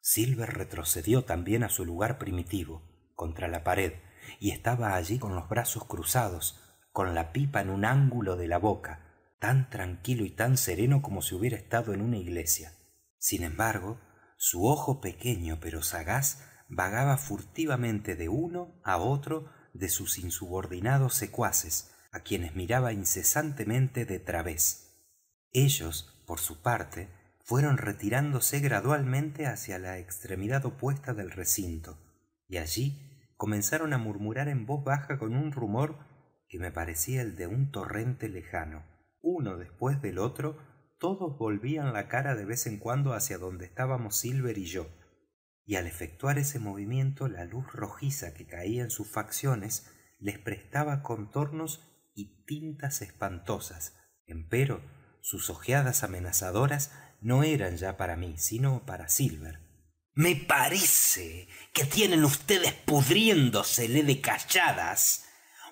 silver retrocedió también a su lugar primitivo contra la pared y estaba allí con los brazos cruzados con la pipa en un ángulo de la boca tan tranquilo y tan sereno como si hubiera estado en una iglesia sin embargo su ojo pequeño pero sagaz vagaba furtivamente de uno a otro de sus insubordinados secuaces a quienes miraba incesantemente de través ellos por su parte fueron retirándose gradualmente hacia la extremidad opuesta del recinto y allí comenzaron a murmurar en voz baja con un rumor que me parecía el de un torrente lejano uno después del otro todos volvían la cara de vez en cuando hacia donde estábamos silver y yo y al efectuar ese movimiento la luz rojiza que caía en sus facciones les prestaba contornos y tintas espantosas empero sus ojeadas amenazadoras no eran ya para mí sino para silver me parece que tienen ustedes pudriéndosele de calladas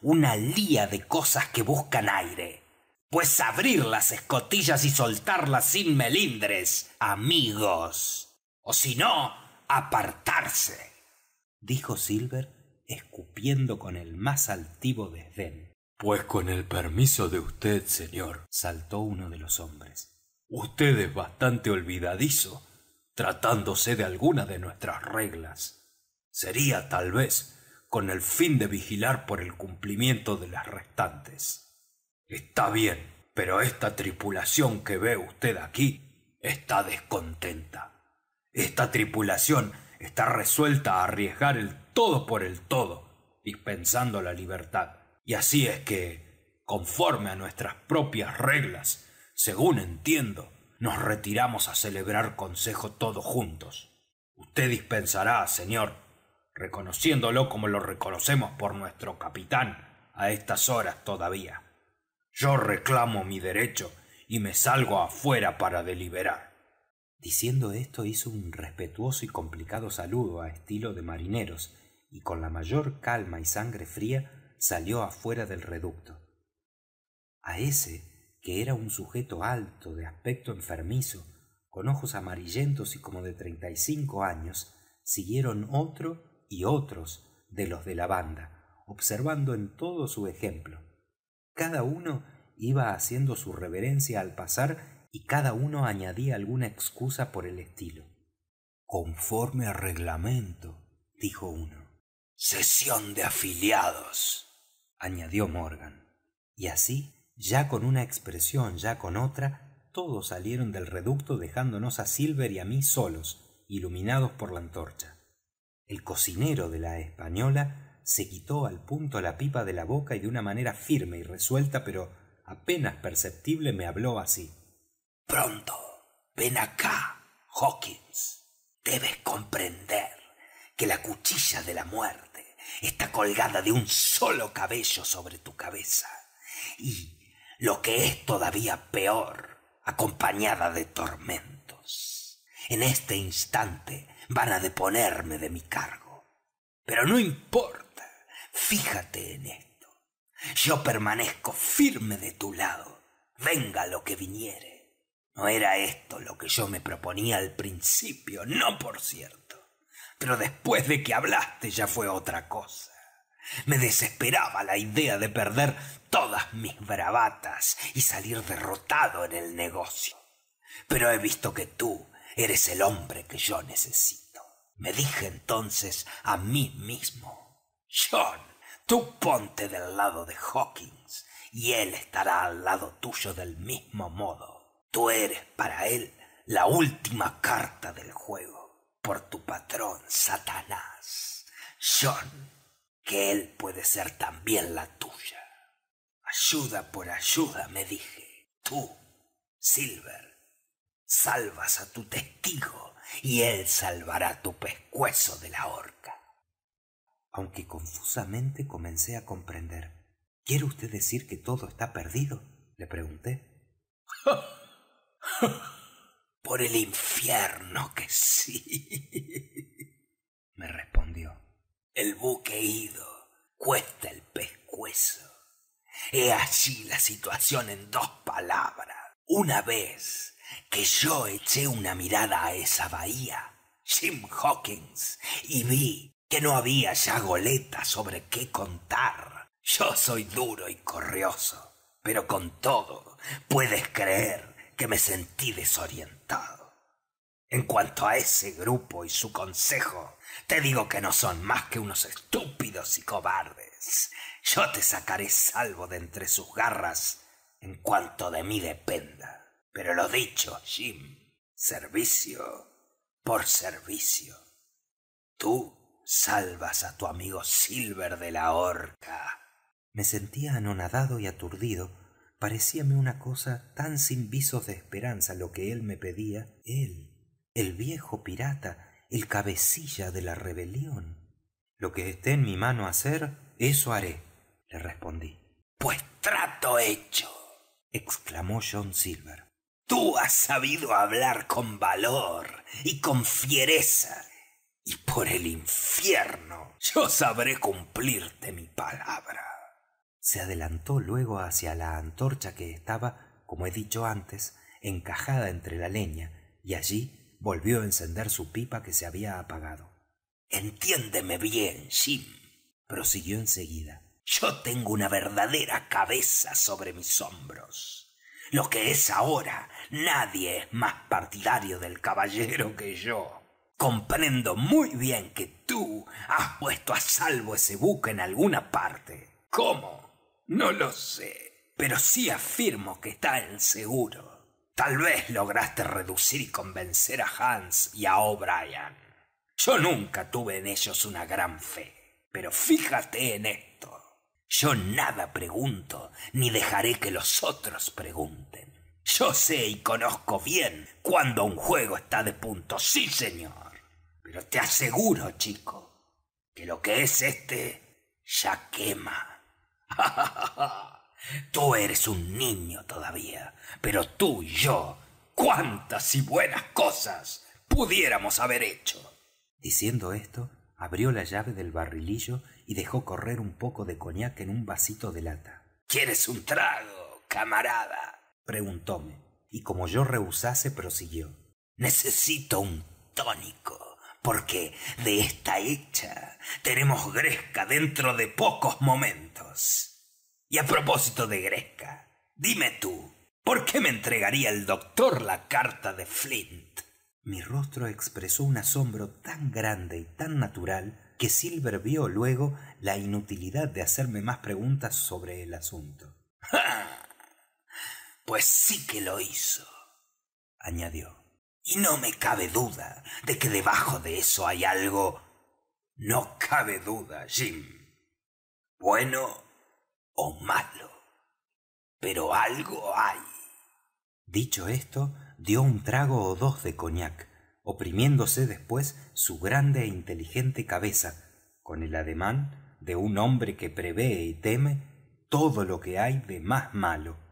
una lía de cosas que buscan aire pues abrir las escotillas y soltarlas sin melindres amigos o si no apartarse dijo silver escupiendo con el más altivo desdén pues con el permiso de vd señor saltó uno de los hombres vd es bastante olvidadizo tratándose de alguna de nuestras reglas sería tal vez con el fin de vigilar por el cumplimiento de las restantes está bien pero esta tripulación que ve usted aquí está descontenta esta tripulación está resuelta a arriesgar el todo por el todo dispensando la libertad y así es que conforme a nuestras propias reglas según entiendo nos retiramos a celebrar consejo todos juntos Usted dispensará señor reconociéndolo como lo reconocemos por nuestro capitán a estas horas todavía yo reclamo mi derecho y me salgo afuera para deliberar diciendo esto hizo un respetuoso y complicado saludo á estilo de marineros y con la mayor calma y sangre fría salió afuera del reducto a ese que era un sujeto alto de aspecto enfermizo con ojos amarillentos y como de treinta y cinco años siguieron otro y otros de los de la banda observando en todo su ejemplo cada uno iba haciendo su reverencia al pasar y cada uno añadía alguna excusa por el estilo conforme al reglamento dijo uno sesión de afiliados añadió morgan y así ya con una expresión ya con otra todos salieron del reducto dejándonos a silver y a mí solos iluminados por la antorcha el cocinero de la española se quitó al punto la pipa de la boca y de una manera firme y resuelta pero apenas perceptible me habló así pronto ven acá hawkins debes comprender que la cuchilla de la muerte está colgada de un solo cabello sobre tu cabeza y lo que es todavía peor acompañada de tormentos en este instante van á deponerme de mi cargo pero no importa fíjate en esto yo permanezco firme de tu lado venga lo que viniere no era esto lo que yo me proponía al principio no por cierto pero después de que hablaste ya fue otra cosa me desesperaba la idea de perder todas mis bravatas y salir derrotado en el negocio pero he visto que tú eres el hombre que yo necesito me dije entonces a mí mismo john tú ponte del lado de hawkins y él estará al lado tuyo del mismo modo tú eres para él la última carta del juego por tu patrón satanás john que él puede ser también la tuya ayuda por ayuda me dije tú silver salvas á tu testigo y él salvará tu pescuezo de la horca aunque confusamente comencé a comprender quiere usted decir que todo está perdido le pregunté [LAUGHS] por el infierno que sí me respondió el buque ido cuesta el pescuezo he allí la situación en dos palabras una vez que yo eché una mirada a esa bahía jim hawkins y vi que no había ya goleta sobre qué contar yo soy duro y corrioso pero con todo puedes creer que me sentí desorientado en cuanto a ese grupo y su consejo te digo que no son más que unos estúpidos y cobardes yo te sacaré salvo de entre sus garras en cuanto de mí dependa pero lo dicho jim servicio por servicio tú salvas a tu amigo silver de la horca me sentía anonadado y aturdido parecíame una cosa tan sin visos de esperanza lo que él me pedía él el viejo pirata el cabecilla de la rebelión lo que esté en mi mano hacer eso haré le respondí pues trato hecho exclamó john silver tú has sabido hablar con valor y con fiereza y por el infierno yo sabré cumplirte mi palabra se adelantó luego hacia la antorcha que estaba como he dicho antes encajada entre la leña y allí volvió a encender su pipa que se había apagado entiéndeme bien jim prosiguió en seguida yo tengo una verdadera cabeza sobre mis hombros lo que es ahora nadie es más partidario del caballero que yo comprendo muy bien que tú has puesto a salvo ese buque en alguna parte cómo no lo sé pero sí afirmo que está en seguro tal vez lograste reducir y convencer a Hans y a o'brien yo nunca tuve en ellos una gran fe pero fíjate en esto yo nada pregunto ni dejaré que los otros pregunten yo sé y conozco bien cuando un juego está de punto sí señor pero te aseguro chico que lo que es éste ya quema [LAUGHS] tú eres un niño todavía pero tú y yo cuántas y buenas cosas pudiéramos haber hecho diciendo esto abrió la llave del barrilillo y dejó correr un poco de cognac en un vasito de lata quieres un trago camarada preguntóme y como yo rehusase prosiguió necesito un tónico porque de esta hecha tenemos gresca dentro de pocos momentos y a propósito de gresca dime tú por qué me entregaría el doctor la carta de flint mi rostro expresó un asombro tan grande y tan natural que silver vio luego la inutilidad de hacerme más preguntas sobre el asunto pues sí que lo hizo añadió y no me cabe duda de que debajo de eso hay algo no cabe duda jim bueno o malo pero algo hay dicho esto dio un trago o dos de cognac oprimiéndose después su grande e inteligente cabeza con el ademán de un hombre que prevé y teme todo lo que hay de más malo